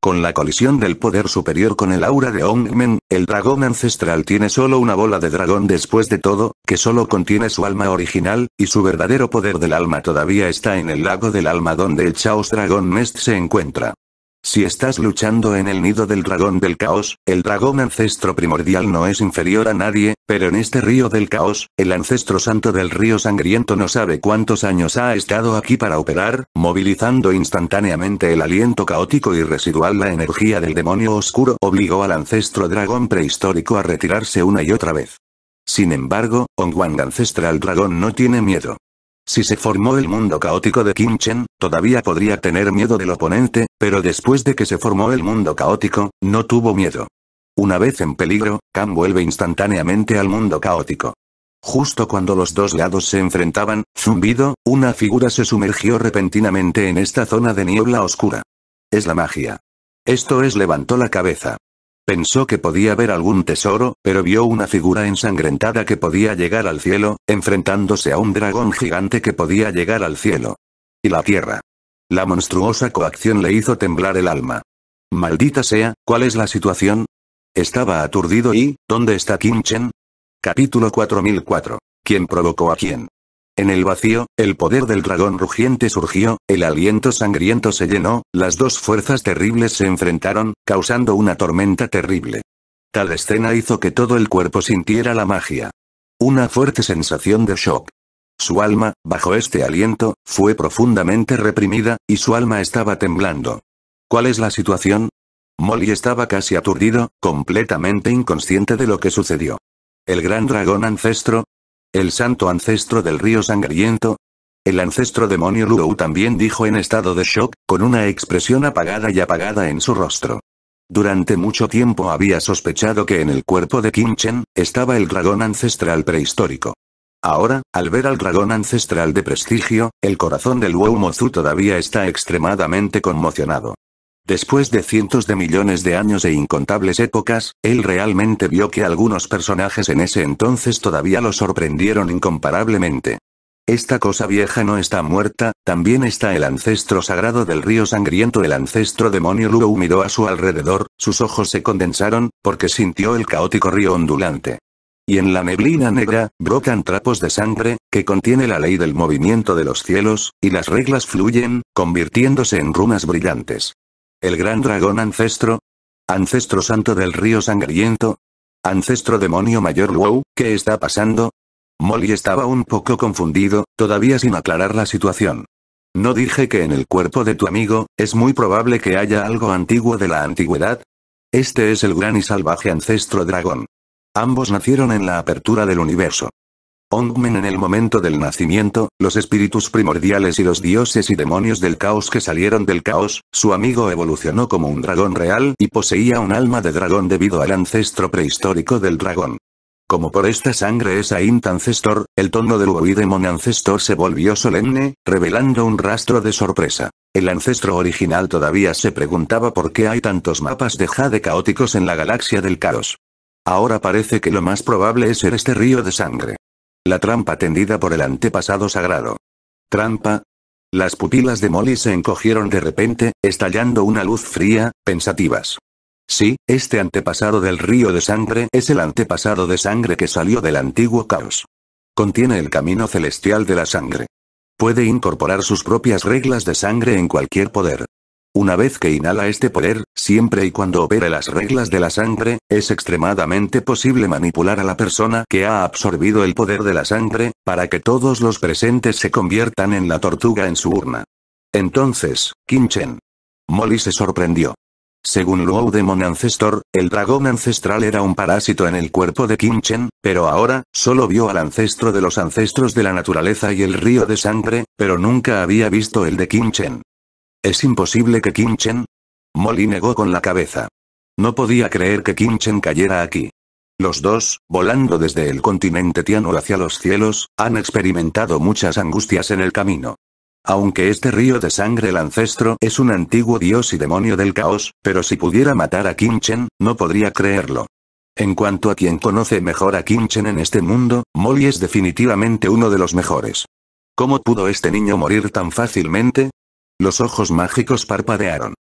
Con la colisión del poder superior con el aura de Ongmen, el dragón ancestral tiene solo una bola de dragón después de todo, que solo contiene su alma original, y su verdadero poder del alma todavía está en el lago del alma donde el Chaos Dragon Nest se encuentra. Si estás luchando en el nido del dragón del caos, el dragón ancestro primordial no es inferior a nadie, pero en este río del caos, el ancestro santo del río sangriento no sabe cuántos años ha estado aquí para operar, movilizando instantáneamente el aliento caótico y residual la energía del demonio oscuro obligó al ancestro dragón prehistórico a retirarse una y otra vez. Sin embargo, Ongwang ancestral dragón no tiene miedo. Si se formó el mundo caótico de Kimchen, todavía podría tener miedo del oponente, pero después de que se formó el mundo caótico, no tuvo miedo. Una vez en peligro, Kan vuelve instantáneamente al mundo caótico. Justo cuando los dos lados se enfrentaban, zumbido, una figura se sumergió repentinamente en esta zona de niebla oscura. Es la magia. Esto es levantó la cabeza. Pensó que podía ver algún tesoro, pero vio una figura ensangrentada que podía llegar al cielo, enfrentándose a un dragón gigante que podía llegar al cielo. Y la tierra. La monstruosa coacción le hizo temblar el alma. Maldita sea, ¿cuál es la situación? Estaba aturdido y, ¿dónde está Kim Chen? Capítulo 4004. ¿Quién provocó a quién? En el vacío, el poder del dragón rugiente surgió, el aliento sangriento se llenó, las dos fuerzas terribles se enfrentaron, causando una tormenta terrible. Tal escena hizo que todo el cuerpo sintiera la magia. Una fuerte sensación de shock. Su alma, bajo este aliento, fue profundamente reprimida, y su alma estaba temblando. ¿Cuál es la situación? Molly estaba casi aturdido, completamente inconsciente de lo que sucedió. El gran dragón ancestro, el santo ancestro del río sangriento. El ancestro demonio Ruo también dijo en estado de shock, con una expresión apagada y apagada en su rostro. Durante mucho tiempo había sospechado que en el cuerpo de Kim Chen, estaba el dragón ancestral prehistórico. Ahora, al ver al dragón ancestral de prestigio, el corazón del Luo Mozu todavía está extremadamente conmocionado. Después de cientos de millones de años e incontables épocas, él realmente vio que algunos personajes en ese entonces todavía lo sorprendieron incomparablemente. Esta cosa vieja no está muerta, también está el ancestro sagrado del río sangriento. El ancestro demonio Luo miró a su alrededor, sus ojos se condensaron, porque sintió el caótico río ondulante. Y en la neblina negra, brocan trapos de sangre, que contiene la ley del movimiento de los cielos, y las reglas fluyen, convirtiéndose en runas brillantes. El gran dragón ancestro. Ancestro santo del río sangriento. Ancestro demonio mayor wow, ¿qué está pasando? Molly estaba un poco confundido, todavía sin aclarar la situación. ¿No dije que en el cuerpo de tu amigo, es muy probable que haya algo antiguo de la antigüedad? Este es el gran y salvaje ancestro dragón. Ambos nacieron en la apertura del universo. Ongmen en el momento del nacimiento, los espíritus primordiales y los dioses y demonios del caos que salieron del caos, su amigo evolucionó como un dragón real y poseía un alma de dragón debido al ancestro prehistórico del dragón. Como por esta sangre es Aint Ancestor, el tono del Uidemon Ancestor se volvió solemne, revelando un rastro de sorpresa. El ancestro original todavía se preguntaba por qué hay tantos mapas de Jade caóticos en la galaxia del caos. Ahora parece que lo más probable es ser este río de sangre. La trampa tendida por el antepasado sagrado. Trampa. Las pupilas de Molly se encogieron de repente, estallando una luz fría, pensativas. Sí, este antepasado del río de sangre es el antepasado de sangre que salió del antiguo caos. Contiene el camino celestial de la sangre. Puede incorporar sus propias reglas de sangre en cualquier poder, una vez que inhala este poder, siempre y cuando opere las reglas de la sangre, es extremadamente posible manipular a la persona que ha absorbido el poder de la sangre, para que todos los presentes se conviertan en la tortuga en su urna. Entonces, Chen. Molly se sorprendió. Según Luo Demon Ancestor, el dragón ancestral era un parásito en el cuerpo de Chen, pero ahora, solo vio al ancestro de los ancestros de la naturaleza y el río de sangre, pero nunca había visto el de Chen. ¿Es imposible que Kim Molly negó con la cabeza. No podía creer que Kim cayera aquí. Los dos, volando desde el continente Tiano hacia los cielos, han experimentado muchas angustias en el camino. Aunque este río de sangre el ancestro es un antiguo dios y demonio del caos, pero si pudiera matar a Kim no podría creerlo. En cuanto a quien conoce mejor a Kim en este mundo, Molly es definitivamente uno de los mejores. ¿Cómo pudo este niño morir tan fácilmente? Los ojos mágicos parpadearon.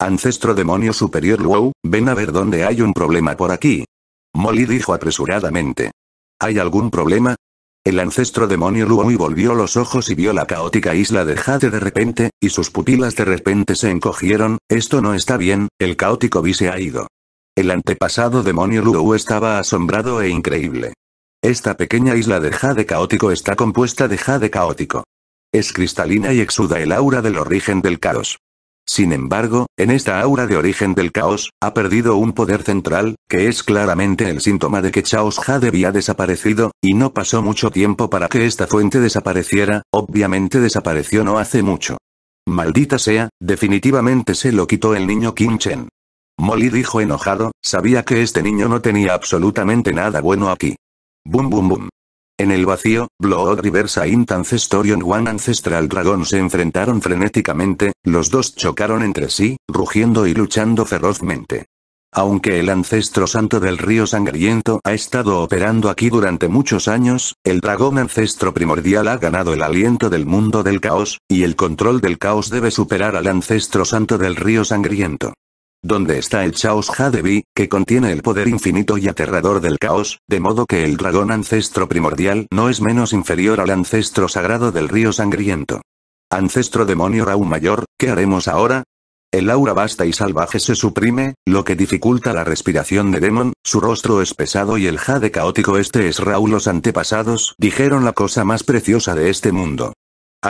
Ancestro demonio superior Luo, ven a ver dónde hay un problema por aquí. Molly dijo apresuradamente. ¿Hay algún problema? El ancestro demonio y volvió los ojos y vio la caótica isla de Jade de repente, y sus pupilas de repente se encogieron, esto no está bien, el caótico Vi se ha ido. El antepasado demonio Luo estaba asombrado e increíble. Esta pequeña isla de Jade caótico está compuesta de Jade caótico. Es cristalina y exuda el aura del origen del caos. Sin embargo, en esta aura de origen del caos, ha perdido un poder central, que es claramente el síntoma de que Chaos Jade había desaparecido, y no pasó mucho tiempo para que esta fuente desapareciera, obviamente desapareció no hace mucho. Maldita sea, definitivamente se lo quitó el niño Kim Chen. Molly dijo enojado, sabía que este niño no tenía absolutamente nada bueno aquí. Bum bum bum. En el vacío, Blood River Saint y One Ancestral Dragón, se enfrentaron frenéticamente, los dos chocaron entre sí, rugiendo y luchando ferozmente. Aunque el ancestro santo del río sangriento ha estado operando aquí durante muchos años, el dragón ancestro primordial ha ganado el aliento del mundo del caos, y el control del caos debe superar al ancestro santo del río sangriento donde está el Chaos Jadebi, que contiene el poder infinito y aterrador del caos, de modo que el dragón ancestro primordial no es menos inferior al ancestro sagrado del río sangriento. Ancestro demonio Raúl mayor, ¿qué haremos ahora? El aura vasta y salvaje se suprime, lo que dificulta la respiración de Demon, su rostro es pesado y el jade caótico este es Raúl los antepasados, dijeron la cosa más preciosa de este mundo.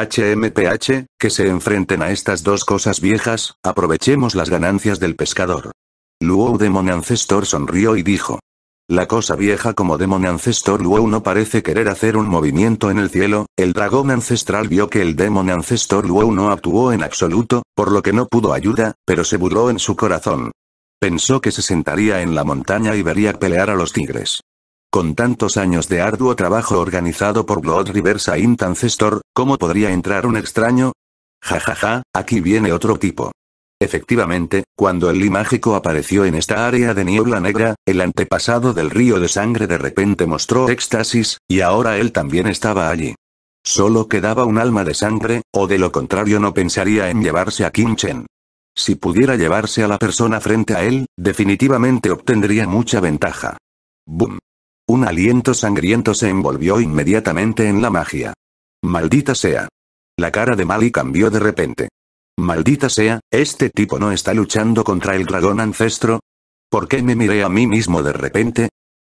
HMPH, que se enfrenten a estas dos cosas viejas, aprovechemos las ganancias del pescador. Luo Demon Ancestor sonrió y dijo. La cosa vieja como Demon Ancestor Luo no parece querer hacer un movimiento en el cielo, el dragón ancestral vio que el Demon Ancestor Luo no actuó en absoluto, por lo que no pudo ayuda, pero se burló en su corazón. Pensó que se sentaría en la montaña y vería pelear a los tigres. Con tantos años de arduo trabajo organizado por Blood River Saint Ancestor, ¿cómo podría entrar un extraño? Jajaja, ja, ja, aquí viene otro tipo. Efectivamente, cuando el Li mágico apareció en esta área de niebla negra, el antepasado del río de sangre de repente mostró éxtasis, y ahora él también estaba allí. Solo quedaba un alma de sangre, o de lo contrario no pensaría en llevarse a Kim Chen. Si pudiera llevarse a la persona frente a él, definitivamente obtendría mucha ventaja. Boom. Un aliento sangriento se envolvió inmediatamente en la magia. Maldita sea. La cara de Mali cambió de repente. Maldita sea, este tipo no está luchando contra el dragón ancestro. ¿Por qué me miré a mí mismo de repente?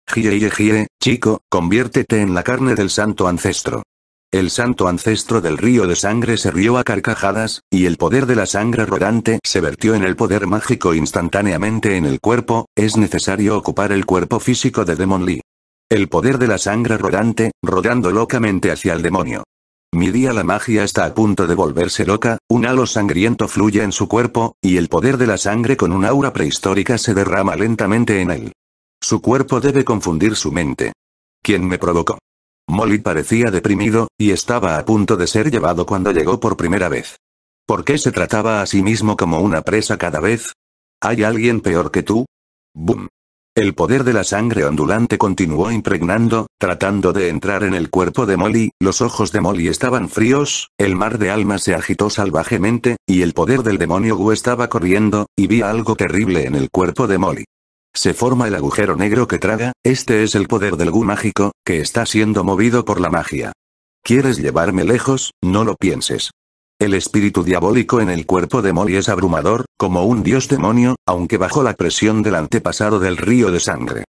Gire, chico, conviértete en la carne del santo ancestro. El santo ancestro del río de sangre se rió a carcajadas, y el poder de la sangre rodante se vertió en el poder mágico instantáneamente en el cuerpo, es necesario ocupar el cuerpo físico de Demon Lee. El poder de la sangre rodante, rodando locamente hacia el demonio. Mi día la magia está a punto de volverse loca, un halo sangriento fluye en su cuerpo, y el poder de la sangre con un aura prehistórica se derrama lentamente en él. Su cuerpo debe confundir su mente. ¿Quién me provocó? Molly parecía deprimido, y estaba a punto de ser llevado cuando llegó por primera vez. ¿Por qué se trataba a sí mismo como una presa cada vez? ¿Hay alguien peor que tú? Boom. El poder de la sangre ondulante continuó impregnando, tratando de entrar en el cuerpo de Molly, los ojos de Molly estaban fríos, el mar de almas se agitó salvajemente, y el poder del demonio Gu estaba corriendo, y vi algo terrible en el cuerpo de Molly. Se forma el agujero negro que traga, este es el poder del Gu mágico, que está siendo movido por la magia. ¿Quieres llevarme lejos? No lo pienses. El espíritu diabólico en el cuerpo de Molly es abrumador, como un dios demonio, aunque bajo la presión del antepasado del río de sangre.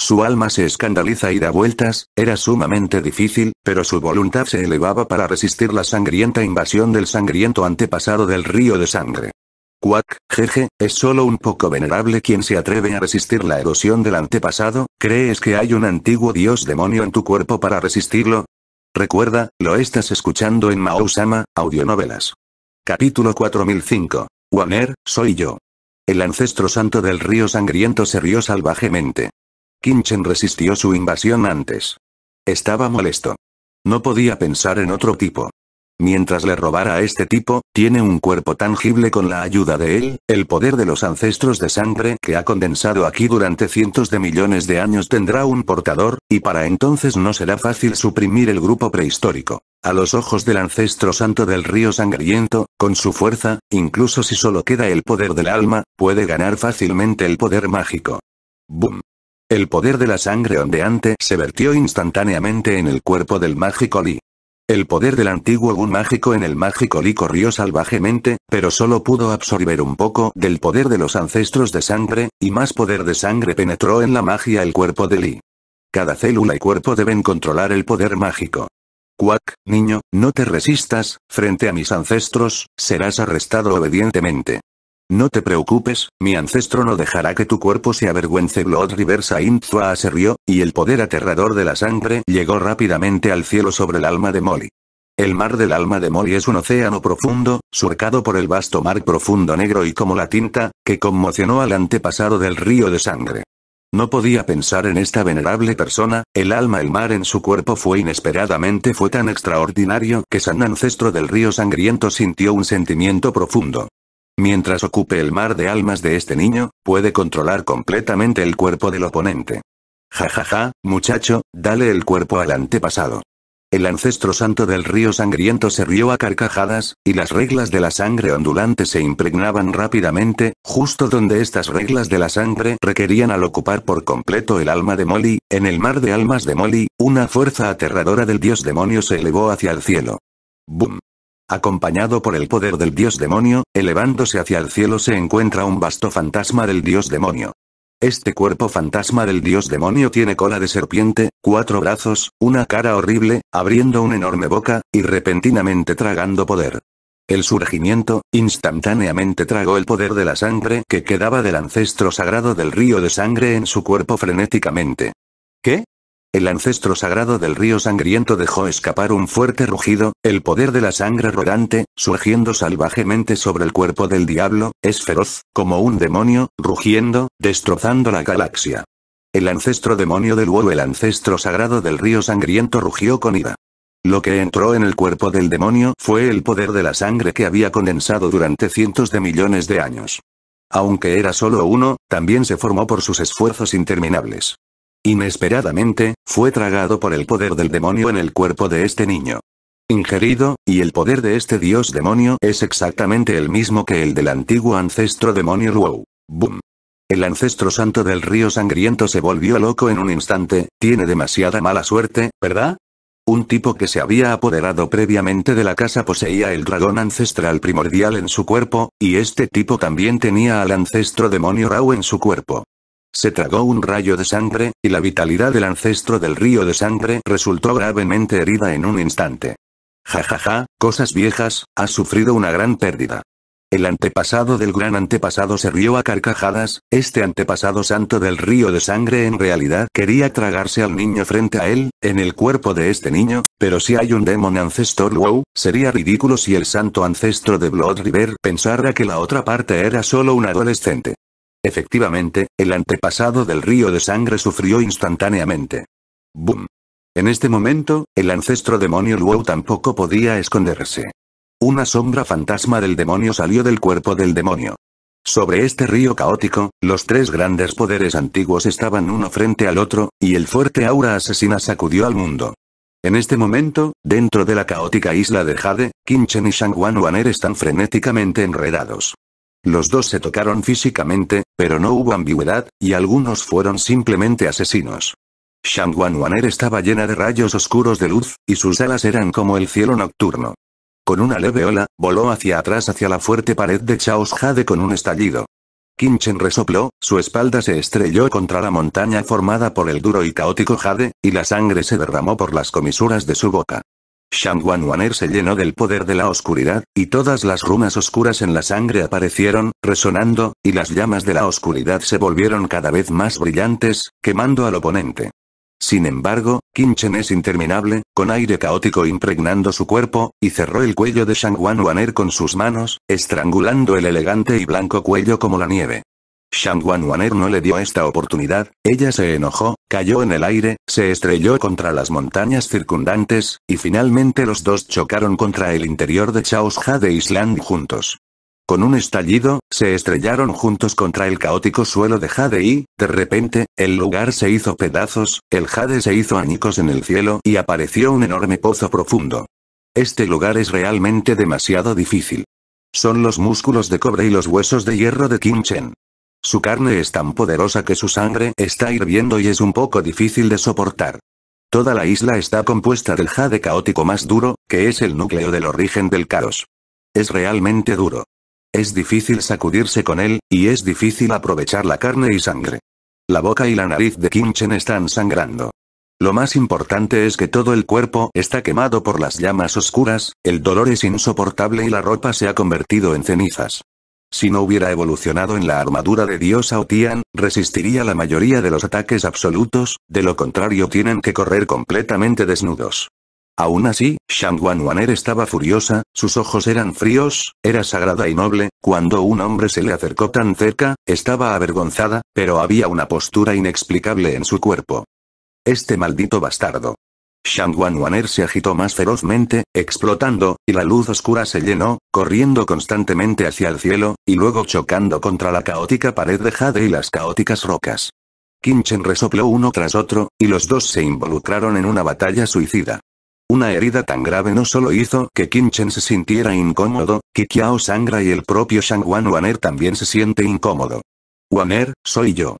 Su alma se escandaliza y da vueltas, era sumamente difícil, pero su voluntad se elevaba para resistir la sangrienta invasión del sangriento antepasado del río de sangre. Quack, jeje, es solo un poco venerable quien se atreve a resistir la erosión del antepasado, ¿crees que hay un antiguo dios demonio en tu cuerpo para resistirlo? Recuerda, lo estás escuchando en Maousama, Audionovelas. Capítulo 4005. Waner, soy yo. El ancestro santo del río sangriento se rió salvajemente. Kinchen resistió su invasión antes. Estaba molesto. No podía pensar en otro tipo. Mientras le robara a este tipo, tiene un cuerpo tangible con la ayuda de él, el poder de los ancestros de sangre que ha condensado aquí durante cientos de millones de años tendrá un portador, y para entonces no será fácil suprimir el grupo prehistórico. A los ojos del ancestro santo del río sangriento, con su fuerza, incluso si solo queda el poder del alma, puede ganar fácilmente el poder mágico. Boom. El poder de la sangre ondeante se vertió instantáneamente en el cuerpo del mágico Lee. El poder del antiguo Gun mágico en el mágico Li corrió salvajemente, pero solo pudo absorber un poco del poder de los ancestros de sangre, y más poder de sangre penetró en la magia el cuerpo de Li. Cada célula y cuerpo deben controlar el poder mágico. Quack, niño, no te resistas, frente a mis ancestros, serás arrestado obedientemente. No te preocupes, mi ancestro no dejará que tu cuerpo se avergüence. Blood River Saint se rió, y el poder aterrador de la sangre llegó rápidamente al cielo sobre el alma de Molly. El mar del alma de Molly es un océano profundo, surcado por el vasto mar profundo negro y como la tinta, que conmocionó al antepasado del río de sangre. No podía pensar en esta venerable persona, el alma el mar en su cuerpo fue inesperadamente fue tan extraordinario que San Ancestro del río sangriento sintió un sentimiento profundo. Mientras ocupe el mar de almas de este niño, puede controlar completamente el cuerpo del oponente. Ja ja ja, muchacho, dale el cuerpo al antepasado. El ancestro santo del río sangriento se rió a carcajadas, y las reglas de la sangre ondulante se impregnaban rápidamente, justo donde estas reglas de la sangre requerían al ocupar por completo el alma de Molly, en el mar de almas de Molly, una fuerza aterradora del dios demonio se elevó hacia el cielo. ¡Bum! Acompañado por el poder del dios demonio, elevándose hacia el cielo se encuentra un vasto fantasma del dios demonio. Este cuerpo fantasma del dios demonio tiene cola de serpiente, cuatro brazos, una cara horrible, abriendo una enorme boca, y repentinamente tragando poder. El surgimiento, instantáneamente tragó el poder de la sangre que quedaba del ancestro sagrado del río de sangre en su cuerpo frenéticamente. ¿Qué? El ancestro sagrado del río sangriento dejó escapar un fuerte rugido, el poder de la sangre rodante, surgiendo salvajemente sobre el cuerpo del diablo, es feroz, como un demonio, rugiendo, destrozando la galaxia. El ancestro demonio del huevo el ancestro sagrado del río sangriento rugió con ira. Lo que entró en el cuerpo del demonio fue el poder de la sangre que había condensado durante cientos de millones de años. Aunque era solo uno, también se formó por sus esfuerzos interminables. Inesperadamente, fue tragado por el poder del demonio en el cuerpo de este niño. Ingerido, y el poder de este dios demonio es exactamente el mismo que el del antiguo ancestro demonio Rou. Boom. El ancestro santo del río sangriento se volvió loco en un instante, tiene demasiada mala suerte, ¿verdad? Un tipo que se había apoderado previamente de la casa poseía el dragón ancestral primordial en su cuerpo, y este tipo también tenía al ancestro demonio Rau en su cuerpo. Se tragó un rayo de sangre, y la vitalidad del ancestro del río de sangre resultó gravemente herida en un instante. Ja ja ja, cosas viejas, ha sufrido una gran pérdida. El antepasado del gran antepasado se rió a carcajadas, este antepasado santo del río de sangre en realidad quería tragarse al niño frente a él, en el cuerpo de este niño, pero si hay un demon ancestor wow, sería ridículo si el santo ancestro de Blood River pensara que la otra parte era solo un adolescente. Efectivamente, el antepasado del río de sangre sufrió instantáneamente. ¡Bum! En este momento, el ancestro demonio Luo tampoco podía esconderse. Una sombra fantasma del demonio salió del cuerpo del demonio. Sobre este río caótico, los tres grandes poderes antiguos estaban uno frente al otro, y el fuerte aura asesina sacudió al mundo. En este momento, dentro de la caótica isla de Jade, Kinchen y Shang Wan Waner están frenéticamente enredados. Los dos se tocaron físicamente, pero no hubo ambigüedad, y algunos fueron simplemente asesinos. Shang Waner estaba llena de rayos oscuros de luz, y sus alas eran como el cielo nocturno. Con una leve ola, voló hacia atrás hacia la fuerte pared de Chaos Jade con un estallido. Kinchen resopló, su espalda se estrelló contra la montaña formada por el duro y caótico Jade, y la sangre se derramó por las comisuras de su boca. Shang Waner se llenó del poder de la oscuridad, y todas las rumas oscuras en la sangre aparecieron, resonando, y las llamas de la oscuridad se volvieron cada vez más brillantes, quemando al oponente. Sin embargo, Kimchen es interminable, con aire caótico impregnando su cuerpo, y cerró el cuello de Shang Waner con sus manos, estrangulando el elegante y blanco cuello como la nieve. Shangwan Wan'er no le dio esta oportunidad, ella se enojó, cayó en el aire, se estrelló contra las montañas circundantes, y finalmente los dos chocaron contra el interior de Chaos Jade Island juntos. Con un estallido, se estrellaron juntos contra el caótico suelo de Jade y, de repente, el lugar se hizo pedazos, el Jade se hizo añicos en el cielo y apareció un enorme pozo profundo. Este lugar es realmente demasiado difícil. Son los músculos de cobre y los huesos de hierro de Kim Chen. Su carne es tan poderosa que su sangre está hirviendo y es un poco difícil de soportar. Toda la isla está compuesta del jade caótico más duro, que es el núcleo del origen del caos. Es realmente duro. Es difícil sacudirse con él, y es difícil aprovechar la carne y sangre. La boca y la nariz de Kinchen están sangrando. Lo más importante es que todo el cuerpo está quemado por las llamas oscuras, el dolor es insoportable y la ropa se ha convertido en cenizas. Si no hubiera evolucionado en la armadura de Dios Tian, resistiría la mayoría de los ataques absolutos, de lo contrario tienen que correr completamente desnudos. Aún así, Shang Wanwaner estaba furiosa, sus ojos eran fríos, era sagrada y noble, cuando un hombre se le acercó tan cerca, estaba avergonzada, pero había una postura inexplicable en su cuerpo. Este maldito bastardo. Shang Waner se agitó más ferozmente, explotando, y la luz oscura se llenó, corriendo constantemente hacia el cielo, y luego chocando contra la caótica pared de jade y las caóticas rocas. Kinchen resopló uno tras otro, y los dos se involucraron en una batalla suicida. Una herida tan grave no solo hizo que Kinchen se sintiera incómodo, Kikiao sangra y el propio Shang Waner también se siente incómodo. Waner, soy yo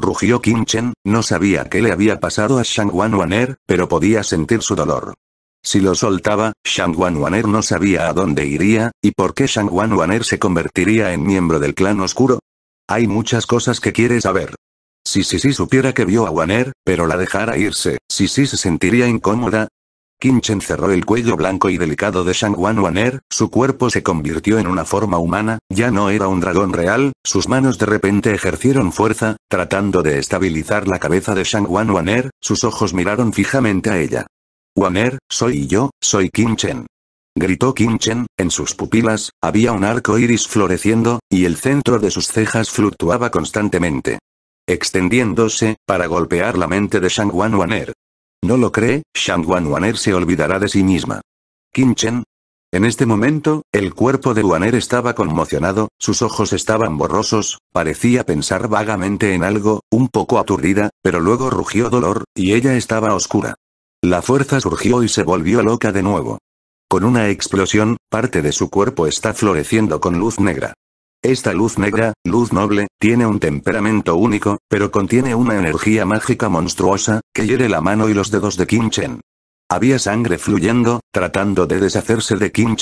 rugió Kim Chen, no sabía qué le había pasado a Shang Wan Waner, pero podía sentir su dolor. Si lo soltaba, Shang Wan Waner no sabía a dónde iría, y por qué Shang Wan Waner se convertiría en miembro del clan oscuro. Hay muchas cosas que quiere saber. Si Sisi supiera que vio a Waner, pero la dejara irse, Sisi se sentiría incómoda, Kinchen cerró el cuello blanco y delicado de Shang Wan Waner, su cuerpo se convirtió en una forma humana, ya no era un dragón real, sus manos de repente ejercieron fuerza, tratando de estabilizar la cabeza de Shang Wan Waner, sus ojos miraron fijamente a ella. Waner, soy yo, soy Kinchen. Gritó Kinchen, en sus pupilas, había un arco iris floreciendo, y el centro de sus cejas fluctuaba constantemente extendiéndose, para golpear la mente de Shang Wan Waner. ¿No lo cree? Shang Waner se olvidará de sí misma. Kim Chen. En este momento, el cuerpo de Waner estaba conmocionado, sus ojos estaban borrosos, parecía pensar vagamente en algo, un poco aturdida, pero luego rugió dolor, y ella estaba oscura. La fuerza surgió y se volvió loca de nuevo. Con una explosión, parte de su cuerpo está floreciendo con luz negra. Esta luz negra, luz noble, tiene un temperamento único, pero contiene una energía mágica monstruosa, que hiere la mano y los dedos de Kim Había sangre fluyendo, tratando de deshacerse de Kim